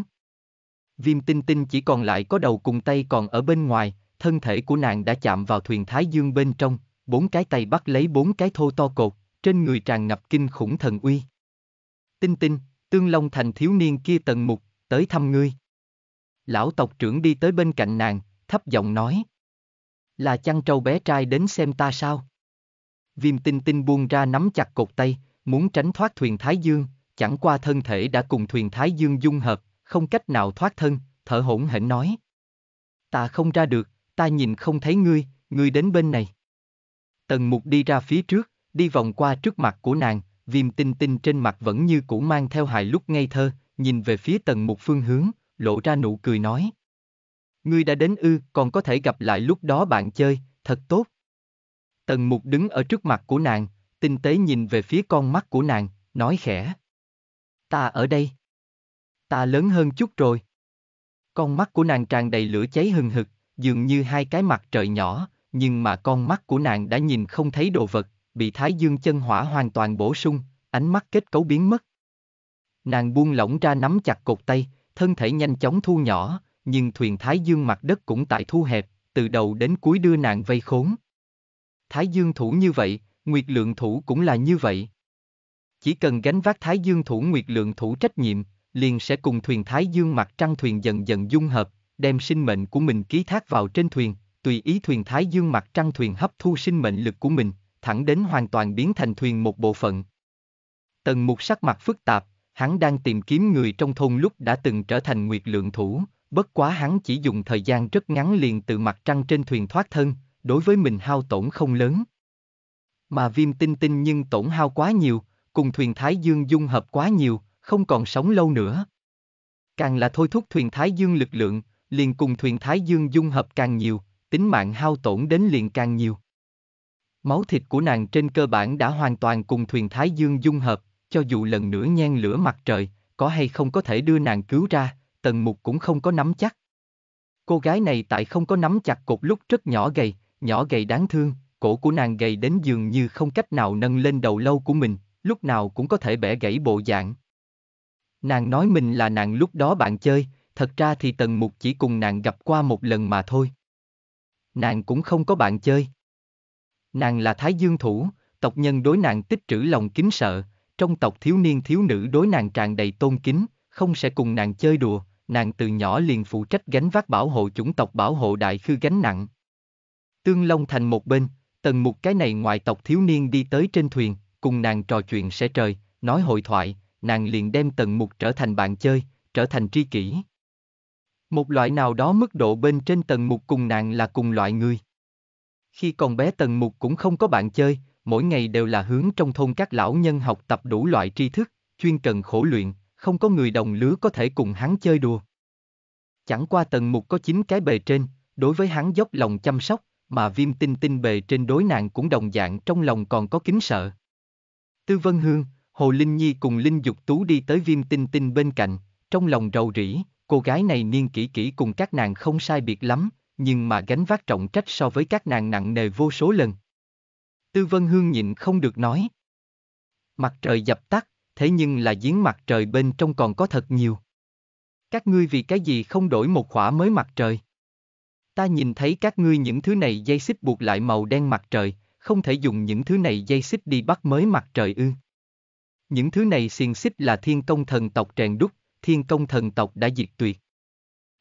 Viêm tinh tinh chỉ còn lại có đầu cùng tay còn ở bên ngoài, thân thể của nàng đã chạm vào thuyền Thái Dương bên trong, bốn cái tay bắt lấy bốn cái thô to cột, trên người tràn ngập kinh khủng thần uy. Tinh tinh, tương long thành thiếu niên kia tần mục, tới thăm ngươi. Lão tộc trưởng đi tới bên cạnh nàng, thấp giọng nói. Là chăn trâu bé trai đến xem ta sao? Viêm tinh tinh buông ra nắm chặt cột tay, muốn tránh thoát thuyền Thái Dương, chẳng qua thân thể đã cùng thuyền Thái Dương dung hợp, không cách nào thoát thân, thở hổn hển nói. Ta không ra được, ta nhìn không thấy ngươi, ngươi đến bên này. Tần mục đi ra phía trước, đi vòng qua trước mặt của nàng, viêm tinh tinh trên mặt vẫn như cũ mang theo hài lúc ngây thơ, nhìn về phía tần mục phương hướng, lộ ra nụ cười nói. Ngươi đã đến ư, còn có thể gặp lại lúc đó bạn chơi, thật tốt. Tần mục đứng ở trước mặt của nàng, tinh tế nhìn về phía con mắt của nàng, nói khẽ. Ta ở đây. Ta lớn hơn chút rồi. Con mắt của nàng tràn đầy lửa cháy hừng hực, dường như hai cái mặt trời nhỏ, nhưng mà con mắt của nàng đã nhìn không thấy đồ vật, bị thái dương chân hỏa hoàn toàn bổ sung, ánh mắt kết cấu biến mất. Nàng buông lỏng ra nắm chặt cột tay, thân thể nhanh chóng thu nhỏ, nhưng thuyền thái dương mặt đất cũng tại thu hẹp, từ đầu đến cuối đưa nàng vây khốn. Thái dương thủ như vậy, nguyệt lượng thủ cũng là như vậy. Chỉ cần gánh vác Thái Dương Thủ Nguyệt Lượng Thủ trách nhiệm, liền sẽ cùng thuyền Thái Dương mặt trăng thuyền dần dần dung hợp, đem sinh mệnh của mình ký thác vào trên thuyền, tùy ý thuyền Thái Dương mặt trăng thuyền hấp thu sinh mệnh lực của mình, thẳng đến hoàn toàn biến thành thuyền một bộ phận. Tần mục sắc mặt phức tạp, hắn đang tìm kiếm người trong thôn lúc đã từng trở thành nguyệt lượng thủ, bất quá hắn chỉ dùng thời gian rất ngắn liền từ mặt trăng trên thuyền thoát thân, đối với mình hao tổn không lớn. Mà viêm tinh tinh nhưng tổn hao quá nhiều, cùng thuyền Thái Dương dung hợp quá nhiều, không còn sống lâu nữa. Càng là thôi thúc thuyền Thái Dương lực lượng, liền cùng thuyền Thái Dương dung hợp càng nhiều, tính mạng hao tổn đến liền càng nhiều. Máu thịt của nàng trên cơ bản đã hoàn toàn cùng thuyền Thái Dương dung hợp, cho dù lần nữa nhen lửa mặt trời, có hay không có thể đưa nàng cứu ra, tần mục cũng không có nắm chắc. Cô gái này tại không có nắm chặt cột lúc rất nhỏ gầy, nhỏ gầy đáng thương, cổ của nàng gầy đến dường như không cách nào nâng lên đầu lâu của mình, lúc nào cũng có thể bẻ gãy bộ dạng. Nàng nói mình là nàng lúc đó bạn chơi, thật ra thì Tần Mục chỉ cùng nàng gặp qua một lần mà thôi. Nàng cũng không có bạn chơi. Nàng là Thái Dương Thủ, tộc nhân đối nàng tích trữ lòng kính sợ, trong tộc thiếu niên thiếu nữ đối nàng tràn đầy tôn kính, không sẽ cùng nàng chơi đùa, nàng từ nhỏ liền phụ trách gánh vác bảo hộ chủng tộc bảo hộ đại khư gánh nặng. Tương Long thành một bên, Tần Mục cái này ngoại tộc thiếu niên đi tới trên thuyền, cùng nàng trò chuyện sẽ trời, nói hội thoại, nàng liền đem tần mục trở thành bạn chơi, trở thành tri kỷ. Một loại nào đó mức độ bên trên tần mục cùng nàng là cùng loại người. Khi còn bé tần mục cũng không có bạn chơi, mỗi ngày đều là hướng trong thôn các lão nhân học tập đủ loại tri thức, chuyên cần khổ luyện, không có người đồng lứa có thể cùng hắn chơi đùa. Chẳng qua tần mục có chín cái bề trên, đối với hắn dốc lòng chăm sóc, mà viêm tinh tinh bề trên đối nàng cũng đồng dạng trong lòng còn có kính sợ. Tư Vân Hương, Hồ Linh Nhi cùng Linh Dục Tú đi tới Viêm Tinh Tinh bên cạnh, trong lòng rầu rĩ, cô gái này niên kỹ kỹ cùng các nàng không sai biệt lắm, nhưng mà gánh vác trọng trách so với các nàng nặng nề vô số lần. Tư Vân Hương nhịn không được nói. Mặt trời dập tắt, thế nhưng là giếng mặt trời bên trong còn có thật nhiều. Các ngươi vì cái gì không đổi một khỏa mới mặt trời? Ta nhìn thấy các ngươi những thứ này dây xích buộc lại màu đen mặt trời, không thể dùng những thứ này dây xích đi bắt mới mặt trời ư. Những thứ này xiềng xích là thiên công thần tộc trèn đúc, thiên công thần tộc đã diệt tuyệt.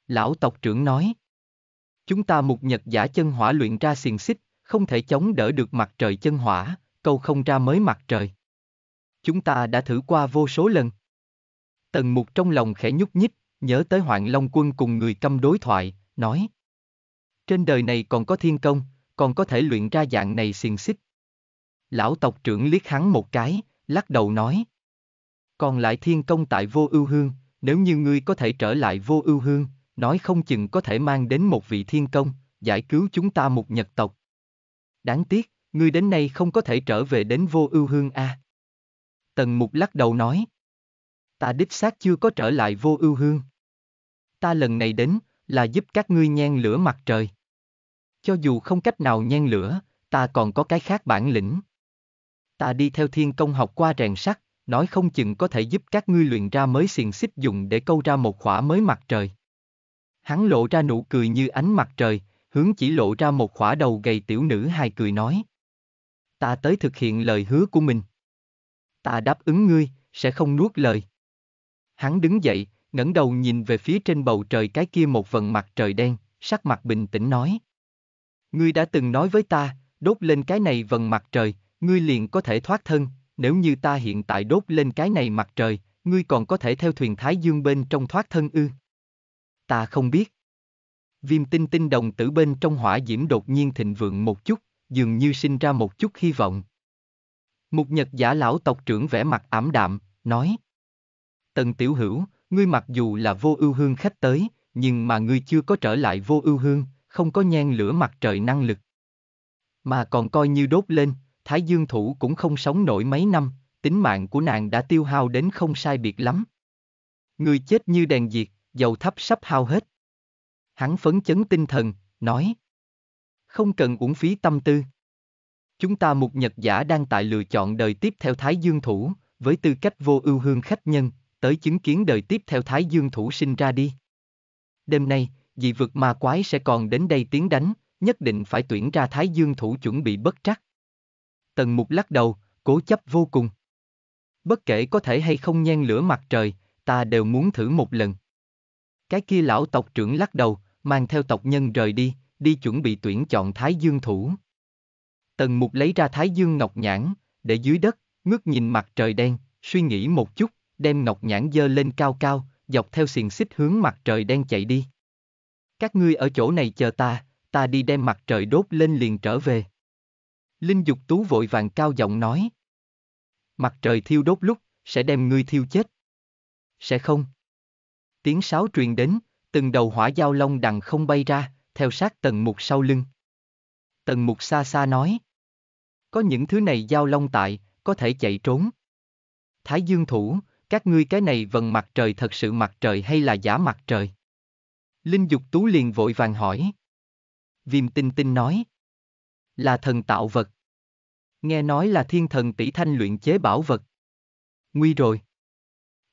Lão tộc trưởng nói, chúng ta mục nhật giả chân hỏa luyện ra xiềng xích, không thể chống đỡ được mặt trời chân hỏa, câu không ra mới mặt trời. Chúng ta đã thử qua vô số lần. Tần mục trong lòng khẽ nhúc nhích, nhớ tới Hoàng Long Quân cùng người câm đối thoại, nói. Trên đời này còn có thiên công, còn có thể luyện ra dạng này xiềng xích. Lão tộc trưởng liếc hắn một cái, lắc đầu nói. Còn lại thiên công tại vô ưu hương, nếu như ngươi có thể trở lại vô ưu hương, nói không chừng có thể mang đến một vị thiên công, giải cứu chúng ta một nhật tộc. Đáng tiếc, ngươi đến nay không có thể trở về đến vô ưu hương a. À. Tần mục lắc đầu nói. Ta đích xác chưa có trở lại vô ưu hương. Ta lần này đến, là giúp các ngươi nhen lửa mặt trời. Cho dù không cách nào nhen lửa, ta còn có cái khác bản lĩnh. Ta đi theo thiên công học qua rèn sắt, nói không chừng có thể giúp các ngươi luyện ra mới xiềng xích dùng để câu ra một khỏa mới mặt trời. Hắn lộ ra nụ cười như ánh mặt trời, hướng chỉ lộ ra một khỏa đầu gầy tiểu nữ hài cười nói. Ta tới thực hiện lời hứa của mình. Ta đáp ứng ngươi, sẽ không nuốt lời. Hắn đứng dậy, ngẩng đầu nhìn về phía trên bầu trời cái kia một vần mặt trời đen, sắc mặt bình tĩnh nói. Ngươi đã từng nói với ta, đốt lên cái này vần mặt trời, ngươi liền có thể thoát thân, nếu như ta hiện tại đốt lên cái này mặt trời, ngươi còn có thể theo thuyền Thái Dương bên trong thoát thân ư. Ta không biết. Viêm tinh tinh đồng tử bên trong hỏa diễm đột nhiên thịnh vượng một chút, dường như sinh ra một chút hy vọng. Mục nhật giả lão tộc trưởng vẻ mặt ảm đạm, nói. Tần tiểu hữu, ngươi mặc dù là vô ưu hương khách tới, nhưng mà ngươi chưa có trở lại vô ưu hương, không có nhen lửa mặt trời năng lực. Mà còn coi như đốt lên, Thái Dương Thủ cũng không sống nổi mấy năm, tính mạng của nàng đã tiêu hao đến không sai biệt lắm. Người chết như đèn diệt, dầu thấp sắp hao hết. Hắn phấn chấn tinh thần, nói. Không cần uổng phí tâm tư. Chúng ta mục nhật giả đang tại lựa chọn đời tiếp theo Thái Dương Thủ, với tư cách vô ưu hương khách nhân, tới chứng kiến đời tiếp theo Thái Dương Thủ sinh ra đi. Đêm nay, dị vực ma quái sẽ còn đến đây tiến đánh, nhất định phải tuyển ra Thái Dương thủ chuẩn bị bất trắc. Tần Mục lắc đầu, cố chấp vô cùng. Bất kể có thể hay không nhen lửa mặt trời, ta đều muốn thử một lần. Cái kia lão tộc trưởng lắc đầu, mang theo tộc nhân rời đi, đi chuẩn bị tuyển chọn Thái Dương thủ. Tần Mục lấy ra Thái Dương Ngọc Nhãn, để dưới đất, ngước nhìn mặt trời đen, suy nghĩ một chút, đem Ngọc Nhãn dơ lên cao cao, dọc theo xiềng xích hướng mặt trời đen chạy đi. Các ngươi ở chỗ này chờ ta, ta đi đem mặt trời đốt lên liền trở về. Linh Dục Tú vội vàng cao giọng nói. Mặt trời thiêu đốt lúc, sẽ đem ngươi thiêu chết. Sẽ không. Tiếng sáo truyền đến, từng đầu hỏa giao long đằng không bay ra, theo sát tầng mục sau lưng. Tầng mục xa xa nói. Có những thứ này giao long tại, có thể chạy trốn. Thái dương thủ, các ngươi cái này vần mặt trời thật sự mặt trời hay là giả mặt trời? Linh Dục Tú liền vội vàng hỏi. Viêm tinh tinh nói. Là thần tạo vật. Nghe nói là thiên thần tỷ thanh luyện chế bảo vật. Nguy rồi.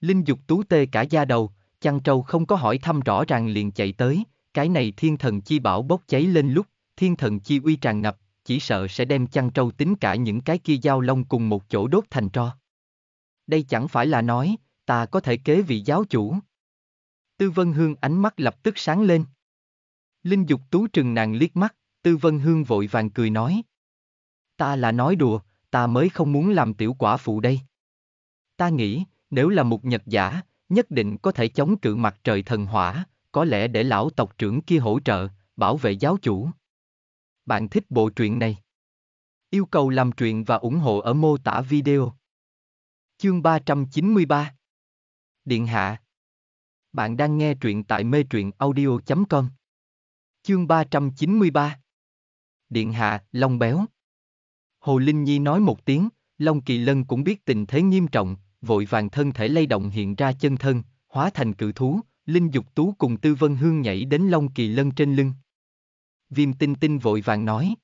Linh Dục Tú tê cả da đầu, chăn trâu không có hỏi thăm rõ ràng liền chạy tới, cái này thiên thần chi bảo bốc cháy lên lúc, thiên thần chi uy tràn ngập, chỉ sợ sẽ đem chăn trâu tính cả những cái kia dao lông cùng một chỗ đốt thành tro. Đây chẳng phải là nói, ta có thể kế vị giáo chủ. Tư Vân Hương ánh mắt lập tức sáng lên. Linh Dục Tú trừng nàng liếc mắt, Tư Vân Hương vội vàng cười nói. Ta là nói đùa, ta mới không muốn làm tiểu quả phụ đây. Ta nghĩ, nếu là một nhật giả, nhất định có thể chống cự mặt trời thần hỏa, có lẽ để lão tộc trưởng kia hỗ trợ, bảo vệ giáo chủ. Bạn thích bộ truyện này? Yêu cầu làm truyện và ủng hộ ở mô tả video. Chương 393 Điện hạ, bạn đang nghe truyện tại mê truyện audio.com. Chương 393 Điện hạ, Long Béo Hồ Linh Nhi nói một tiếng, Long Kỳ Lân cũng biết tình thế nghiêm trọng, vội vàng thân thể lay động hiện ra chân thân, hóa thành cự thú, Linh Dục Tú cùng Tư Vân Hương nhảy đến Long Kỳ Lân trên lưng. Viêm Tinh Tinh vội vàng nói.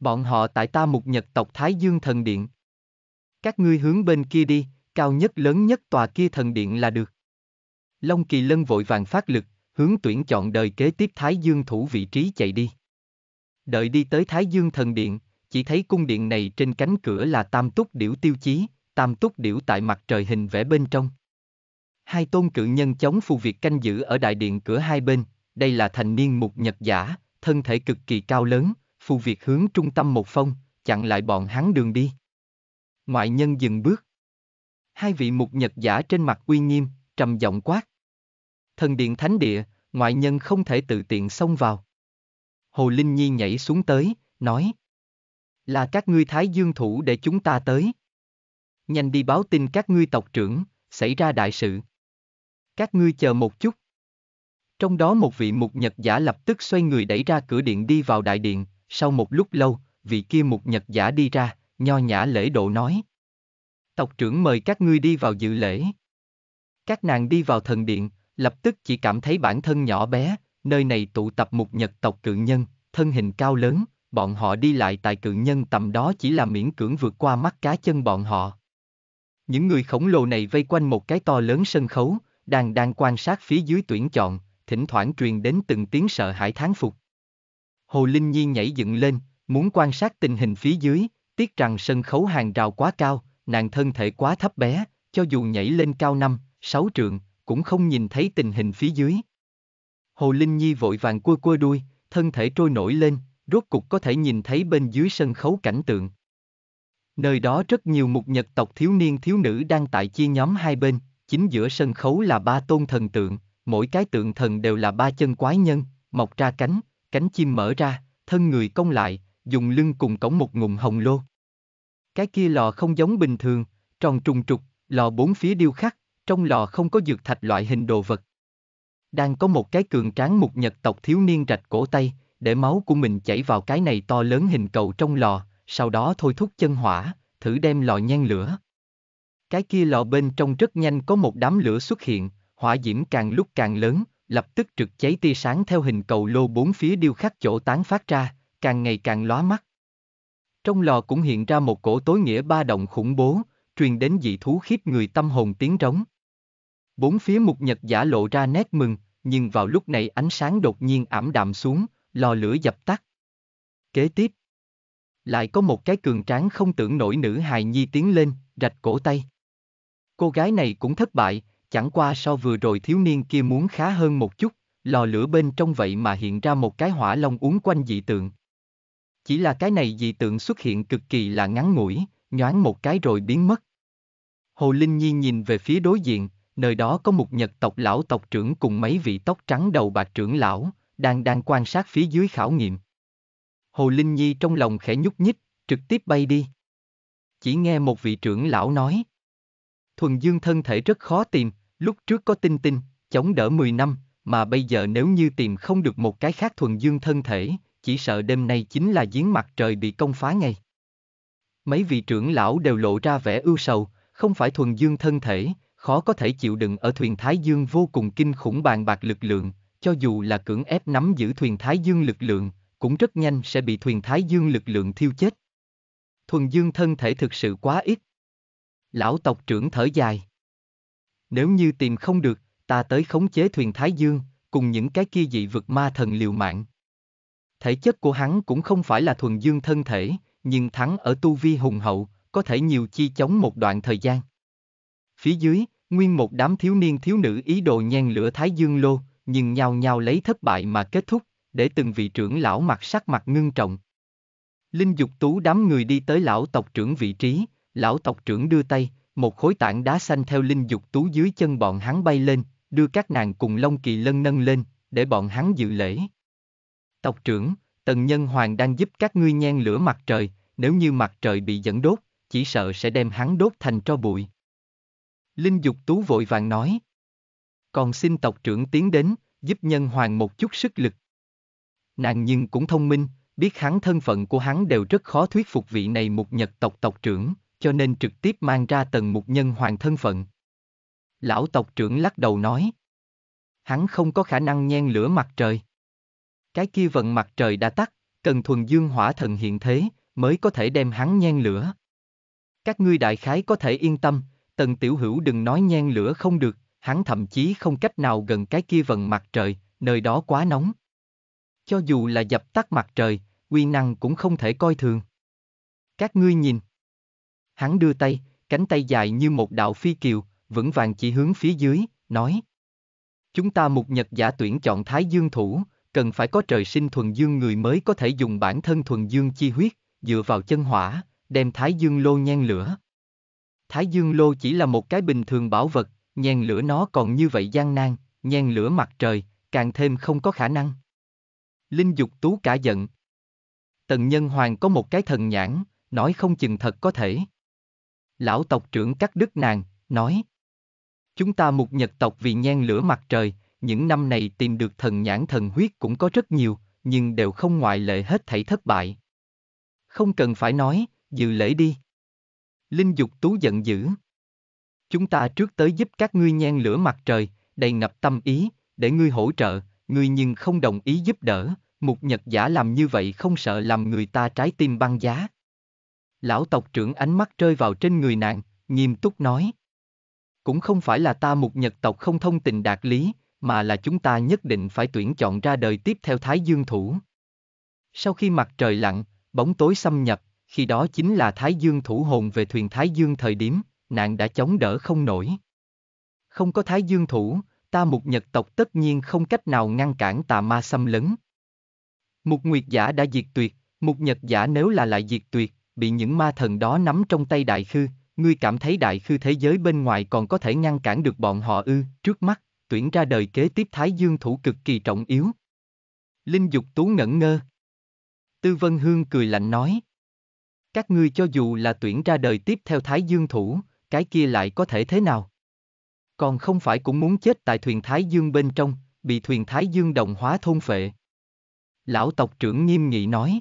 Bọn họ tại ta mục nhật tộc Thái Dương Thần Điện. Các ngươi hướng bên kia đi, cao nhất lớn nhất tòa kia thần điện là được. Long Kỳ Lân vội vàng phát lực, hướng tuyển chọn đời kế tiếp Thái Dương thủ vị trí chạy đi. Đợi đi tới Thái Dương thần điện, chỉ thấy cung điện này trên cánh cửa là tam túc điểu tiêu chí, tam túc điểu tại mặt trời hình vẽ bên trong. Hai tôn cự nhân chống phù việc canh giữ ở đại điện cửa hai bên, đây là thành niên mục nhật giả, thân thể cực kỳ cao lớn, phù việc hướng trung tâm một phong, chặn lại bọn hắn đường đi. Ngoại nhân dừng bước. Hai vị mục nhật giả trên mặt uy nghiêm, trầm giọng quát thần điện thánh địa, ngoại nhân không thể tự tiện xông vào. Hồ Linh Nhi nhảy xuống tới, nói. Là các ngươi thái dương thủ để chúng ta tới. Nhanh đi báo tin các ngươi tộc trưởng, xảy ra đại sự. Các ngươi chờ một chút. Trong đó một vị mục nhật giả lập tức xoay người đẩy ra cửa điện đi vào đại điện, sau một lúc lâu, vị kia mục nhật giả đi ra, nho nhã lễ độ nói. Tộc trưởng mời các ngươi đi vào dự lễ. Các nàng đi vào thần điện, lập tức chỉ cảm thấy bản thân nhỏ bé, nơi này tụ tập một nhật tộc cự nhân, thân hình cao lớn, bọn họ đi lại tại cự nhân tầm đó chỉ là miễn cưỡng vượt qua mắt cá chân bọn họ. Những người khổng lồ này vây quanh một cái to lớn sân khấu, đang đang quan sát phía dưới tuyển chọn, thỉnh thoảng truyền đến từng tiếng sợ hãi thán phục. Hồ Linh Nhi nhảy dựng lên, muốn quan sát tình hình phía dưới, tiếc rằng sân khấu hàng rào quá cao, nàng thân thể quá thấp bé, cho dù nhảy lên cao năm, sáu trượng, cũng không nhìn thấy tình hình phía dưới. Hồ Linh Nhi vội vàng cua cua đuôi, thân thể trôi nổi lên, rốt cục có thể nhìn thấy bên dưới sân khấu cảnh tượng. Nơi đó rất nhiều mục nhật tộc thiếu niên thiếu nữ đang tại chia nhóm hai bên, chính giữa sân khấu là ba tôn thần tượng, mỗi cái tượng thần đều là ba chân quái nhân, mọc ra cánh, cánh chim mở ra, thân người cong lại, dùng lưng cùng cổng một ngụm hồng lô. Cái kia lò không giống bình thường, tròn trùng trục, lò bốn phía điêu khắc, trong lò không có dược thạch loại hình đồ vật. Đang có một cái cường tráng mục nhật tộc thiếu niên rạch cổ tay, để máu của mình chảy vào cái này to lớn hình cầu trong lò, sau đó thôi thúc chân hỏa, thử đem lò nhen lửa. Cái kia lò bên trong rất nhanh có một đám lửa xuất hiện, hỏa diễm càng lúc càng lớn, lập tức trực cháy tia sáng theo hình cầu lô bốn phía điêu khắc chỗ tán phát ra, càng ngày càng lóa mắt. Trong lò cũng hiện ra một cổ tối nghĩa ba động khủng bố, truyền đến dị thú khiếp người tâm hồn tiếng rống. Bốn phía mục nhật giả lộ ra nét mừng, nhưng vào lúc này ánh sáng đột nhiên ảm đạm xuống, lò lửa dập tắt. Kế tiếp, lại có một cái cường tráng không tưởng nổi nữ hài nhi tiến lên, rạch cổ tay. Cô gái này cũng thất bại, chẳng qua so vừa rồi thiếu niên kia muốn khá hơn một chút, lò lửa bên trong vậy mà hiện ra một cái hỏa long uốn quanh dị tượng. Chỉ là cái này dị tượng xuất hiện cực kỳ là ngắn ngủi, nhoáng một cái rồi biến mất. Hồ Linh Nhi nhìn về phía đối diện, nơi đó có một nhật tộc lão tộc trưởng cùng mấy vị tóc trắng đầu bạc trưởng lão, đang đang quan sát phía dưới khảo nghiệm. Hồ Linh Nhi trong lòng khẽ nhúc nhích, trực tiếp bay đi. Chỉ nghe một vị trưởng lão nói. Thuần dương thân thể rất khó tìm, lúc trước có tinh tinh, chống đỡ 10 năm, mà bây giờ nếu như tìm không được một cái khác thuần dương thân thể, chỉ sợ đêm nay chính là giếng mặt trời bị công phá ngay. Mấy vị trưởng lão đều lộ ra vẻ ưu sầu, không phải thuần dương thân thể, khó có thể chịu đựng ở thuyền Thái Dương vô cùng kinh khủng bàn bạc lực lượng, cho dù là cưỡng ép nắm giữ thuyền Thái Dương lực lượng, cũng rất nhanh sẽ bị thuyền Thái Dương lực lượng thiêu chết. Thuần Dương thân thể thực sự quá ít. Lão tộc trưởng thở dài. Nếu như tìm không được, ta tới khống chế thuyền Thái Dương, cùng những cái kia dị vực ma thần liều mạng. Thể chất của hắn cũng không phải là thuần dương thân thể, nhưng thắng ở tu vi hùng hậu, có thể nhiều chi chống một đoạn thời gian. Phía dưới, Nguyên một đám thiếu niên thiếu nữ ý đồ nhen lửa Thái Dương Lô, nhưng nhau nhau lấy thất bại mà kết thúc, để từng vị trưởng lão mặt sắc mặt ngưng trọng. Linh dục tú đám người đi tới lão tộc trưởng vị trí, lão tộc trưởng đưa tay, một khối tảng đá xanh theo linh dục tú dưới chân bọn hắn bay lên, đưa các nàng cùng Long Kỳ Lân nâng lên, để bọn hắn dự lễ. Tộc trưởng, tần nhân hoàng đang giúp các ngươi nhen lửa mặt trời, nếu như mặt trời bị dẫn đốt, chỉ sợ sẽ đem hắn đốt thành tro bụi. Linh Dục Tú vội vàng nói. Còn xin tộc trưởng tiến đến, giúp nhân hoàng một chút sức lực. Nàng nhưng cũng thông minh, biết hắn thân phận của hắn đều rất khó thuyết phục vị này một nhật tộc tộc trưởng, cho nên trực tiếp mang ra tần mục nhân hoàng thân phận. Lão tộc trưởng lắc đầu nói. Hắn không có khả năng nhen lửa mặt trời. Cái kia vận mặt trời đã tắt, cần thuần dương hỏa thần hiện thế, mới có thể đem hắn nhen lửa. Các ngươi đại khái có thể yên tâm, Tần Tiểu Hữu đừng nói nhen lửa không được, hắn thậm chí không cách nào gần cái kia vần mặt trời, nơi đó quá nóng. Cho dù là dập tắt mặt trời, uy năng cũng không thể coi thường. Các ngươi nhìn. Hắn đưa tay, cánh tay dài như một đạo phi kiều, vững vàng chỉ hướng phía dưới, nói. Chúng ta mục nhật giả tuyển chọn thái dương thủ, cần phải có trời sinh thuần dương người mới có thể dùng bản thân thuần dương chi huyết, dựa vào chân hỏa, đem thái dương lô nhen lửa. Thái Dương Lô chỉ là một cái bình thường bảo vật, nhen lửa nó còn như vậy gian nan, nhen lửa mặt trời, càng thêm không có khả năng. Linh Dục Tú cả giận. Tần Nhân Hoàng có một cái thần nhãn, nói không chừng thật có thể. Lão tộc trưởng cắt đứt nàng, nói. Chúng ta mục nhật tộc vì nhen lửa mặt trời, những năm này tìm được thần nhãn thần huyết cũng có rất nhiều, nhưng đều không ngoại lệ hết thảy thất bại. Không cần phải nói, dự lễ đi. Linh Dục Tú giận dữ. Chúng ta trước tới giúp các ngươi nhen lửa mặt trời, đầy ngập tâm ý, để ngươi hỗ trợ, ngươi nhưng không đồng ý giúp đỡ, mục nhật giả làm như vậy không sợ làm người ta trái tim băng giá. Lão tộc trưởng ánh mắt rơi vào trên người nạn, nghiêm túc nói. Cũng không phải là ta mục nhật tộc không thông tình đạt lý, mà là chúng ta nhất định phải tuyển chọn ra đời tiếp theo Thái Dương Thủ. Sau khi mặt trời lặn, bóng tối xâm nhập, khi đó chính là Thái Dương thủ hồn về thuyền Thái Dương thời điểm, nạn đã chống đỡ không nổi. Không có Thái Dương thủ, ta Mục nhật tộc tất nhiên không cách nào ngăn cản tà ma xâm lấn. Mục nguyệt giả đã diệt tuyệt, Mục nhật giả nếu là lại diệt tuyệt, bị những ma thần đó nắm trong tay đại khư, ngươi cảm thấy đại khư thế giới bên ngoài còn có thể ngăn cản được bọn họ ư, trước mắt, tuyển ra đời kế tiếp Thái Dương thủ cực kỳ trọng yếu. Linh Dục Tú ngẩn ngơ. Tư Vân Hương cười lạnh nói. Các ngươi cho dù là tuyển ra đời tiếp theo Thái Dương Thủ, cái kia lại có thể thế nào? Còn không phải cũng muốn chết tại thuyền Thái Dương bên trong, bị thuyền Thái Dương đồng hóa thôn phệ. Lão tộc trưởng nghiêm nghị nói.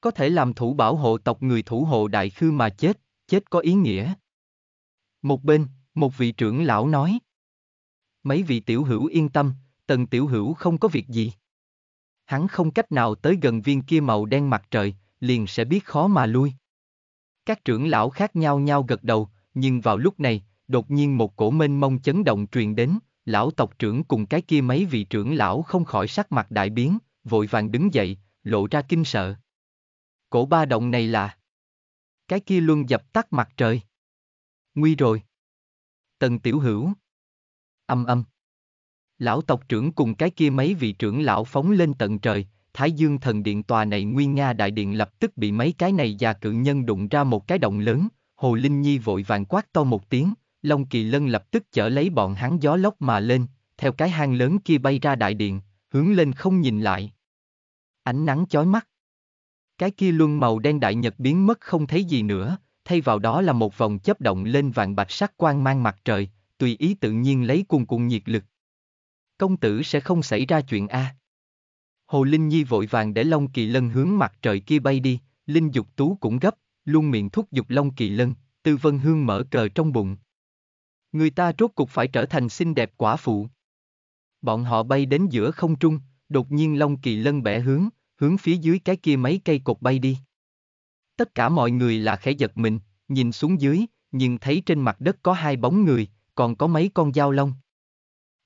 Có thể làm thủ bảo hộ tộc người thủ hộ đại khư mà chết, chết có ý nghĩa. Một bên, một vị trưởng lão nói. Mấy vị tiểu hữu yên tâm, tần tiểu hữu không có việc gì. Hắn không cách nào tới gần viên kia màu đen mặt trời, liền sẽ biết khó mà lui. Các trưởng lão khác nhau nhau gật đầu, nhưng vào lúc này, đột nhiên một cổ mênh mông chấn động truyền đến, lão tộc trưởng cùng cái kia mấy vị trưởng lão không khỏi sắc mặt đại biến, vội vàng đứng dậy, lộ ra kinh sợ. Cổ ba động này là Cái kia luôn dập tắt mặt trời. Nguy rồi. Tần tiểu hữu. Âm âm. Lão tộc trưởng cùng cái kia mấy vị trưởng lão phóng lên tận trời, Thái Dương thần điện tòa này nguyên Nga đại điện lập tức bị mấy cái này già cự nhân đụng ra một cái động lớn, Hồ Linh Nhi vội vàng quát to một tiếng, Long Kỳ Lân lập tức chở lấy bọn hắn gió lốc mà lên, theo cái hang lớn kia bay ra đại điện, hướng lên không nhìn lại. Ánh nắng chói mắt. Cái kia luân màu đen đại nhật biến mất không thấy gì nữa, thay vào đó là một vòng chấp động lên vàng bạch sắc quang mang mặt trời, tùy ý tự nhiên lấy cuồn cuộn nhiệt lực. Công tử sẽ không xảy ra chuyện a. À. Hồ Linh Nhi vội vàng để Long Kỳ Lân hướng mặt trời kia bay đi, Linh Dục Tú cũng gấp, luôn miệng thúc giục Long Kỳ Lân, Tư Vân Hương mở cờ trong bụng. Người ta rốt cục phải trở thành xinh đẹp quả phụ. Bọn họ bay đến giữa không trung, đột nhiên Long Kỳ Lân bẻ hướng, hướng phía dưới cái kia mấy cây cột bay đi. Tất cả mọi người là khẽ giật mình, nhìn xuống dưới, nhìn thấy trên mặt đất có hai bóng người, còn có mấy con dao lông.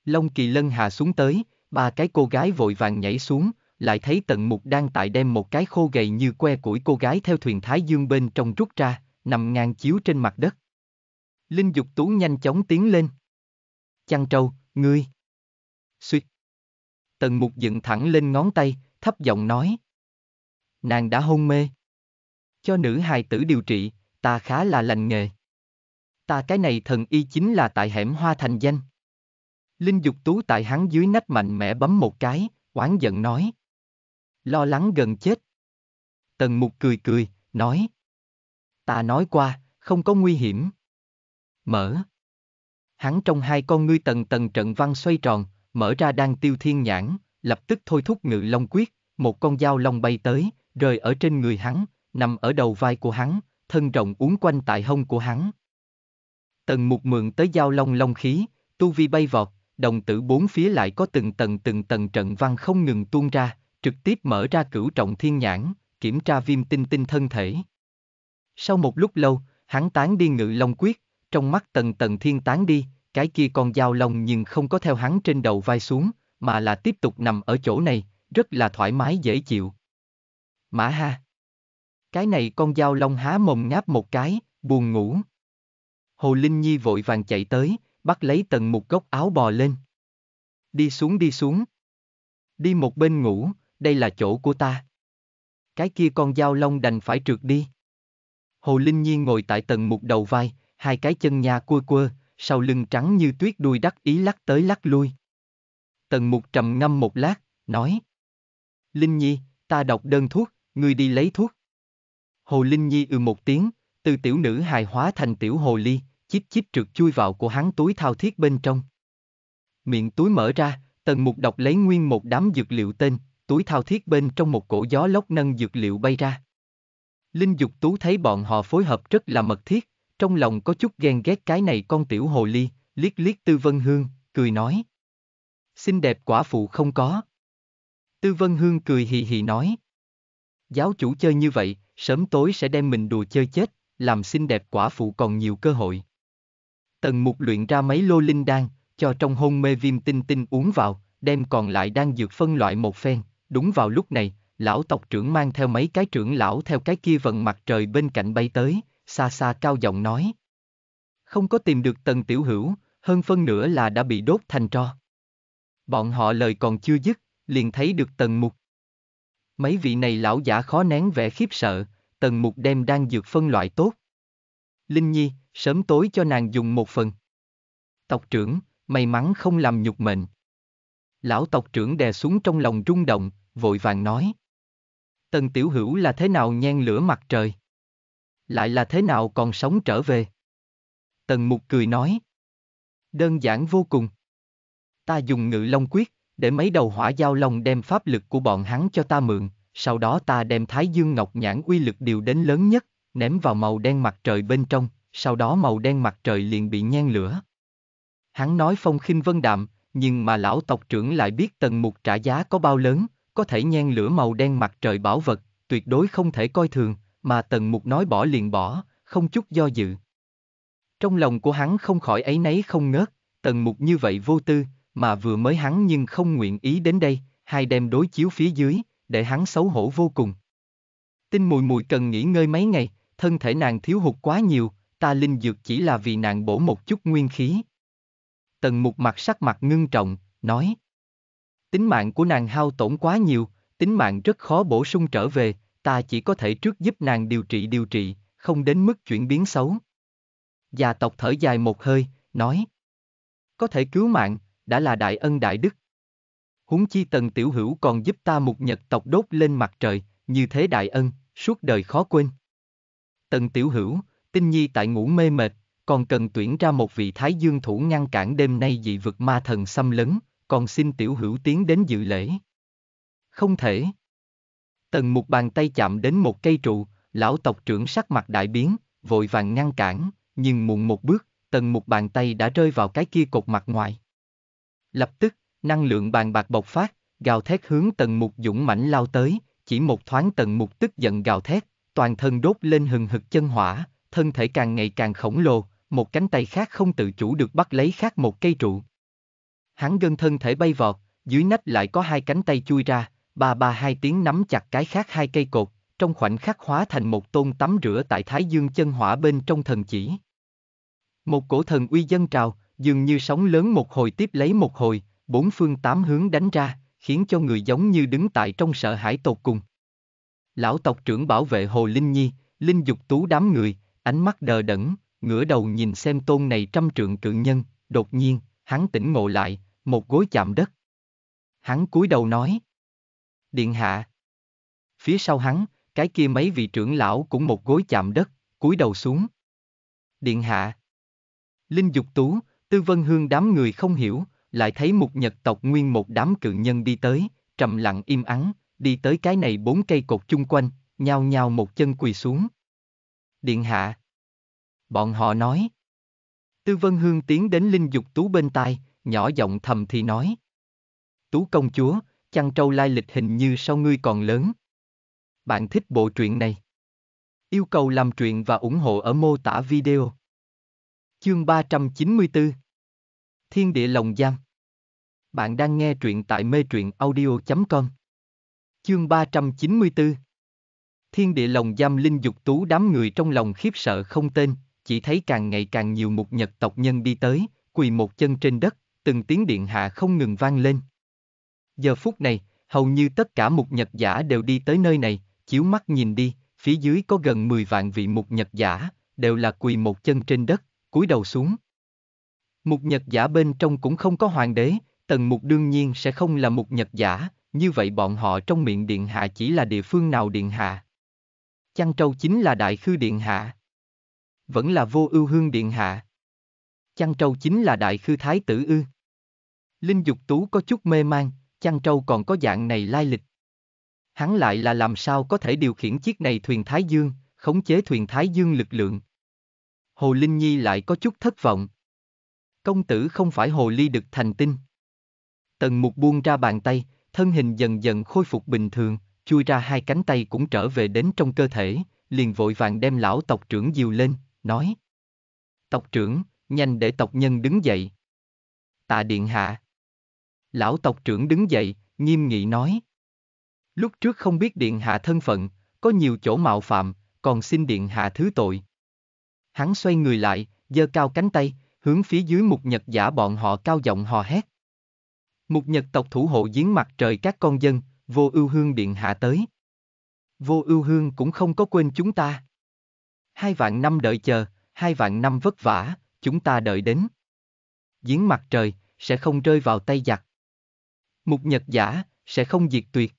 Long Kỳ Lân hạ xuống tới, Ba cái cô gái vội vàng nhảy xuống, lại thấy tận mục đang tại đem một cái khô gầy như que củi cô gái theo thuyền Thái Dương bên trong rút ra, nằm ngang chiếu trên mặt đất. Linh Dục Tú nhanh chóng tiến lên. Chăn trâu, ngươi. Xuyệt. Tần mục dựng thẳng lên ngón tay, thấp giọng nói. Nàng đã hôn mê. Cho nữ hài tử điều trị, ta khá là lành nghề. Ta cái này thần y chính là tại hẻm hoa thành danh. Linh Dục Tú tại hắn dưới nách mạnh mẽ bấm một cái, oán giận nói. Lo lắng gần chết. Tần Mục cười cười, nói. Ta nói qua, không có nguy hiểm. Mở. Hắn trong hai con ngươi tần tần trận văn xoay tròn, mở ra đang tiêu thiên nhãn, lập tức thôi thúc ngự long quyết, một con dao long bay tới, rời ở trên người hắn, nằm ở đầu vai của hắn, thân rộng uốn quanh tại hông của hắn. Tần mục mượn tới dao long long khí, tu vi bay vọt, đồng tử bốn phía lại có từng tầng từng tầng trận văn không ngừng tuôn ra, trực tiếp mở ra cửu trọng thiên nhãn, kiểm tra viêm tinh tinh thân thể. Sau một lúc lâu, hắn tán đi ngự long quyết, trong mắt tần tầng thiên tán đi, cái kia con dao long nhưng không có theo hắn trên đầu vai xuống, mà là tiếp tục nằm ở chỗ này, rất là thoải mái dễ chịu. Mã ha! Cái này con dao long há mồm ngáp một cái, buồn ngủ. Hồ Linh Nhi vội vàng chạy tới, bắt lấy tần một gốc áo bò lên. Đi xuống đi xuống. Đi một bên ngủ, đây là chỗ của ta. Cái kia con dao long đành phải trượt đi. Hồ Linh Nhi ngồi tại tầng một đầu vai, hai cái chân nhà cua quơ sau lưng trắng như tuyết đuôi đắc ý lắc tới lắc lui. Tần mục trầm ngâm một lát, nói. Linh Nhi, ta đọc đơn thuốc, ngươi đi lấy thuốc. Hồ Linh Nhi ừ một tiếng, từ tiểu nữ hài hóa thành tiểu hồ ly, chíp chíp trượt chui vào của hắn túi thao thiết bên trong. Miệng túi mở ra, tần mục đọc lấy nguyên một đám dược liệu tên, túi thao thiết bên trong một cổ gió lốc nâng dược liệu bay ra. Linh dục tú thấy bọn họ phối hợp rất là mật thiết, trong lòng có chút ghen ghét cái này con tiểu hồ ly, liếc liếc tư vân hương, cười nói. Xinh đẹp quả phụ không có. Tư vân hương cười hì hì nói. Giáo chủ chơi như vậy, sớm tối sẽ đem mình đùa chơi chết, làm xinh đẹp quả phụ còn nhiều cơ hội. Tần mục luyện ra mấy lô linh đan, cho trong hôn mê viêm tinh tinh uống vào, đem còn lại đang dược phân loại một phen, đúng vào lúc này, lão tộc trưởng mang theo mấy cái trưởng lão theo cái kia vận mặt trời bên cạnh bay tới, xa xa cao giọng nói. Không có tìm được tần tiểu hữu, hơn phân nửa là đã bị đốt thành tro. Bọn họ lời còn chưa dứt, liền thấy được tần mục. Mấy vị này lão giả khó nén vẻ khiếp sợ, tần mục đem đang dược phân loại tốt. Linh Nhi, sớm tối cho nàng dùng một phần. Tộc trưởng, may mắn không làm nhục mệnh. Lão tộc trưởng đè xuống trong lòng rung động, vội vàng nói. Tần tiểu hữu là thế nào nhen lửa mặt trời? Lại là thế nào còn sống trở về? Tần mục cười nói. Đơn giản vô cùng. Ta dùng ngự long quyết, để mấy đầu hỏa giao long đem pháp lực của bọn hắn cho ta mượn, sau đó ta đem Thái Dương Ngọc Nhãn uy lực điều đến lớn nhất, ném vào màu đen mặt trời bên trong, sau đó màu đen mặt trời liền bị nhen lửa. Hắn nói phong khinh vân đạm, nhưng mà lão tộc trưởng lại biết tần mục trả giá có bao lớn, có thể nhen lửa màu đen mặt trời bảo vật, tuyệt đối không thể coi thường, mà tần mục nói bỏ liền bỏ, không chút do dự. Trong lòng của hắn không khỏi ấy nấy không ngớt, tần mục như vậy vô tư, mà vừa mới hắn nhưng không nguyện ý đến đây, hai đem đối chiếu phía dưới, để hắn xấu hổ vô cùng. Tinh mùi mùi cần nghỉ ngơi mấy ngày, thân thể nàng thiếu hụt quá nhiều, ta linh dược chỉ là vì nàng bổ một chút nguyên khí. Tần mục mặt sắc mặt ngưng trọng, nói. Tính mạng của nàng hao tổn quá nhiều, tính mạng rất khó bổ sung trở về, ta chỉ có thể trước giúp nàng điều trị điều trị, không đến mức chuyển biến xấu. Già tộc thở dài một hơi, nói. Có thể cứu mạng, đã là đại ân đại đức. Húng chi tần tiểu hữu còn giúp ta một nhật tộc đốt lên mặt trời, như thế đại ân, suốt đời khó quên. Tần tiểu hữu, Tinh Nhi tại ngủ mê mệt, còn cần tuyển ra một vị Thái Dương thủ ngăn cản đêm nay dị vực ma thần xâm lấn, còn xin tiểu hữu tiến đến dự lễ. Không thể. Tần một bàn tay chạm đến một cây trụ, lão tộc trưởng sắc mặt đại biến, vội vàng ngăn cản, nhưng muộn một bước, tần một bàn tay đã rơi vào cái kia cột mặt ngoài. Lập tức, năng lượng bàn bạc bộc phát, gào thét hướng tần mục dũng mãnh lao tới, chỉ một thoáng tần mục tức giận gào thét, toàn thân đốt lên hừng hực chân hỏa, thân thể càng ngày càng khổng lồ, một cánh tay khác không tự chủ được bắt lấy khác một cây trụ. Hắn gân thân thể bay vọt, dưới nách lại có hai cánh tay chui ra, ba ba hai tiếng nắm chặt cái khác hai cây cột, trong khoảnh khắc hóa thành một tôn tắm rửa tại Thái Dương chân hỏa bên trong thần chỉ. Một cổ thần uy dân trào, dường như sóng lớn một hồi tiếp lấy một hồi, bốn phương tám hướng đánh ra, khiến cho người giống như đứng tại trong sợ hãi tột cùng. Lão tộc trưởng bảo vệ Hồ Linh Nhi, Linh Dục Tú đám người, ánh mắt đờ đẫn, ngửa đầu nhìn xem tôn này trăm trượng cự nhân, đột nhiên, hắn tỉnh ngộ lại, một gối chạm đất. Hắn cúi đầu nói. Điện hạ. Phía sau hắn, cái kia mấy vị trưởng lão cũng một gối chạm đất, cúi đầu xuống. Điện hạ. Linh Dục Tú, Tư Vân Hương đám người không hiểu, lại thấy một nhật tộc nguyên một đám cự nhân đi tới, trầm lặng im ắng, đi tới cái này bốn cây cột chung quanh, nhao nhao một chân quỳ xuống điện hạ. Bọn họ nói. Tư Vân Hương tiến đến Linh Dục Tú bên tai, nhỏ giọng thầm thì nói. Tú công chúa, chăn trâu lai lịch hình như sau ngươi còn lớn. Bạn thích bộ truyện này. Yêu cầu làm truyện và ủng hộ ở mô tả video. Chương 394 Thiên địa lồng giam Bạn đang nghe truyện tại mê truyện audio.com Chương 394 Thiên địa lồng giam linh dục tú đám người trong lòng khiếp sợ không tên, chỉ thấy càng ngày càng nhiều mục nhật tộc nhân đi tới, quỳ một chân trên đất, từng tiếng điện hạ không ngừng vang lên. Giờ phút này, hầu như tất cả mục nhật giả đều đi tới nơi này, chiếu mắt nhìn đi, phía dưới có gần 10 vạn vị mục nhật giả, đều là quỳ một chân trên đất, cúi đầu xuống. Mục nhật giả bên trong cũng không có hoàng đế, tần mục đương nhiên sẽ không là mục nhật giả, như vậy bọn họ trong miệng điện hạ chỉ là địa phương nào điện hạ. Chăn trâu chính là Đại Khư Điện Hạ. Vẫn là vô ưu hương Điện Hạ. Chăn trâu chính là Đại Khư Thái Tử Ư. Linh Dục Tú có chút mê mang, chăn trâu còn có dạng này lai lịch. Hắn lại là làm sao có thể điều khiển chiếc này thuyền Thái Dương, khống chế thuyền Thái Dương lực lượng. Hồ Linh Nhi lại có chút thất vọng. Công tử không phải hồ ly được thành tinh. Tần mục buông ra bàn tay, thân hình dần dần khôi phục bình thường chui ra hai cánh tay cũng trở về đến trong cơ thể, liền vội vàng đem lão tộc trưởng dìu lên, nói. Tộc trưởng, nhanh để tộc nhân đứng dậy. Tạ điện hạ. Lão tộc trưởng đứng dậy, nghiêm nghị nói. Lúc trước không biết điện hạ thân phận, có nhiều chỗ mạo phạm, còn xin điện hạ thứ tội. Hắn xoay người lại, giơ cao cánh tay, hướng phía dưới mục nhật giả bọn họ cao giọng hò hét. Mục nhật tộc thủ hộ giếng mặt trời các con dân, vô ưu hương điện hạ tới. Vô ưu hương cũng không có quên chúng ta. Hai vạn năm đợi chờ, hai vạn năm vất vả, chúng ta đợi đến. Giếng mặt trời, sẽ không rơi vào tay giặc. Mục nhật giả, sẽ không diệt tuyệt.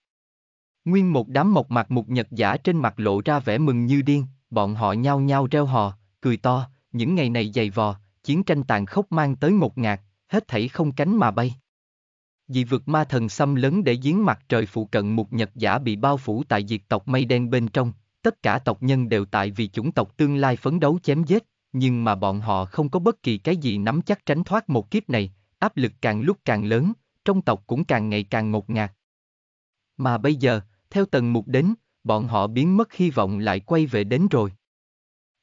Nguyên một đám mộc mặt mục nhật giả trên mặt lộ ra vẻ mừng như điên, bọn họ nhao nhao reo hò, cười to, những ngày này dày vò, chiến tranh tàn khốc mang tới một ngạt, hết thảy không cánh mà bay dị vực ma thần xâm lấn để giếng mặt trời phụ cận một nhật giả bị bao phủ tại diệt tộc mây đen bên trong, tất cả tộc nhân đều tại vì chủng tộc tương lai phấn đấu chém giết, nhưng mà bọn họ không có bất kỳ cái gì nắm chắc tránh thoát một kiếp này, áp lực càng lúc càng lớn, trong tộc cũng càng ngày càng ngột ngạt. Mà bây giờ, theo tần mục đến, bọn họ biến mất hy vọng lại quay về đến rồi.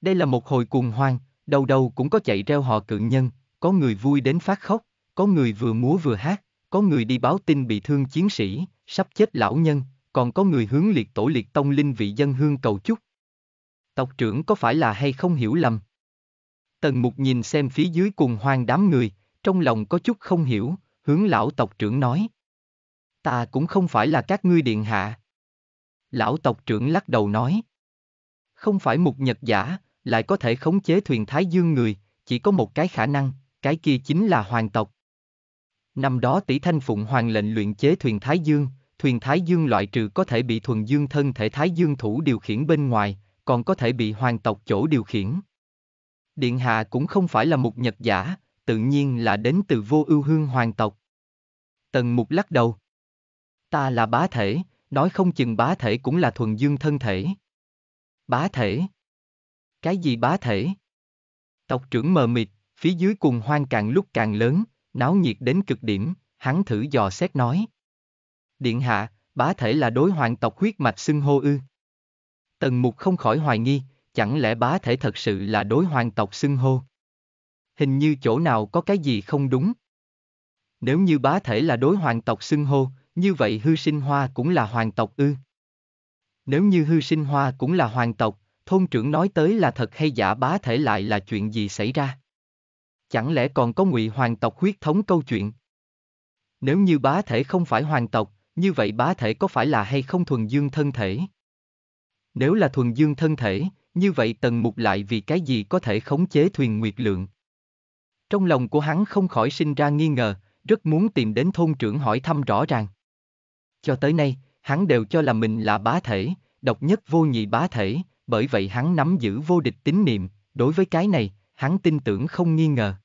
Đây là một hồi cuồng hoang, đâu đâu cũng có chạy reo họ cự nhân, có người vui đến phát khóc, có người vừa múa vừa hát có người đi báo tin bị thương chiến sĩ, sắp chết lão nhân, còn có người hướng liệt tổ liệt tông linh vị dân hương cầu chúc. Tộc trưởng có phải là hay không hiểu lầm? Tần mục nhìn xem phía dưới cùng hoang đám người, trong lòng có chút không hiểu, hướng lão tộc trưởng nói. Ta cũng không phải là các ngươi điện hạ. Lão tộc trưởng lắc đầu nói. Không phải một nhật giả, lại có thể khống chế thuyền Thái Dương người, chỉ có một cái khả năng, cái kia chính là hoàng tộc. Năm đó tỷ thanh phụng hoàng lệnh luyện chế thuyền Thái Dương, thuyền Thái Dương loại trừ có thể bị thuần dương thân thể Thái Dương thủ điều khiển bên ngoài, còn có thể bị hoàng tộc chỗ điều khiển. Điện hạ cũng không phải là một nhật giả, tự nhiên là đến từ vô ưu hương hoàng tộc. Tần mục lắc đầu. Ta là bá thể, nói không chừng bá thể cũng là thuần dương thân thể. Bá thể? Cái gì bá thể? Tộc trưởng mờ mịt, phía dưới cùng hoang càng lúc càng lớn, náo nhiệt đến cực điểm, hắn thử dò xét nói. Điện hạ, bá thể là đối hoàng tộc huyết mạch xưng hô ư. Tần mục không khỏi hoài nghi, chẳng lẽ bá thể thật sự là đối hoàng tộc xưng hô? Hình như chỗ nào có cái gì không đúng. Nếu như bá thể là đối hoàng tộc xưng hô, như vậy hư sinh hoa cũng là hoàng tộc ư. Nếu như hư sinh hoa cũng là hoàng tộc, thôn trưởng nói tới là thật hay giả bá thể lại là chuyện gì xảy ra? Chẳng lẽ còn có ngụy hoàng tộc huyết thống câu chuyện? Nếu như bá thể không phải hoàng tộc, như vậy bá thể có phải là hay không thuần dương thân thể? Nếu là thuần dương thân thể, như vậy tần mục lại vì cái gì có thể khống chế thuyền nguyệt lượng? Trong lòng của hắn không khỏi sinh ra nghi ngờ, rất muốn tìm đến thôn trưởng hỏi thăm rõ ràng. Cho tới nay, hắn đều cho là mình là bá thể, độc nhất vô nhị bá thể, bởi vậy hắn nắm giữ vô địch tín niệm, đối với cái này, hắn tin tưởng không nghi ngờ.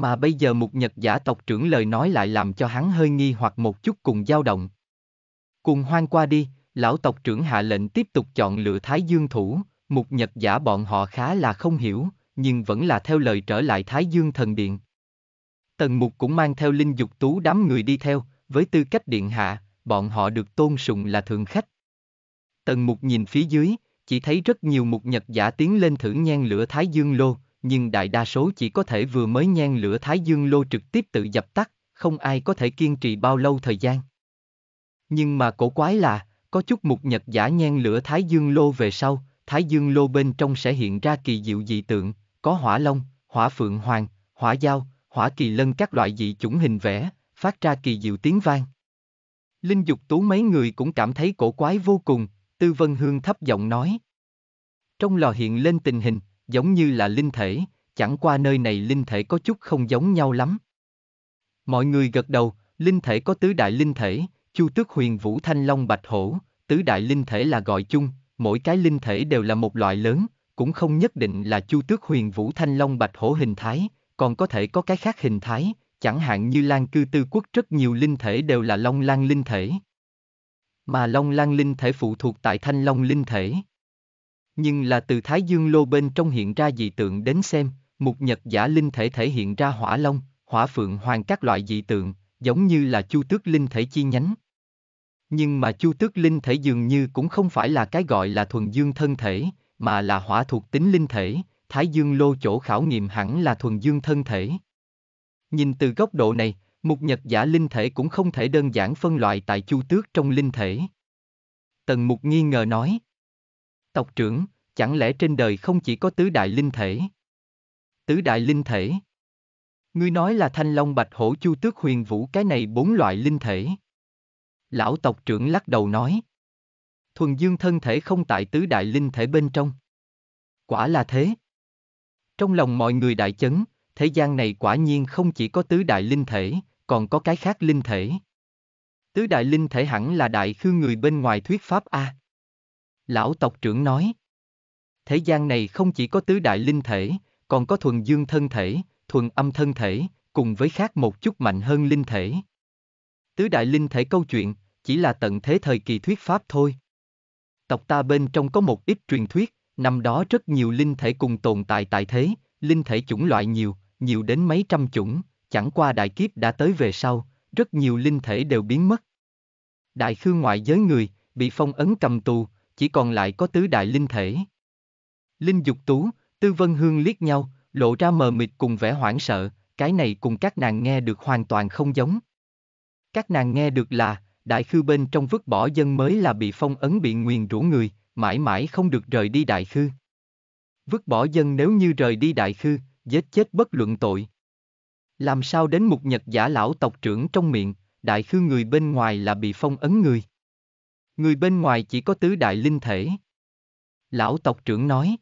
Mà bây giờ mục nhật giả tộc trưởng lời nói lại làm cho hắn hơi nghi hoặc một chút cùng dao động. Cùng hoang qua đi, lão tộc trưởng hạ lệnh tiếp tục chọn lựa Thái Dương thủ, mục nhật giả bọn họ khá là không hiểu, nhưng vẫn là theo lời trở lại Thái Dương thần điện. Tần mục cũng mang theo linh dục tú đám người đi theo, với tư cách điện hạ, bọn họ được tôn sùng là thượng khách. Tần mục nhìn phía dưới, chỉ thấy rất nhiều mục nhật giả tiến lên thử nhen lửa Thái Dương lô, nhưng đại đa số chỉ có thể vừa mới nhen lửa Thái Dương Lô trực tiếp tự dập tắt, không ai có thể kiên trì bao lâu thời gian. Nhưng mà cổ quái là, có chút mục nhật giả nhen lửa Thái Dương Lô về sau, Thái Dương Lô bên trong sẽ hiện ra kỳ diệu dị tượng, có hỏa long, hỏa phượng hoàng, hỏa dao, hỏa kỳ lân các loại dị chủng hình vẽ, phát ra kỳ diệu tiếng vang. Linh dục tú mấy người cũng cảm thấy cổ quái vô cùng, Tư Vân Hương thấp giọng nói. Trong lò hiện lên tình hình, giống như là linh thể, chẳng qua nơi này linh thể có chút không giống nhau lắm. Mọi người gật đầu, linh thể có tứ đại linh thể, Chu Tước Huyền Vũ Thanh Long Bạch Hổ, tứ đại linh thể là gọi chung, mỗi cái linh thể đều là một loại lớn, cũng không nhất định là Chu Tước Huyền Vũ Thanh Long Bạch Hổ hình thái, còn có thể có cái khác hình thái, chẳng hạn như Lan Cư Tư Quốc rất nhiều linh thể đều là Long Lan linh thể. Mà Long Lan linh thể phụ thuộc tại Thanh Long linh thể. Nhưng là từ Thái Dương Lô bên trong hiện ra dị tượng đến xem, Mục nhật giả linh thể thể hiện ra hỏa long, hỏa phượng hoàng các loại dị tượng, giống như là chu tước linh thể chi nhánh. Nhưng mà chu tước linh thể dường như cũng không phải là cái gọi là thuần dương thân thể, mà là hỏa thuộc tính linh thể, Thái Dương Lô chỗ khảo nghiệm hẳn là thuần dương thân thể. Nhìn từ góc độ này, Mục nhật giả linh thể cũng không thể đơn giản phân loại tại chu tước trong linh thể. Tần Mục nghi ngờ nói tộc trưởng, chẳng lẽ trên đời không chỉ có tứ đại linh thể? Tứ đại linh thể? Ngươi nói là thanh long bạch hổ chu tước huyền vũ cái này bốn loại linh thể. Lão tộc trưởng lắc đầu nói. Thuần dương thân thể không tại tứ đại linh thể bên trong. Quả là thế. Trong lòng mọi người đại chấn, thế gian này quả nhiên không chỉ có tứ đại linh thể, còn có cái khác linh thể. Tứ đại linh thể hẳn là đại khư người bên ngoài thuyết pháp A lão tộc trưởng nói. Thế gian này không chỉ có tứ đại linh thể, còn có thuần dương thân thể, thuần âm thân thể, cùng với khác một chút mạnh hơn linh thể. Tứ đại linh thể câu chuyện, chỉ là tận thế thời kỳ thuyết pháp thôi. Tộc ta bên trong có một ít truyền thuyết, năm đó rất nhiều linh thể cùng tồn tại tại thế, linh thể chủng loại nhiều, nhiều đến mấy trăm chủng, chẳng qua đại kiếp đã tới về sau, rất nhiều linh thể đều biến mất. Đại khư ngoại giới người, bị phong ấn cầm tù, chỉ còn lại có tứ đại linh thể. Linh Dục Tú, Tư Vân Hương liếc nhau, lộ ra mờ mịt cùng vẻ hoảng sợ, cái này cùng các nàng nghe được hoàn toàn không giống. Các nàng nghe được là, đại khư bên trong vứt bỏ dân mới là bị phong ấn bị nguyền rủa người, mãi mãi không được rời đi đại khư. Vứt bỏ dân nếu như rời đi đại khư, giết chết bất luận tội. Làm sao đến một nhật giả lão tộc trưởng trong miệng, đại khư người bên ngoài là bị phong ấn người. Người bên ngoài chỉ có tứ đại linh thể. Lão tộc trưởng nói.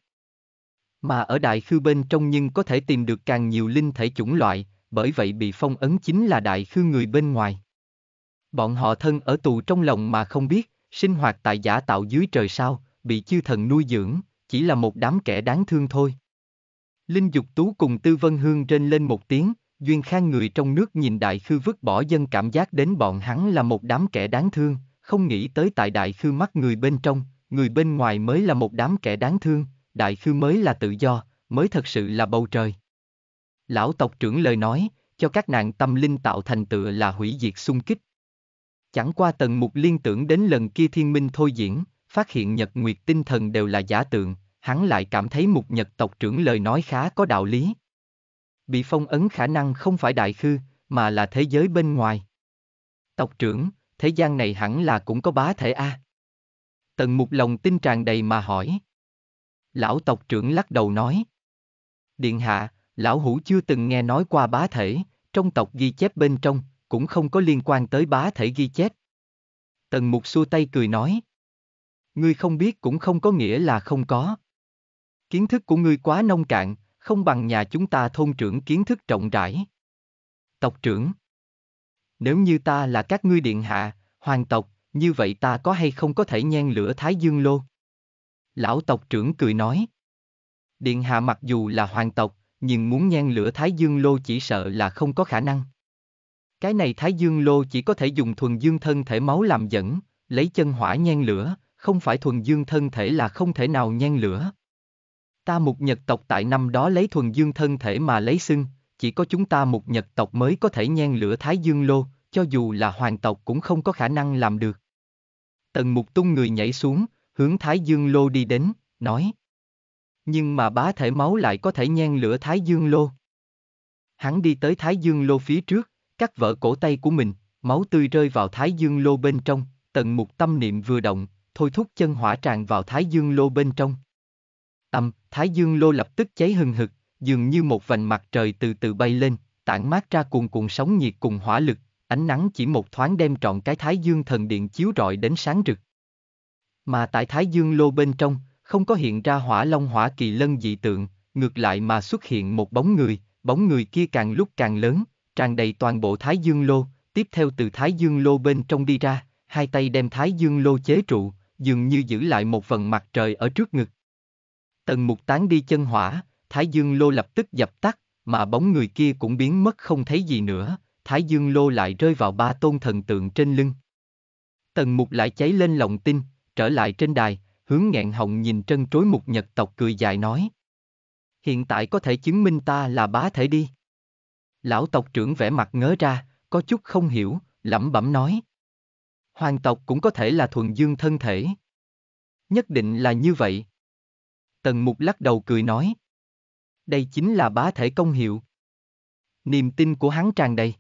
Mà ở đại khư bên trong nhưng có thể tìm được càng nhiều linh thể chủng loại, bởi vậy bị phong ấn chính là đại khư người bên ngoài. Bọn họ thân ở tù trong lòng mà không biết, sinh hoạt tại giả tạo dưới trời sao, bị chư thần nuôi dưỡng, chỉ là một đám kẻ đáng thương thôi. Linh Dục Tú cùng Tư Vân Hương trên lên một tiếng, Duyên Khang người trong nước nhìn đại khư vứt bỏ dân cảm giác đến bọn hắn là một đám kẻ đáng thương, không nghĩ tới tại đại khư mắt người bên trong, người bên ngoài mới là một đám kẻ đáng thương, đại khư mới là tự do, mới thật sự là bầu trời. Lão tộc trưởng lời nói, cho các nạn tâm linh tạo thành tựa là hủy diệt xung kích. Chẳng qua tần mục liên tưởng đến lần kia thiên minh thôi diễn, phát hiện nhật nguyệt tinh thần đều là giả tượng, hắn lại cảm thấy mục nhật tộc trưởng lời nói khá có đạo lý. Bị phong ấn khả năng không phải đại khư, mà là thế giới bên ngoài. Tộc trưởng, thế gian này hẳn là cũng có bá thể a. À? Tần mục lòng tin tràn đầy mà hỏi. Lão tộc trưởng lắc đầu nói. Điện hạ, lão hủ chưa từng nghe nói qua bá thể, trong tộc ghi chép bên trong, cũng không có liên quan tới bá thể ghi chép. Tần mục xua tay cười nói. Ngươi không biết cũng không có nghĩa là không có. Kiến thức của ngươi quá nông cạn, không bằng nhà chúng ta thôn trưởng kiến thức rộng rãi. Tộc trưởng nếu như ta là các ngươi điện hạ, hoàng tộc, như vậy ta có hay không có thể nhen lửa Thái Dương Lô? Lão tộc trưởng cười nói. Điện hạ mặc dù là hoàng tộc, nhưng muốn nhen lửa Thái Dương Lô chỉ sợ là không có khả năng. Cái này Thái Dương Lô chỉ có thể dùng thuần dương thân thể máu làm dẫn, lấy chân hỏa nhen lửa, không phải thuần dương thân thể là không thể nào nhen lửa. Ta một nhật tộc tại năm đó lấy thuần dương thân thể mà lấy xưng, chỉ có chúng ta một Nhật tộc mới có thể nhen lửa Thái Dương Lô, cho dù là hoàng tộc cũng không có khả năng làm được. Tần mục tung người nhảy xuống, hướng Thái Dương Lô đi đến, nói. Nhưng mà bá thể máu lại có thể nhen lửa Thái Dương Lô. Hắn đi tới Thái Dương Lô phía trước, cắt vỡ cổ tay của mình, máu tươi rơi vào Thái Dương Lô bên trong, tần mục tâm niệm vừa động, thôi thúc chân hỏa tràn vào Thái Dương Lô bên trong. Âm, Thái Dương Lô lập tức cháy hừng hực, dường như một vành mặt trời từ từ bay lên, tản mát ra cuồn cuộn sóng nhiệt cùng hỏa lực, ánh nắng chỉ một thoáng đem trọn cái Thái Dương thần điện chiếu rọi đến sáng rực. Mà tại Thái Dương lô bên trong, không có hiện ra hỏa long hỏa kỳ lân dị tượng, ngược lại mà xuất hiện một bóng người, bóng người kia càng lúc càng lớn, tràn đầy toàn bộ Thái Dương lô, tiếp theo từ Thái Dương lô bên trong đi ra, hai tay đem Thái Dương lô chế trụ, dường như giữ lại một vần mặt trời ở trước ngực. Tần mục tán đi chân hỏa, Thái Dương Lô lập tức dập tắt, mà bóng người kia cũng biến mất không thấy gì nữa, Thái Dương Lô lại rơi vào ba tôn thần tượng trên lưng. Tần Mục lại cháy lên lòng tin, trở lại trên đài, hướng ngạn họng nhìn trân trối mục nhật tộc cười dài nói. Hiện tại có thể chứng minh ta là bá thể đi. Lão tộc trưởng vẻ mặt ngớ ra, có chút không hiểu, lẩm bẩm nói. Hoàng tộc cũng có thể là thuần dương thân thể. Nhất định là như vậy. Tần mục lắc đầu cười nói đây chính là bá thể công hiệu. Niềm tin của hắn tràn đầy.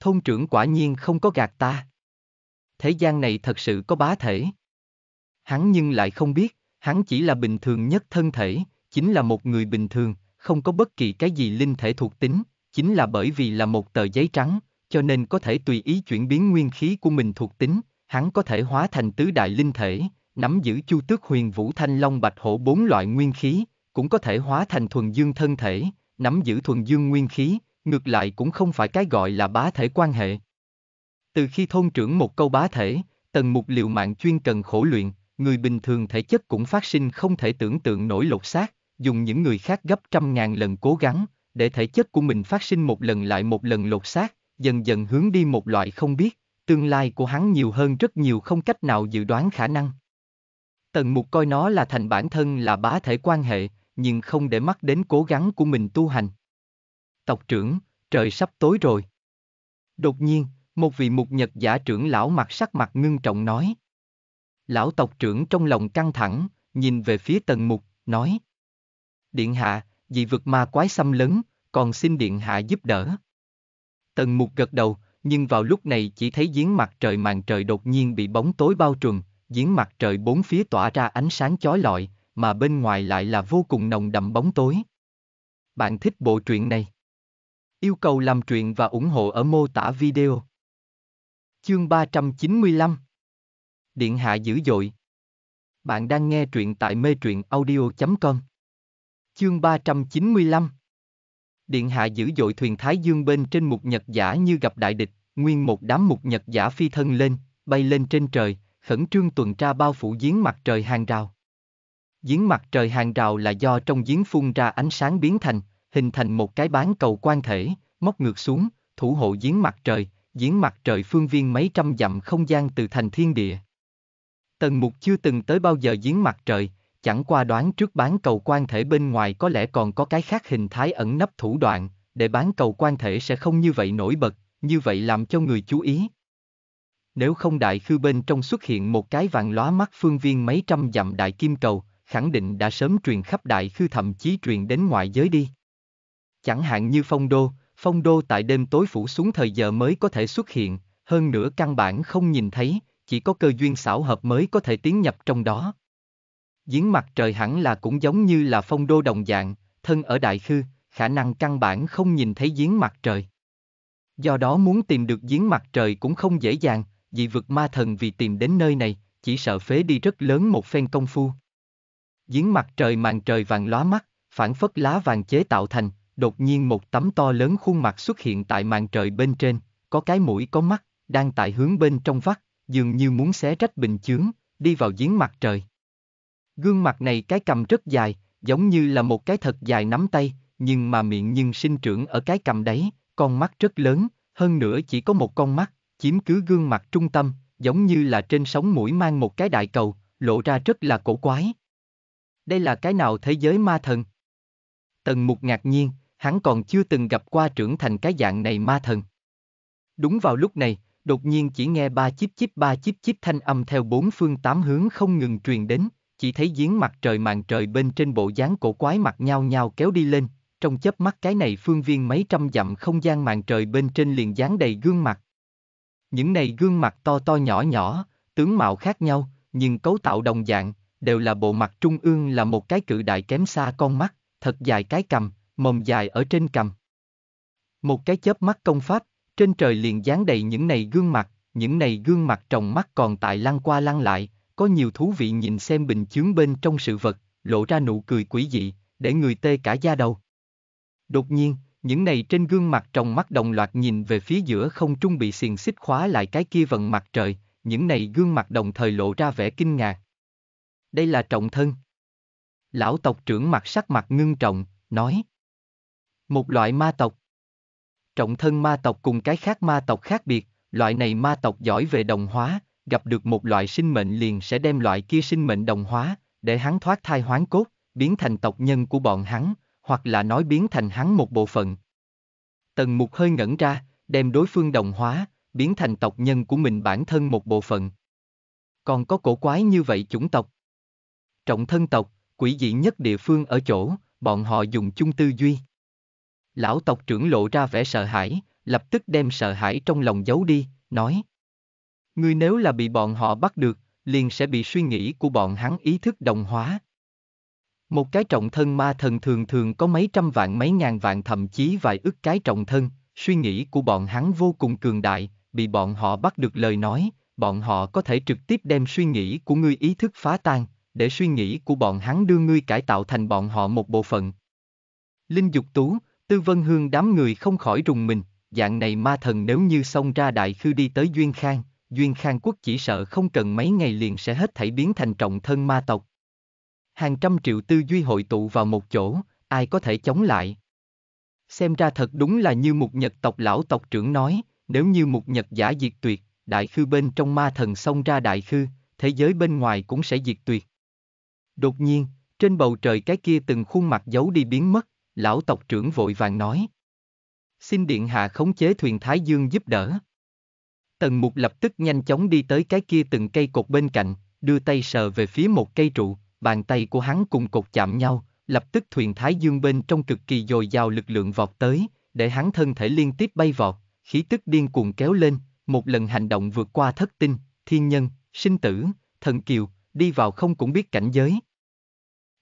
Thôn trưởng quả nhiên không có gạt ta. Thế gian này thật sự có bá thể. Hắn nhưng lại không biết, hắn chỉ là bình thường nhất thân thể, chính là một người bình thường, không có bất kỳ cái gì linh thể thuộc tính, chính là bởi vì là một tờ giấy trắng, cho nên có thể tùy ý chuyển biến nguyên khí của mình thuộc tính, hắn có thể hóa thành tứ đại linh thể, nắm giữ chu tước huyền vũ thanh long bạch hổ bốn loại nguyên khí, cũng có thể hóa thành thuần dương thân thể, nắm giữ thuần dương nguyên khí, ngược lại cũng không phải cái gọi là bá thể quan hệ. Từ khi thôn trưởng một câu bá thể, tần mục liều mạng chuyên cần khổ luyện, người bình thường thể chất cũng phát sinh không thể tưởng tượng nổi lột xác, dùng những người khác gấp trăm ngàn lần cố gắng, để thể chất của mình phát sinh một lần lại một lần lột xác, dần dần hướng đi một loại không biết, tương lai của hắn nhiều hơn rất nhiều không cách nào dự đoán khả năng. Tần mục coi nó là thành bản thân là bá thể quan hệ, nhưng không để mắt đến cố gắng của mình tu hành. Tộc trưởng, trời sắp tối rồi. Đột nhiên, một vị mục nhật giả trưởng lão mặt sắc mặt ngưng trọng nói. Lão tộc trưởng trong lòng căng thẳng, nhìn về phía tần mục, nói. Điện hạ, dị vực ma quái xâm lấn, còn xin điện hạ giúp đỡ. Tần mục gật đầu, nhưng vào lúc này chỉ thấy giếng mặt trời màn trời đột nhiên bị bóng tối bao trùm, giếng mặt trời bốn phía tỏa ra ánh sáng chói lọi, mà bên ngoài lại là vô cùng nồng đậm bóng tối. Bạn thích bộ truyện này? Yêu cầu làm truyện và ủng hộ ở mô tả video. Chương 395 Điện hạ dữ dội Bạn đang nghe truyện tại mê truyện audio.com Chương 395 Điện hạ dữ dội thuyền Thái Dương bên trên một nhật giả như gặp đại địch, nguyên một đám mục nhật giả phi thân lên, bay lên trên trời, khẩn trương tuần tra bao phủ giếng mặt trời hàng rào. Giếng mặt trời hàng rào là do trong giếng phun ra ánh sáng biến thành, hình thành một cái bán cầu quan thể, móc ngược xuống, thủ hộ giếng mặt trời, giếng mặt trời phương viên mấy trăm dặm không gian từ thành thiên địa. Tần mục chưa từng tới bao giờ giếng mặt trời, chẳng qua đoán trước bán cầu quan thể bên ngoài có lẽ còn có cái khác hình thái ẩn nấp thủ đoạn, để bán cầu quan thể sẽ không như vậy nổi bật, như vậy làm cho người chú ý. Nếu không đại khư bên trong xuất hiện một cái vạn lóa mắt phương viên mấy trăm dặm đại kim cầu, khẳng định đã sớm truyền khắp đại khư thậm chí truyền đến ngoại giới đi. Chẳng hạn như phong đô, phong đô tại đêm tối phủ xuống thời giờ mới có thể xuất hiện, hơn nữa căn bản không nhìn thấy, chỉ có cơ duyên xảo hợp mới có thể tiến nhập trong đó. Giếng mặt trời hẳn là cũng giống như là phong đô đồng dạng, thân ở đại khư, khả năng căn bản không nhìn thấy giếng mặt trời. Do đó muốn tìm được giếng mặt trời cũng không dễ dàng, dị vực ma thần vì tìm đến nơi này, chỉ sợ phế đi rất lớn một phen công phu giếng mặt trời màn trời vàng lóa mắt, phản phất lá vàng chế tạo thành, đột nhiên một tấm to lớn khuôn mặt xuất hiện tại màn trời bên trên, có cái mũi có mắt, đang tại hướng bên trong vắt, dường như muốn xé rách bình chướng, đi vào giếng mặt trời. Gương mặt này cái cầm rất dài, giống như là một cái thật dài nắm tay, nhưng mà miệng nhưng sinh trưởng ở cái cầm đấy, con mắt rất lớn, hơn nữa chỉ có một con mắt, chiếm cứ gương mặt trung tâm, giống như là trên sóng mũi mang một cái đại cầu, lộ ra rất là cổ quái đây là cái nào thế giới ma thần? Tần mục ngạc nhiên, hắn còn chưa từng gặp qua trưởng thành cái dạng này ma thần. Đúng vào lúc này, đột nhiên chỉ nghe ba chíp chíp ba chíp chíp thanh âm theo bốn phương tám hướng không ngừng truyền đến, chỉ thấy giếng mặt trời màn trời bên trên bộ dáng cổ quái mặt nhau nhau kéo đi lên, trong chớp mắt cái này phương viên mấy trăm dặm không gian màn trời bên trên liền dán đầy gương mặt. Những này gương mặt to to nhỏ nhỏ, tướng mạo khác nhau, nhưng cấu tạo đồng dạng, đều là bộ mặt trung ương là một cái cự đại kém xa con mắt, thật dài cái cầm, mồm dài ở trên cầm. Một cái chớp mắt công pháp, trên trời liền dán đầy những này gương mặt, những này gương mặt trồng mắt còn tại lăn qua lăn lại, có nhiều thú vị nhìn xem bình chướng bên trong sự vật, lộ ra nụ cười quỷ dị, để người tê cả da đầu. Đột nhiên, những này trên gương mặt trồng mắt đồng loạt nhìn về phía giữa không trung bị xiềng xích khóa lại cái kia vận mặt trời, những này gương mặt đồng thời lộ ra vẻ kinh ngạc đây là trọng thân. Lão tộc trưởng mặt sắc mặt ngưng trọng, nói. Một loại ma tộc. Trọng thân ma tộc cùng cái khác ma tộc khác biệt, loại này ma tộc giỏi về đồng hóa, gặp được một loại sinh mệnh liền sẽ đem loại kia sinh mệnh đồng hóa, để hắn thoát thai hoán cốt, biến thành tộc nhân của bọn hắn, hoặc là nói biến thành hắn một bộ phận. Tần mục hơi ngẩn ra, đem đối phương đồng hóa, biến thành tộc nhân của mình bản thân một bộ phận. Còn có cổ quái như vậy chủng tộc trọng thân tộc, quỷ dị nhất địa phương ở chỗ, bọn họ dùng chung tư duy. Lão tộc trưởng lộ ra vẻ sợ hãi, lập tức đem sợ hãi trong lòng giấu đi, nói. Ngươi nếu là bị bọn họ bắt được, liền sẽ bị suy nghĩ của bọn hắn ý thức đồng hóa. Một cái trọng thân ma thần thường thường có mấy trăm vạn mấy ngàn vạn thậm chí vài ức cái trọng thân, suy nghĩ của bọn hắn vô cùng cường đại, bị bọn họ bắt được lời nói, bọn họ có thể trực tiếp đem suy nghĩ của ngươi ý thức phá tan, để suy nghĩ của bọn hắn đưa ngươi cải tạo thành bọn họ một bộ phận. Linh Dục Tú, Tư Vân Hương đám người không khỏi rùng mình, dạng này ma thần nếu như xông ra đại khư đi tới Duyên Khang, Duyên Khang quốc chỉ sợ không cần mấy ngày liền sẽ hết thảy biến thành trọng thân ma tộc. Hàng trăm triệu tư duy hội tụ vào một chỗ, ai có thể chống lại. Xem ra thật đúng là như một nhật tộc lão tộc trưởng nói, nếu như một nhật giả diệt tuyệt, đại khư bên trong ma thần xông ra đại khư, thế giới bên ngoài cũng sẽ diệt tuyệt. Đột nhiên, trên bầu trời cái kia từng khuôn mặt giấu đi biến mất, lão tộc trưởng vội vàng nói. Xin điện hạ khống chế thuyền Thái Dương giúp đỡ. Tần mục lập tức nhanh chóng đi tới cái kia từng cây cột bên cạnh, đưa tay sờ về phía một cây trụ, bàn tay của hắn cùng cột chạm nhau, lập tức thuyền Thái Dương bên trong cực kỳ dồi dào lực lượng vọt tới, để hắn thân thể liên tiếp bay vọt, khí tức điên cuồng kéo lên, một lần hành động vượt qua thất tinh, thiên nhân, sinh tử, thần kiều, đi vào không cũng biết cảnh giới.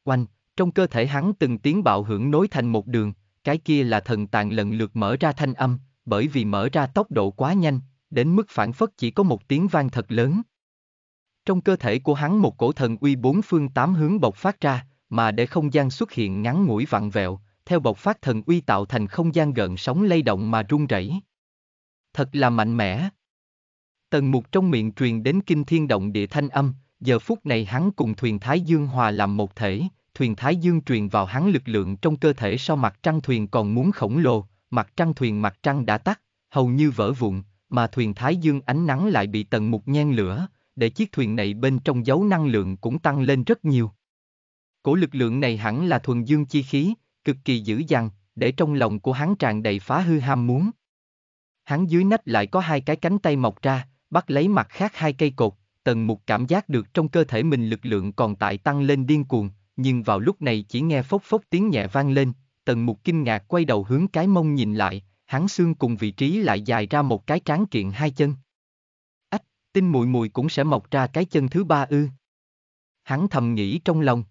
Oanh, trong cơ thể hắn từng tiếng bạo hưởng nối thành một đường, cái kia là thần tàn lần lượt mở ra thanh âm, bởi vì mở ra tốc độ quá nhanh, đến mức phản phất chỉ có một tiếng vang thật lớn. Trong cơ thể của hắn một cổ thần uy bốn phương tám hướng bộc phát ra, mà để không gian xuất hiện ngắn ngủi vặn vẹo, theo bộc phát thần uy tạo thành không gian gợn sóng lay động mà rung rẩy. Thật là mạnh mẽ. Tần mục trong miệng truyền đến kinh thiên động địa thanh âm, giờ phút này hắn cùng thuyền Thái Dương hòa làm một thể, thuyền Thái Dương truyền vào hắn lực lượng trong cơ thể so mặt trăng thuyền còn muốn khổng lồ, mặt trăng thuyền mặt trăng đã tắt, hầu như vỡ vụn, mà thuyền Thái Dương ánh nắng lại bị tầng mục nhen lửa, để chiếc thuyền này bên trong dấu năng lượng cũng tăng lên rất nhiều. Cổ lực lượng này hẳn là thuần dương chi khí, cực kỳ dữ dằn, để trong lòng của hắn tràn đầy phá hư ham muốn. Hắn dưới nách lại có hai cái cánh tay mọc ra, bắt lấy mặt khác hai cây cột, Tần Mục cảm giác được trong cơ thể mình lực lượng còn tại tăng lên điên cuồng, nhưng vào lúc này chỉ nghe phốc phốc tiếng nhẹ vang lên, Tần Mục kinh ngạc quay đầu hướng cái mông nhìn lại, hắn xương cùng vị trí lại dài ra một cái tráng kiện hai chân. Ách, tin mùi mùi cũng sẽ mọc ra cái chân thứ ba ư. Hắn thầm nghĩ trong lòng.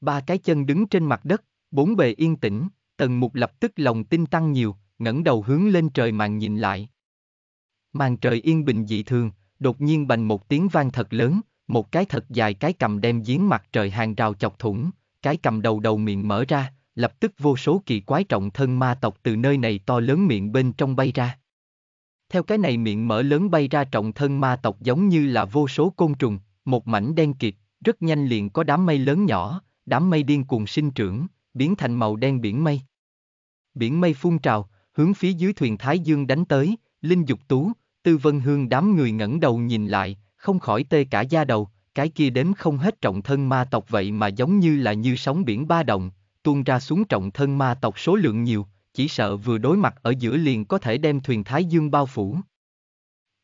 Ba cái chân đứng trên mặt đất, bốn bề yên tĩnh, Tần Mục lập tức lòng tin tăng nhiều, ngẩng đầu hướng lên trời màn nhìn lại. Màn trời yên bình dị thường, Đột nhiên bành một tiếng vang thật lớn, một cái thật dài cái cầm đem giếng mặt trời hàng rào chọc thủng, cái cầm đầu đầu miệng mở ra, lập tức vô số kỳ quái trọng thân ma tộc từ nơi này to lớn miệng bên trong bay ra. Theo cái này miệng mở lớn bay ra trọng thân ma tộc giống như là vô số côn trùng, một mảnh đen kịt, rất nhanh liền có đám mây lớn nhỏ, đám mây điên cuồng sinh trưởng, biến thành màu đen biển mây. Biển mây phun trào, hướng phía dưới thuyền Thái Dương đánh tới, Linh Dục Tú, Tư Vân Hương đám người ngẩng đầu nhìn lại, không khỏi tê cả da đầu, cái kia đếm không hết trọng thân ma tộc vậy mà giống như là như sóng biển ba động, tuôn ra xuống trọng thân ma tộc số lượng nhiều, chỉ sợ vừa đối mặt ở giữa liền có thể đem thuyền Thái Dương bao phủ.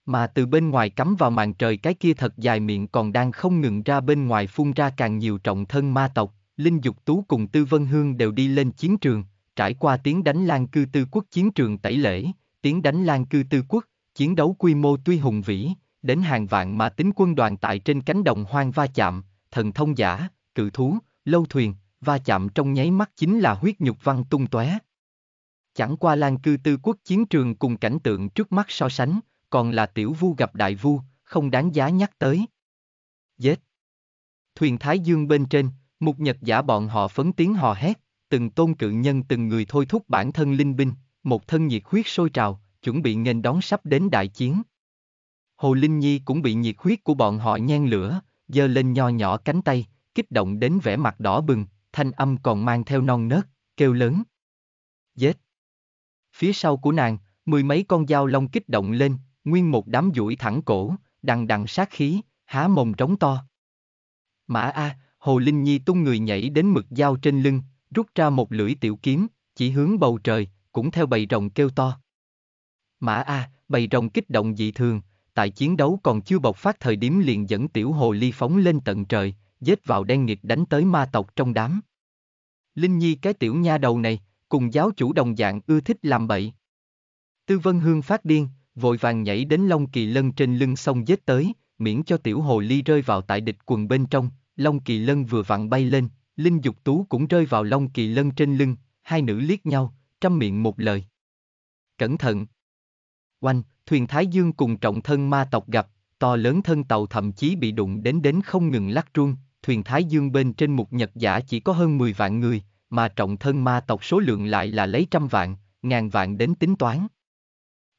Mà từ bên ngoài cắm vào màn trời cái kia thật dài miệng còn đang không ngừng ra bên ngoài phun ra càng nhiều trọng thân ma tộc, Linh Dục Tú cùng Tư Vân Hương đều đi lên chiến trường, trải qua tiếng đánh lan cư tư quốc chiến trường tẩy lễ, tiếng đánh lan cư tư quốc, Chiến đấu quy mô tuy hùng vĩ, đến hàng vạn mà tính quân đoàn tại trên cánh đồng hoang va chạm, thần thông giả, cự thú, lâu thuyền, va chạm trong nháy mắt chính là huyết nhục văn tung tóe. Chẳng qua Lan cư tư quốc chiến trường cùng cảnh tượng trước mắt so sánh, còn là tiểu vu gặp đại vu, không đáng giá nhắc tới. Dết! Thuyền Thái Dương bên trên, một nhật giả bọn họ phấn tiếng hò hét, từng tôn cự nhân từng người thôi thúc bản thân linh binh, một thân nhiệt huyết sôi trào, chuẩn bị nghênh đón sắp đến đại chiến. Hồ Linh Nhi cũng bị nhiệt huyết của bọn họ nhen lửa, giơ lên nho nhỏ cánh tay, kích động đến vẻ mặt đỏ bừng, thanh âm còn mang theo non nớt, kêu lớn. Dết! Phía sau của nàng, mười mấy con dao lông kích động lên, nguyên một đám duỗi thẳng cổ, đằng đằng sát khí, há mồm trống to. Mã A, Hồ Linh Nhi tung người nhảy đến mực dao trên lưng, rút ra một lưỡi tiểu kiếm, chỉ hướng bầu trời, cũng theo bầy rồng kêu to. Mã A, bầy rồng kích động dị thường, tại chiến đấu còn chưa bộc phát thời điểm liền dẫn tiểu hồ ly phóng lên tận trời, giết vào đen nghịch đánh tới ma tộc trong đám. Linh Nhi cái tiểu nha đầu này, cùng giáo chủ đồng dạng ưa thích làm bậy. Tư Vân Hương phát điên, vội vàng nhảy đến Long Kỳ Lân trên lưng sông giết tới, miễn cho tiểu hồ ly rơi vào tại địch quần bên trong, Long Kỳ Lân vừa vặn bay lên, Linh Dục Tú cũng rơi vào Long Kỳ Lân trên lưng, hai nữ liếc nhau, trăm miệng một lời. Cẩn thận! Oanh, thuyền Thái Dương cùng trọng thân ma tộc gặp, to lớn thân tàu thậm chí bị đụng đến đến không ngừng lắc run, thuyền Thái Dương bên trên một Nhật giả chỉ có hơn 10 vạn người, mà trọng thân ma tộc số lượng lại là lấy trăm vạn, ngàn vạn đến tính toán.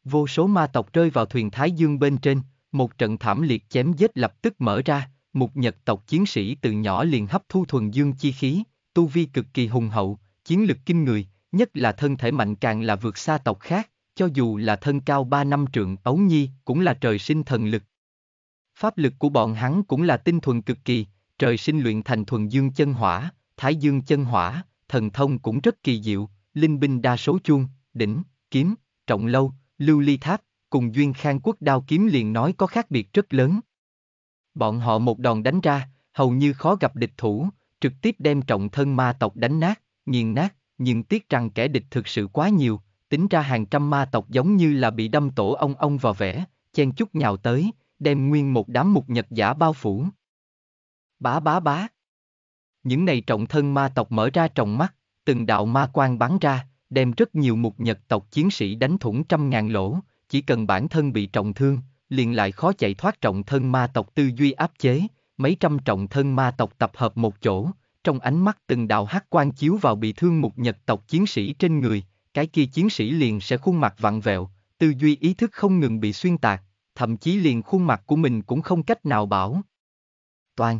Vô số ma tộc rơi vào thuyền Thái Dương bên trên, một trận thảm liệt chém giết lập tức mở ra, một Nhật tộc chiến sĩ từ nhỏ liền hấp thu thuần dương chi khí, tu vi cực kỳ hùng hậu, chiến lực kinh người, nhất là thân thể mạnh càng là vượt xa tộc khác, cho dù là thân cao ba năm trượng ấu nhi cũng là trời sinh thần lực. Pháp lực của bọn hắn cũng là tinh thuần cực kỳ, trời sinh luyện thành thuần dương chân hỏa, thái dương chân hỏa, thần thông cũng rất kỳ diệu, linh binh đa số chuông, đỉnh, kiếm, trọng lâu, lưu ly tháp, cùng duyên khang quốc đao kiếm liền nói có khác biệt rất lớn. Bọn họ một đòn đánh ra, hầu như khó gặp địch thủ, trực tiếp đem trọng thân ma tộc đánh nát, nghiền nát, nhưng tiếc rằng kẻ địch thực sự quá nhiều, tính ra hàng trăm ma tộc giống như là bị đâm tổ ông ông vào vẽ, chen chúc nhào tới, đem nguyên một đám mục nhật giả bao phủ. Bá bá bá. Những này trọng thân ma tộc mở ra trọng mắt, từng đạo ma quan bắn ra, đem rất nhiều mục nhật tộc chiến sĩ đánh thủng trăm ngàn lỗ, chỉ cần bản thân bị trọng thương, liền lại khó chạy thoát trọng thân ma tộc tư duy áp chế, mấy trăm trọng thân ma tộc tập hợp một chỗ, trong ánh mắt từng đạo hắc quan chiếu vào bị thương mục nhật tộc chiến sĩ trên người, cái kia chiến sĩ liền sẽ khuôn mặt vặn vẹo, tư duy ý thức không ngừng bị xuyên tạc, thậm chí liền khuôn mặt của mình cũng không cách nào bảo. Toàn.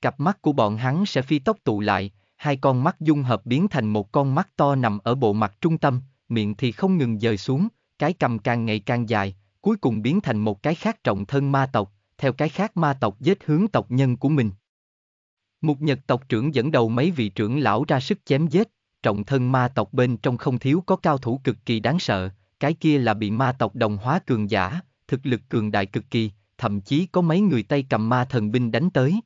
Cặp mắt của bọn hắn sẽ phi tốc tụ lại, hai con mắt dung hợp biến thành một con mắt to nằm ở bộ mặt trung tâm, miệng thì không ngừng dời xuống, cái cầm càng ngày càng dài, cuối cùng biến thành một cái khác trọng thân ma tộc, theo cái khác ma tộc giết hướng tộc nhân của mình. Mục Nhật tộc trưởng dẫn đầu mấy vị trưởng lão ra sức chém giết, trọng thân ma tộc bên trong không thiếu có cao thủ cực kỳ đáng sợ, cái kia là bị ma tộc đồng hóa cường giả, thực lực cường đại cực kỳ, thậm chí có mấy người tay cầm ma thần binh đánh tới.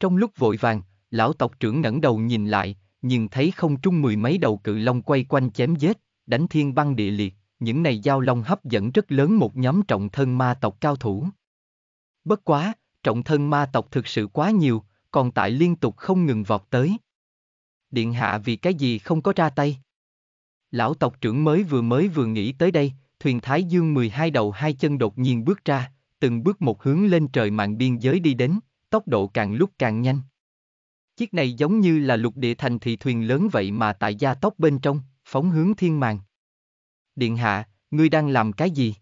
Trong lúc vội vàng, lão tộc trưởng ngẩng đầu nhìn lại, nhưng thấy không trung mười mấy đầu cự long quay quanh chém giết, đánh thiên băng địa liệt, những này giao long hấp dẫn rất lớn một nhóm trọng thân ma tộc cao thủ. Bất quá, trọng thân ma tộc thực sự quá nhiều, còn tại liên tục không ngừng vọt tới điện hạ vì cái gì không có ra tay? Lão tộc trưởng mới vừa mới vừa nghĩ tới đây, thuyền Thái Dương 12 đầu hai chân đột nhiên bước ra, từng bước một hướng lên trời mạng biên giới đi đến, tốc độ càng lúc càng nhanh. Chiếc này giống như là lục địa thành thị thuyền lớn vậy mà tại gia tốc bên trong, phóng hướng thiên màng. Điện hạ, ngươi đang làm cái gì?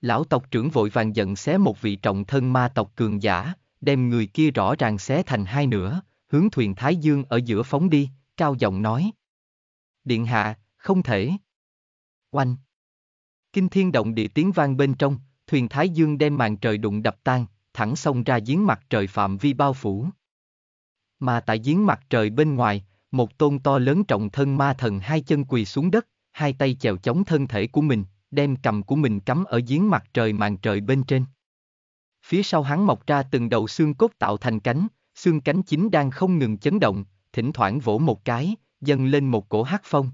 Lão tộc trưởng vội vàng giận xé một vị trọng thân ma tộc cường giả, đem người kia rõ ràng xé thành hai nửa, hướng thuyền Thái Dương ở giữa phóng đi, cao giọng nói. Điện hạ, không thể. Oanh. Kinh thiên động địa tiếng vang bên trong, thuyền Thái Dương đem màn trời đụng đập tan, thẳng xông ra giếng mặt trời phạm vi bao phủ. Mà tại giếng mặt trời bên ngoài, một tôn to lớn trọng thân ma thần hai chân quỳ xuống đất, hai tay chèo chống thân thể của mình, đem cầm của mình cắm ở giếng mặt trời màn trời bên trên. Phía sau hắn mọc ra từng đầu xương cốt tạo thành cánh, xương cánh chính đang không ngừng chấn động, thỉnh thoảng vỗ một cái, dâng lên một cổ hát phong.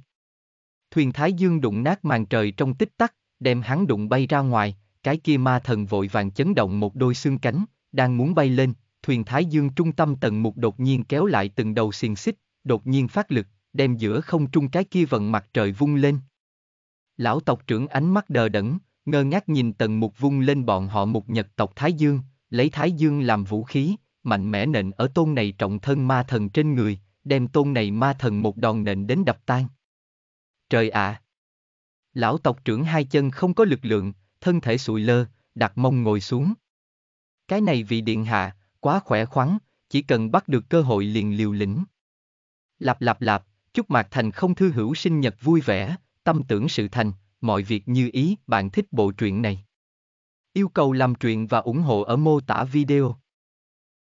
Thuyền Thái Dương đụng nát màn trời trong tích tắc, đem hắn đụng bay ra ngoài, cái kia ma thần vội vàng chấn động một đôi xương cánh, đang muốn bay lên, thuyền Thái Dương trung tâm tầng mục đột nhiên kéo lại từng đầu xiềng xích, đột nhiên phát lực, đem giữa không trung cái kia vận mặt trời vung lên. Lão tộc trưởng ánh mắt đờ đẫn, ngơ ngác nhìn tầng mục vung lên bọn họ mục nhật tộc Thái Dương, lấy Thái Dương làm vũ khí, mạnh mẽ nện ở tôn này trọng thân ma thần trên người, đem tôn này ma thần một đòn nện đến đập tan. Trời ạ! À! Lão tộc trưởng hai chân không có lực lượng, thân thể sụi lơ, đặt mông ngồi xuống. Cái này vì điện hạ, quá khỏe khoắn, chỉ cần bắt được cơ hội liền liều lĩnh. Lạp lạp lạp, chúc Mạc Thành không thư hữu sinh nhật vui vẻ, tâm tưởng sự thành, mọi việc như ý, bạn thích bộ truyện này. Yêu cầu làm truyện và ủng hộ ở mô tả video.